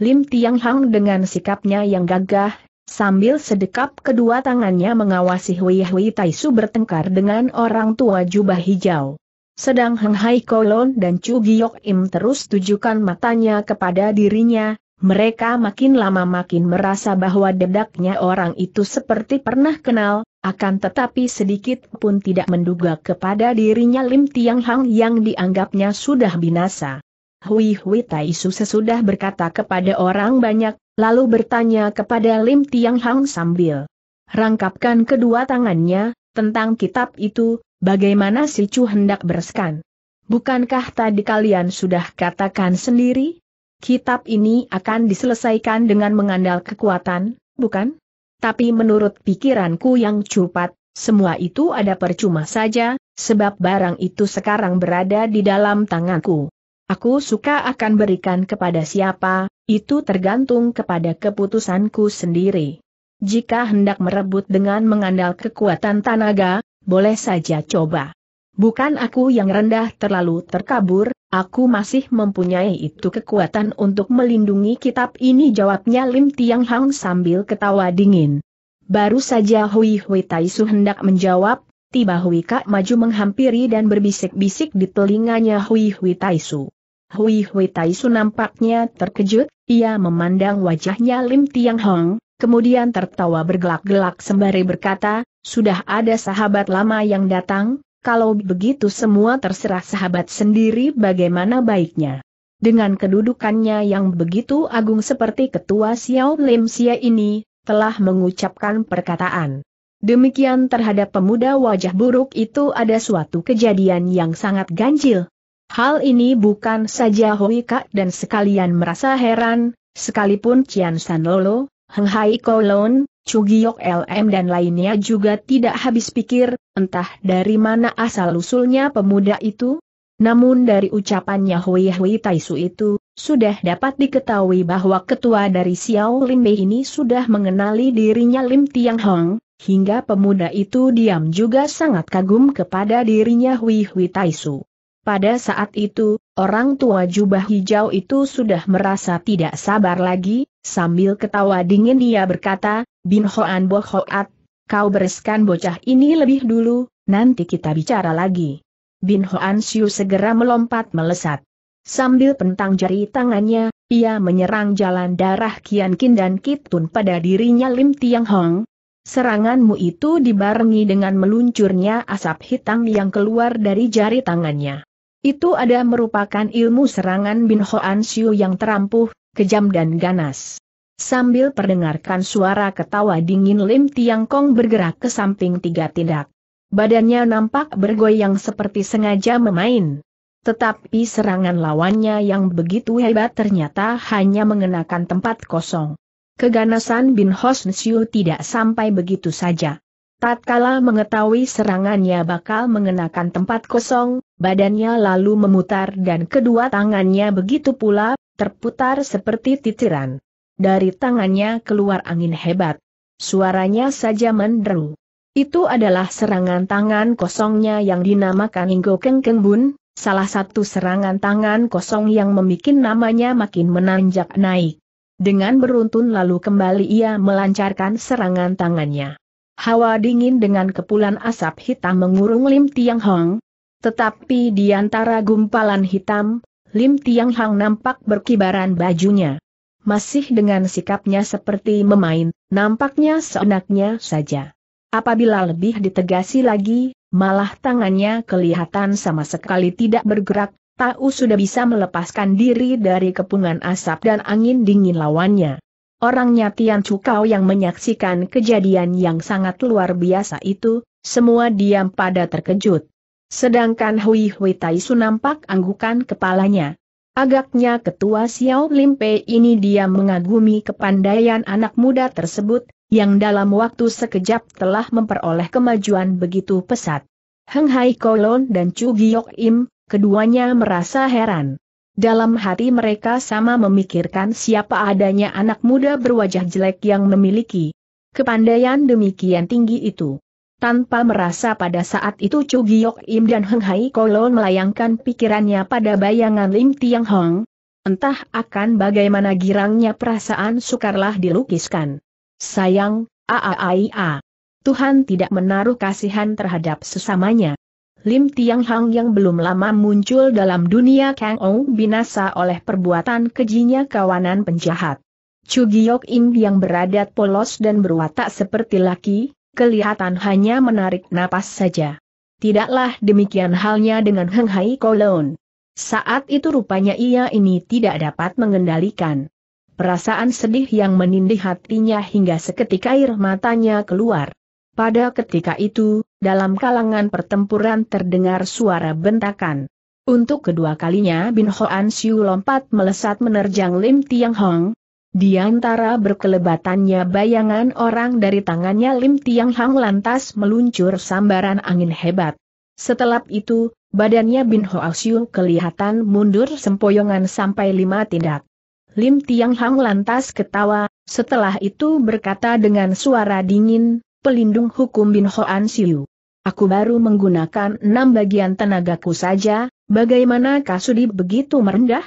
Lim Tiang Hang dengan sikapnya yang gagah, sambil sedekap kedua tangannya mengawasi Hui Hui Tai Su bertengkar dengan orang tua jubah hijau. Sedang Heng Hai Kolon dan Chu Giok Im terus tujukan matanya kepada dirinya, mereka makin lama makin merasa bahwa dedaknya orang itu seperti pernah kenal, akan tetapi sedikit pun tidak menduga kepada dirinya Lim Tiang Hang yang dianggapnya sudah binasa. Hui Hui Taisu sesudah berkata kepada orang banyak, lalu bertanya kepada Lim Tiang Hang sambil rangkapkan kedua tangannya, tentang kitab itu, bagaimana si Chu hendak bereskan. Bukankah tadi kalian sudah katakan sendiri? Kitab ini akan diselesaikan dengan mengandal kekuatan, bukan? Tapi menurut pikiranku yang cupat, semua itu ada percuma saja, sebab barang itu sekarang berada di dalam tanganku. Aku suka akan berikan kepada siapa, itu tergantung kepada keputusanku sendiri. Jika hendak merebut dengan mengandal kekuatan tanaga, boleh saja coba. Bukan aku yang rendah terlalu terkabur, aku masih mempunyai itu kekuatan untuk melindungi kitab ini jawabnya Lim Tiang Hang sambil ketawa dingin. Baru saja Hui Hui Taisu hendak menjawab, tiba Hui Kak maju menghampiri dan berbisik-bisik di telinganya Hui Hui Taisu. Hui Hui Tai Taisu nampaknya terkejut, ia memandang wajahnya Lim Tiang Hong, kemudian tertawa bergelak-gelak sembari berkata, sudah ada sahabat lama yang datang, kalau begitu semua terserah sahabat sendiri bagaimana baiknya. Dengan kedudukannya yang begitu agung seperti ketua Xiao Lim Xia ini, telah mengucapkan perkataan. Demikian terhadap pemuda wajah buruk itu ada suatu kejadian yang sangat ganjil, Hal ini bukan saja Hui Kak dan sekalian merasa heran, sekalipun Cian San Lolo, Heng Hai Kolon, Cugiok LM dan lainnya juga tidak habis pikir, entah dari mana asal-usulnya pemuda itu. Namun dari ucapannya Hui Hui Taisu itu, sudah dapat diketahui bahwa ketua dari Xiao Lin Bei ini sudah mengenali dirinya Lim Tiang Hong, hingga pemuda itu diam juga sangat kagum kepada dirinya Hui Hui Taisu. Pada saat itu, orang tua jubah hijau itu sudah merasa tidak sabar lagi, sambil ketawa dingin dia berkata, Bin Hoan Bo Hoat, kau bereskan bocah ini lebih dulu, nanti kita bicara lagi. Bin Hoan Siu segera melompat melesat. Sambil pentang jari tangannya, ia menyerang jalan darah Kian Kin dan Kitun pada dirinya Lim Tiang Hong. Seranganmu itu dibarengi dengan meluncurnya asap hitam yang keluar dari jari tangannya. Itu ada merupakan ilmu serangan Bin Hoan Siu yang terampuh, kejam dan ganas. Sambil perdengarkan suara ketawa dingin Lim Tiang Kong bergerak ke samping tiga tindak. Badannya nampak bergoyang seperti sengaja memain. Tetapi serangan lawannya yang begitu hebat ternyata hanya mengenakan tempat kosong. Keganasan Bin Hoan Siu tidak sampai begitu saja. Tatkala mengetahui serangannya bakal mengenakan tempat kosong, badannya lalu memutar dan kedua tangannya begitu pula, terputar seperti titiran. Dari tangannya keluar angin hebat. Suaranya saja menderu. Itu adalah serangan tangan kosongnya yang dinamakan Inggo Keng Bun, salah satu serangan tangan kosong yang membuat namanya makin menanjak naik. Dengan beruntun lalu kembali ia melancarkan serangan tangannya hawa dingin dengan kepulan asap hitam mengurung Lim Tiang Hong. Tetapi di antara gumpalan hitam, Lim Tiang Hong nampak berkibaran bajunya. Masih dengan sikapnya seperti memain, nampaknya seenaknya saja. Apabila lebih ditegasi lagi, malah tangannya kelihatan sama sekali tidak bergerak, tahu sudah bisa melepaskan diri dari kepungan asap dan angin dingin lawannya orangnya Tian Cukau yang menyaksikan kejadian yang sangat luar biasa itu, semua diam pada terkejut. Sedangkan Hui Hui Taisu nampak anggukan kepalanya. Agaknya ketua Xiao Limpe ini dia mengagumi kepandaian anak muda tersebut, yang dalam waktu sekejap telah memperoleh kemajuan begitu pesat. Heng Hai Kolon dan Chu Giok Im, keduanya merasa heran. Dalam hati mereka sama memikirkan siapa adanya anak muda berwajah jelek yang memiliki kepandaian demikian tinggi itu. Tanpa merasa pada saat itu Chu Giyok Im dan Heng Hai Kolon melayangkan pikirannya pada bayangan Lim Tiang Hong. Entah akan bagaimana girangnya perasaan sukarlah dilukiskan. Sayang, aaia. Tuhan tidak menaruh kasihan terhadap sesamanya. Lim Tiang Hang yang belum lama muncul dalam dunia Kang Ou binasa oleh perbuatan kejinya kawanan penjahat. Chu Giok Im yang beradat polos dan berwatak seperti laki, kelihatan hanya menarik napas saja. Tidaklah demikian halnya dengan Heng Hai Kolon. Saat itu rupanya ia ini tidak dapat mengendalikan. Perasaan sedih yang menindih hatinya hingga seketika air matanya keluar. Pada ketika itu, dalam kalangan pertempuran terdengar suara bentakan. Untuk kedua kalinya Bin Hoan Siu lompat melesat menerjang Lim Tiang Hong. Di antara berkelebatannya bayangan orang dari tangannya Lim Tiang Hong lantas meluncur sambaran angin hebat. Setelah itu, badannya Bin Hoan Siu kelihatan mundur sempoyongan sampai lima tindak. Lim Tiang Hong lantas ketawa, setelah itu berkata dengan suara dingin, pelindung hukum Bin Hoan Siu. Aku baru menggunakan enam bagian tenagaku saja, bagaimana kasudi begitu merendah?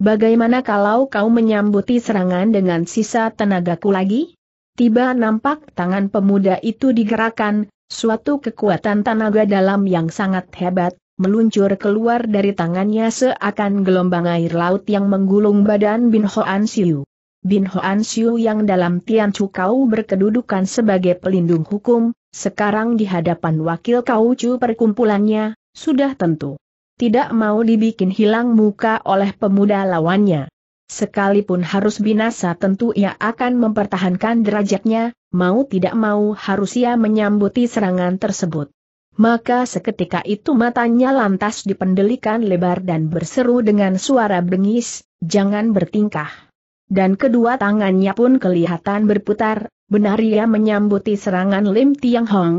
Bagaimana kalau kau menyambuti serangan dengan sisa tenagaku lagi? Tiba nampak tangan pemuda itu digerakkan, suatu kekuatan tenaga dalam yang sangat hebat, meluncur keluar dari tangannya seakan gelombang air laut yang menggulung badan Bin Hoan Siu. Bin Hoan Siu yang dalam Tian Chu Kau berkedudukan sebagai pelindung hukum, sekarang di hadapan wakil Kau Chu perkumpulannya, sudah tentu. Tidak mau dibikin hilang muka oleh pemuda lawannya. Sekalipun harus binasa tentu ia akan mempertahankan derajatnya, mau tidak mau harus ia menyambuti serangan tersebut. Maka seketika itu matanya lantas dipendelikan lebar dan berseru dengan suara bengis, jangan bertingkah. Dan kedua tangannya pun kelihatan berputar, benar ia menyambuti serangan Lim Tiang Hong.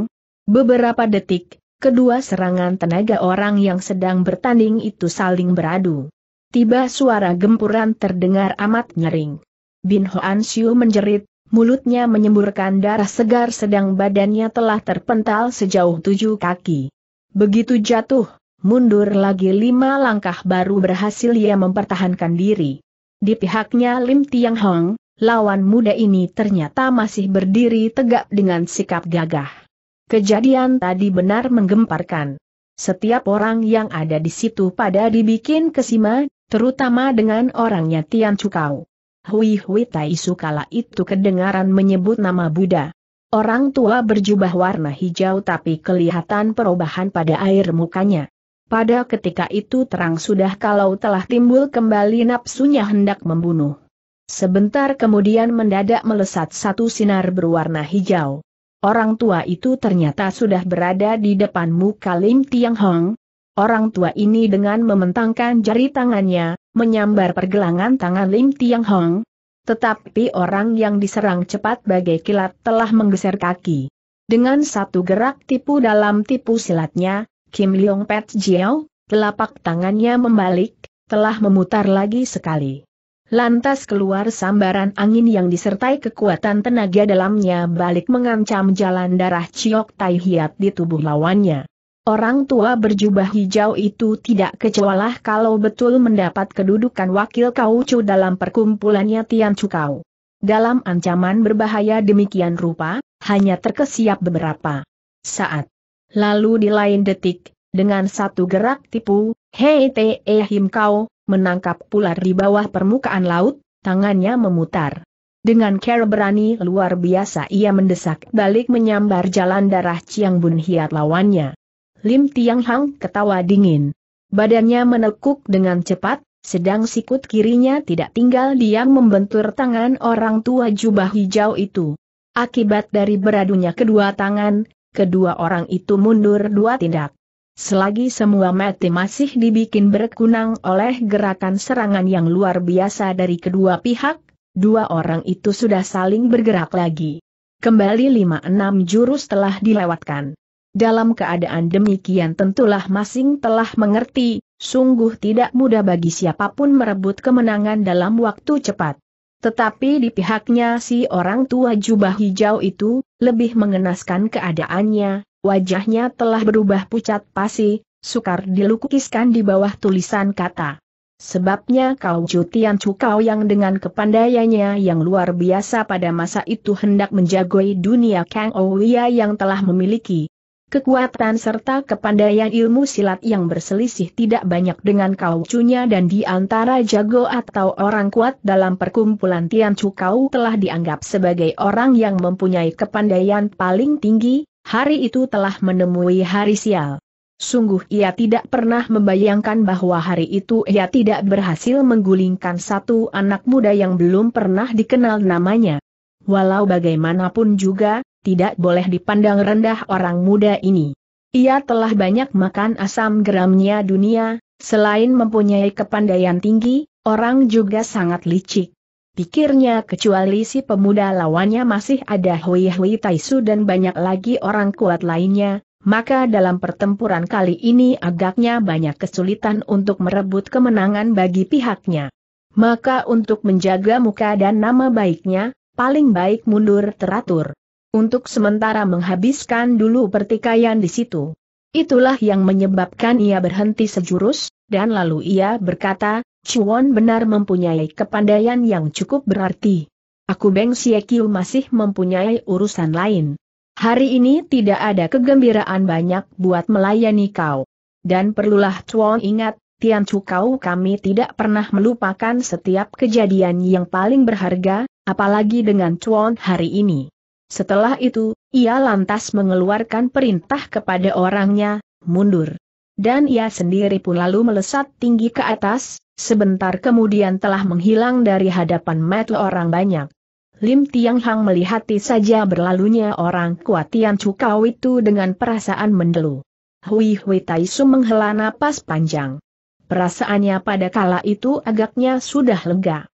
Beberapa detik, kedua serangan tenaga orang yang sedang bertanding itu saling beradu. Tiba suara gempuran terdengar amat nyering. Bin Hoan Siu menjerit, mulutnya menyemburkan darah segar sedang badannya telah terpental sejauh tujuh kaki. Begitu jatuh, mundur lagi lima langkah baru berhasil ia mempertahankan diri. Di pihaknya Lim Tiang Hong, lawan muda ini ternyata masih berdiri tegak dengan sikap gagah. Kejadian tadi benar menggemparkan. Setiap orang yang ada di situ pada dibikin kesima, terutama dengan orangnya Tian Cukau. Hui Hui Tai Kala itu kedengaran menyebut nama Buddha. Orang tua berjubah warna hijau tapi kelihatan perubahan pada air mukanya. Pada ketika itu terang sudah kalau telah timbul kembali nafsunya hendak membunuh. Sebentar kemudian mendadak melesat satu sinar berwarna hijau. Orang tua itu ternyata sudah berada di depan muka Lim Tiang Hong. Orang tua ini dengan mementangkan jari tangannya, menyambar pergelangan tangan Lim Tiang Hong. Tetapi orang yang diserang cepat bagai kilat telah menggeser kaki. Dengan satu gerak tipu dalam tipu silatnya, Kim Leong Pet Jiao, telapak tangannya membalik, telah memutar lagi sekali. Lantas keluar sambaran angin yang disertai kekuatan tenaga dalamnya balik mengancam jalan darah Ciok Tai Hiat di tubuh lawannya. Orang tua berjubah hijau itu tidak kecualah kalau betul mendapat kedudukan wakil Kau Chu dalam perkumpulannya Tian Kau. Dalam ancaman berbahaya demikian rupa, hanya terkesiap beberapa saat. Lalu di lain detik, dengan satu gerak tipu, Hei Te Him Kau, menangkap pular di bawah permukaan laut, tangannya memutar. Dengan care berani luar biasa ia mendesak balik menyambar jalan darah Chiang Bun Hiat lawannya. Lim Tiang Hang ketawa dingin. Badannya menekuk dengan cepat, sedang sikut kirinya tidak tinggal diam membentur tangan orang tua jubah hijau itu. Akibat dari beradunya kedua tangan, kedua orang itu mundur dua tindak. Selagi semua mati masih dibikin berkunang oleh gerakan serangan yang luar biasa dari kedua pihak, dua orang itu sudah saling bergerak lagi. Kembali lima enam jurus telah dilewatkan. Dalam keadaan demikian tentulah masing telah mengerti, sungguh tidak mudah bagi siapapun merebut kemenangan dalam waktu cepat. Tetapi di pihaknya si orang tua jubah hijau itu, lebih mengenaskan keadaannya, wajahnya telah berubah pucat pasi, sukar dilukiskan di bawah tulisan kata. Sebabnya kau Jutian Cukau yang dengan kepandaiannya yang luar biasa pada masa itu hendak menjagoi dunia Kang Ouya yang telah memiliki Kekuatan serta kepandaian ilmu silat yang berselisih tidak banyak dengan kaucunya dan di antara jago atau orang kuat dalam perkumpulan Tian Kau telah dianggap sebagai orang yang mempunyai kepandaian paling tinggi, hari itu telah menemui hari sial. Sungguh ia tidak pernah membayangkan bahwa hari itu ia tidak berhasil menggulingkan satu anak muda yang belum pernah dikenal namanya. Walau bagaimanapun juga, tidak boleh dipandang rendah orang muda ini. Ia telah banyak makan asam geramnya dunia, selain mempunyai kepandaian tinggi, orang juga sangat licik. Pikirnya kecuali si pemuda lawannya masih ada Hui Hui Taisu dan banyak lagi orang kuat lainnya, maka dalam pertempuran kali ini agaknya banyak kesulitan untuk merebut kemenangan bagi pihaknya. Maka untuk menjaga muka dan nama baiknya, paling baik mundur teratur untuk sementara menghabiskan dulu pertikaian di situ. Itulah yang menyebabkan ia berhenti sejurus, dan lalu ia berkata, Chuan benar mempunyai kepandaian yang cukup berarti. Aku Beng Siekiu masih mempunyai urusan lain. Hari ini tidak ada kegembiraan banyak buat melayani kau. Dan perlulah Chuan ingat, Tian Chu kau kami tidak pernah melupakan setiap kejadian yang paling berharga, apalagi dengan Chuan hari ini. Setelah itu, ia lantas mengeluarkan perintah kepada orangnya, mundur. Dan ia sendiri pun lalu melesat tinggi ke atas, sebentar kemudian telah menghilang dari hadapan mata orang banyak. Lim Tiang Hang melihati saja berlalunya orang kuat Tian Cukau itu dengan perasaan mendelu. Hui Hui Taisu menghela napas panjang. Perasaannya pada kala itu agaknya sudah lega.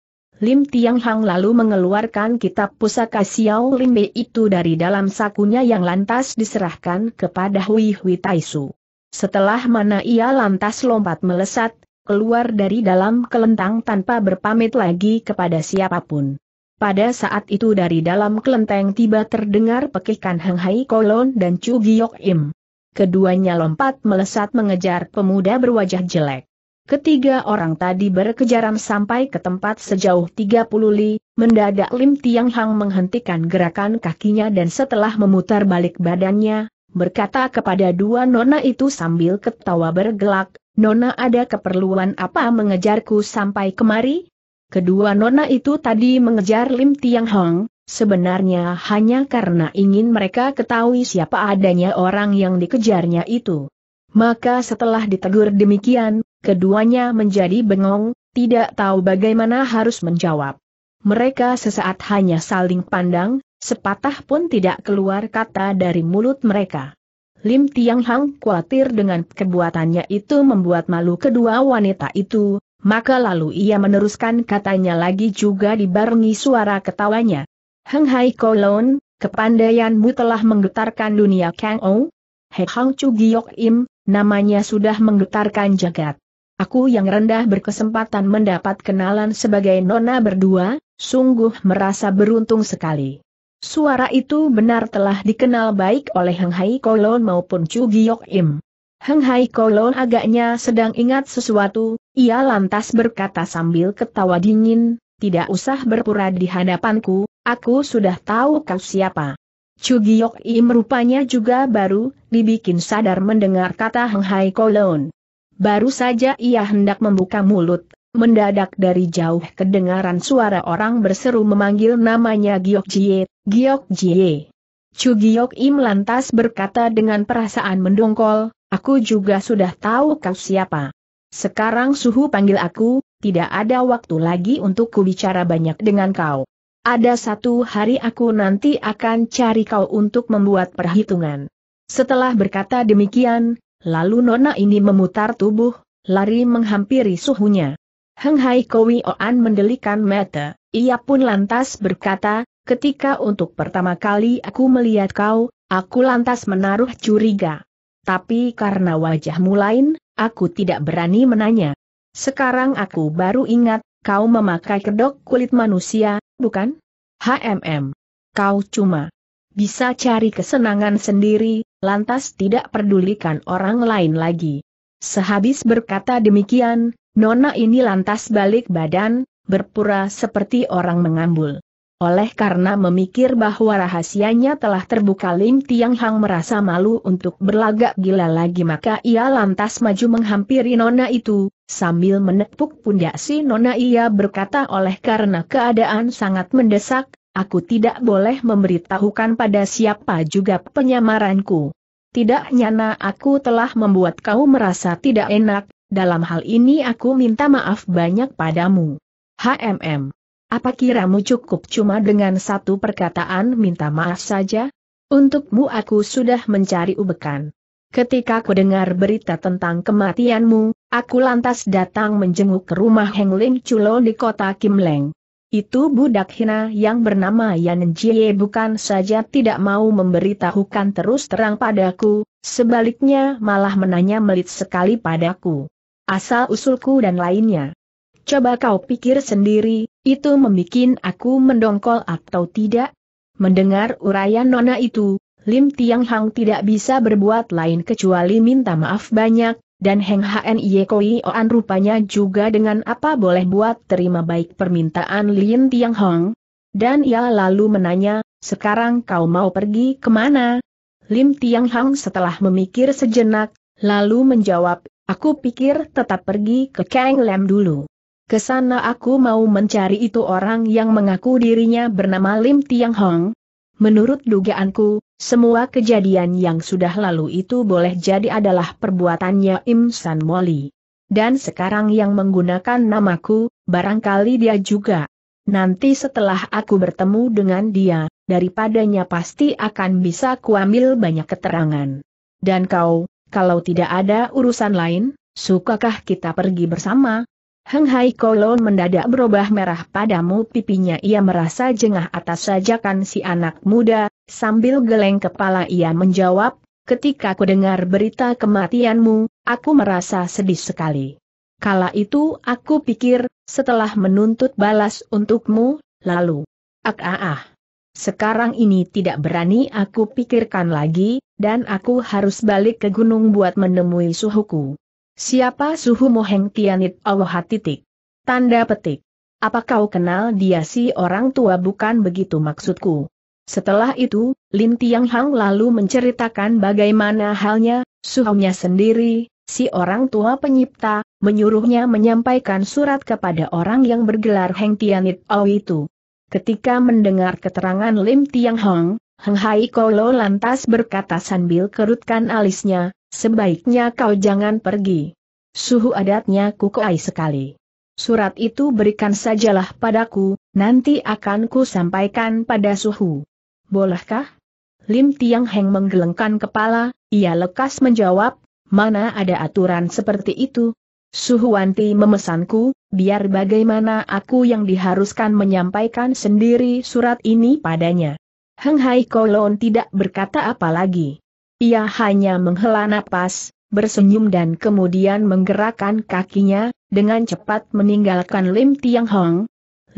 Lim Tiang Hang lalu mengeluarkan kitab pusaka Xiao Lim Bei itu dari dalam sakunya yang lantas diserahkan kepada Hui Hui Taisu. Setelah mana ia lantas lompat melesat, keluar dari dalam kelentang tanpa berpamit lagi kepada siapapun. Pada saat itu dari dalam kelenteng tiba terdengar pekikan Heng Hai Kolon dan Chu Giok Im. Keduanya lompat melesat mengejar pemuda berwajah jelek. Ketiga orang tadi berkejaran sampai ke tempat sejauh 30 li, mendadak Lim Tiang Hang menghentikan gerakan kakinya dan setelah memutar balik badannya, berkata kepada dua nona itu sambil ketawa bergelak, Nona ada keperluan apa mengejarku sampai kemari? Kedua nona itu tadi mengejar Lim Tiang Hang, sebenarnya hanya karena ingin mereka ketahui siapa adanya orang yang dikejarnya itu. Maka setelah ditegur demikian, Keduanya menjadi bengong, tidak tahu bagaimana harus menjawab. Mereka sesaat hanya saling pandang, sepatah pun tidak keluar kata dari mulut mereka. Lim Tiang Hang khawatir dengan kebuatannya itu membuat malu kedua wanita itu, maka lalu ia meneruskan katanya lagi juga dibarengi suara ketawanya. Heng Hai Kolon, kepandaianmu telah menggetarkan dunia Kang Ou? He Hang Chu Giok Im, namanya sudah menggetarkan jagat. Aku yang rendah berkesempatan mendapat kenalan sebagai nona berdua, sungguh merasa beruntung sekali. Suara itu benar telah dikenal baik oleh Heng Hai Kolon maupun Chu Giok Im. Heng Hai Kolon agaknya sedang ingat sesuatu, ia lantas berkata sambil ketawa dingin, tidak usah berpura di hadapanku, aku sudah tahu kau siapa. Chu Giok Im rupanya juga baru, dibikin sadar mendengar kata Heng Hai Kolon. Baru saja ia hendak membuka mulut, mendadak dari jauh kedengaran suara orang berseru memanggil namanya Giok Jie, Giok Jie. Chu Giok Im lantas berkata dengan perasaan mendongkol, aku juga sudah tahu kau siapa. Sekarang suhu panggil aku, tidak ada waktu lagi untuk ku bicara banyak dengan kau. Ada satu hari aku nanti akan cari kau untuk membuat perhitungan. Setelah berkata demikian, Lalu nona ini memutar tubuh, lari menghampiri suhunya. Heng Hai Kowi Oan mendelikan mata, ia pun lantas berkata, ketika untuk pertama kali aku melihat kau, aku lantas menaruh curiga. Tapi karena wajahmu lain, aku tidak berani menanya. Sekarang aku baru ingat, kau memakai kedok kulit manusia, bukan? HMM. Kau cuma bisa cari kesenangan sendiri, lantas tidak pedulikan orang lain lagi. Sehabis berkata demikian, Nona ini lantas balik badan, berpura seperti orang mengambul. Oleh karena memikir bahwa rahasianya telah terbuka Lim Tiang Hang merasa malu untuk berlagak gila lagi maka ia lantas maju menghampiri Nona itu, sambil menepuk pundak si Nona ia berkata oleh karena keadaan sangat mendesak, Aku tidak boleh memberitahukan pada siapa juga penyamaranku. Tidak nyana aku telah membuat kau merasa tidak enak, dalam hal ini aku minta maaf banyak padamu. HMM. Apa kiramu cukup cuma dengan satu perkataan minta maaf saja? Untukmu aku sudah mencari ubekan. Ketika ku dengar berita tentang kematianmu, aku lantas datang menjenguk ke rumah Heng Ling Chulo di kota Kim Leng. Itu budak hina yang bernama Yan Jie bukan saja tidak mau memberitahukan terus terang padaku, sebaliknya malah menanya melit sekali padaku. Asal usulku dan lainnya. Coba kau pikir sendiri, itu membuat aku mendongkol atau tidak? Mendengar uraian nona itu, Lim Tiang Hang tidak bisa berbuat lain kecuali minta maaf banyak, dan Heng Ye Koi Oan rupanya juga dengan apa boleh buat terima baik permintaan Lin Tiang Hong. Dan ia lalu menanya, sekarang kau mau pergi kemana? Lim Tiang Hong setelah memikir sejenak, lalu menjawab, aku pikir tetap pergi ke Kang Lam dulu. Kesana aku mau mencari itu orang yang mengaku dirinya bernama Lim Tiang Hong. Menurut dugaanku, semua kejadian yang sudah lalu itu boleh jadi adalah perbuatannya Im San Moli. Dan sekarang yang menggunakan namaku, barangkali dia juga. Nanti setelah aku bertemu dengan dia, daripadanya pasti akan bisa kuambil banyak keterangan. Dan kau, kalau tidak ada urusan lain, sukakah kita pergi bersama? Heng Hai Kolon mendadak berubah merah padamu pipinya ia merasa jengah atas sajakan si anak muda, Sambil geleng kepala ia menjawab, ketika ku dengar berita kematianmu, aku merasa sedih sekali. Kala itu aku pikir, setelah menuntut balas untukmu, lalu, ak ah, ah. Sekarang ini tidak berani aku pikirkan lagi, dan aku harus balik ke gunung buat menemui suhuku. Siapa suhu moheng tianit Allah titik? Tanda petik. Apa kau kenal dia si orang tua bukan begitu maksudku? Setelah itu, Lin Tiang Hang lalu menceritakan bagaimana halnya, suhunya sendiri, si orang tua penyipta, menyuruhnya menyampaikan surat kepada orang yang bergelar Heng Tianit Ao itu. Ketika mendengar keterangan Lim Tiang Hong, Heng Hai Kolo lantas berkata sambil kerutkan alisnya, sebaiknya kau jangan pergi. Suhu adatnya kukuai sekali. Surat itu berikan sajalah padaku, nanti akan ku sampaikan pada suhu bolehkah? Lim Tiang Heng menggelengkan kepala, ia lekas menjawab, mana ada aturan seperti itu? Suhuwanti memesanku, biar bagaimana aku yang diharuskan menyampaikan sendiri surat ini padanya. Heng Hai Kolon tidak berkata apa lagi. Ia hanya menghela napas, bersenyum dan kemudian menggerakkan kakinya, dengan cepat meninggalkan Lim Tiang Hong,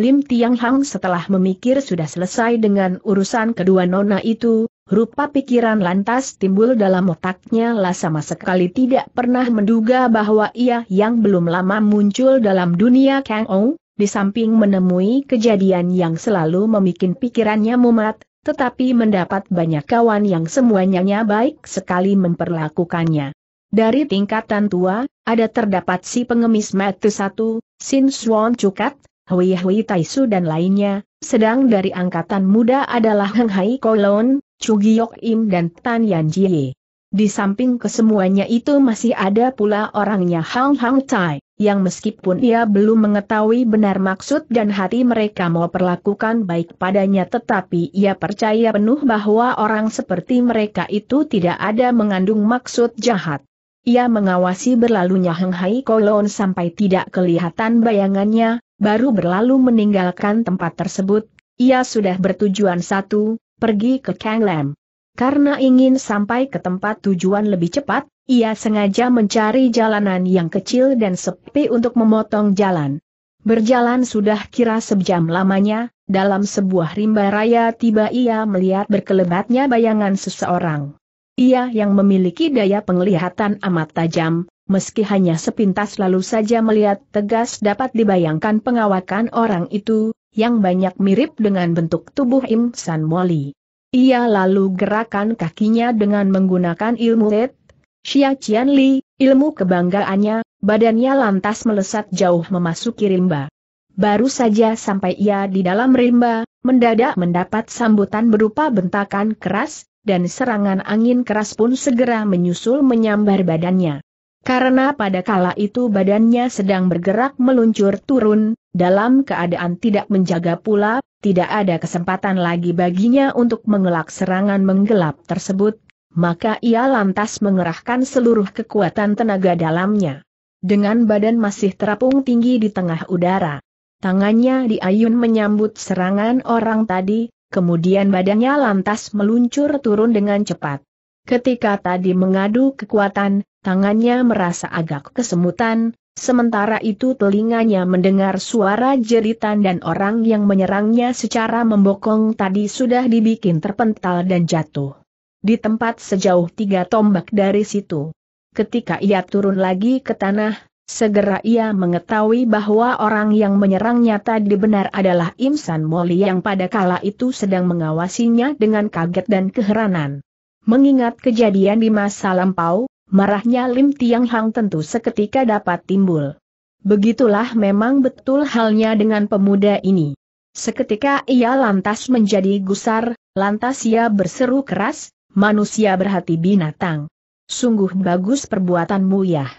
Lim Tiang Hang setelah memikir sudah selesai dengan urusan kedua nona itu, rupa pikiran lantas timbul dalam otaknya lah sama sekali tidak pernah menduga bahwa ia yang belum lama muncul dalam dunia Kang Ou, di samping menemui kejadian yang selalu memikin pikirannya mumat, tetapi mendapat banyak kawan yang semuanya baik sekali memperlakukannya. Dari tingkatan tua, ada terdapat si pengemis mati satu, Sin Swan Cukat, Hui Hui Taisu dan lainnya, sedang dari angkatan muda adalah Heng Hai Kolon, Chu Giyok Im dan Tan Yan Jie. Di samping kesemuanya itu masih ada pula orangnya Hang Hang Tai, yang meskipun ia belum mengetahui benar maksud dan hati mereka mau perlakukan baik padanya tetapi ia percaya penuh bahwa orang seperti mereka itu tidak ada mengandung maksud jahat. Ia mengawasi berlalunya Heng Hai Kolon sampai tidak kelihatan bayangannya, baru berlalu meninggalkan tempat tersebut, ia sudah bertujuan satu, pergi ke Kanglam. Karena ingin sampai ke tempat tujuan lebih cepat, ia sengaja mencari jalanan yang kecil dan sepi untuk memotong jalan. Berjalan sudah kira sejam lamanya, dalam sebuah rimba raya tiba ia melihat berkelebatnya bayangan seseorang. Ia yang memiliki daya penglihatan amat tajam, Meski hanya sepintas lalu saja melihat tegas dapat dibayangkan pengawakan orang itu, yang banyak mirip dengan bentuk tubuh Im San Moli. Ia lalu gerakan kakinya dengan menggunakan ilmu Red, Xia Qian Li, ilmu kebanggaannya, badannya lantas melesat jauh memasuki rimba. Baru saja sampai ia di dalam rimba, mendadak mendapat sambutan berupa bentakan keras, dan serangan angin keras pun segera menyusul menyambar badannya. Karena pada kala itu badannya sedang bergerak meluncur turun, dalam keadaan tidak menjaga pula, tidak ada kesempatan lagi baginya untuk mengelak serangan menggelap tersebut, maka ia lantas mengerahkan seluruh kekuatan tenaga dalamnya. Dengan badan masih terapung tinggi di tengah udara, tangannya diayun menyambut serangan orang tadi, kemudian badannya lantas meluncur turun dengan cepat. Ketika tadi mengadu kekuatan, tangannya merasa agak kesemutan, sementara itu telinganya mendengar suara jeritan dan orang yang menyerangnya secara membokong tadi sudah dibikin terpental dan jatuh. Di tempat sejauh tiga tombak dari situ. Ketika ia turun lagi ke tanah, segera ia mengetahui bahwa orang yang menyerangnya tadi benar adalah Imsan Moli yang pada kala itu sedang mengawasinya dengan kaget dan keheranan. Mengingat kejadian di masa lampau, marahnya Lim Tiang Hang tentu seketika dapat timbul. Begitulah memang betul halnya dengan pemuda ini. Seketika ia lantas menjadi gusar, lantas ia berseru keras, manusia berhati binatang. Sungguh bagus perbuatanmu ya.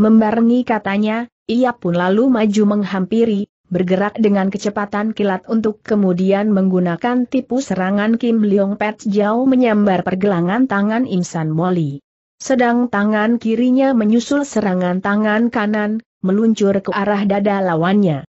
Membarengi katanya, ia pun lalu maju menghampiri, bergerak dengan kecepatan kilat untuk kemudian menggunakan tipu serangan Kim Leong Pet jauh menyambar pergelangan tangan San Moli. Sedang tangan kirinya menyusul serangan tangan kanan, meluncur ke arah dada lawannya.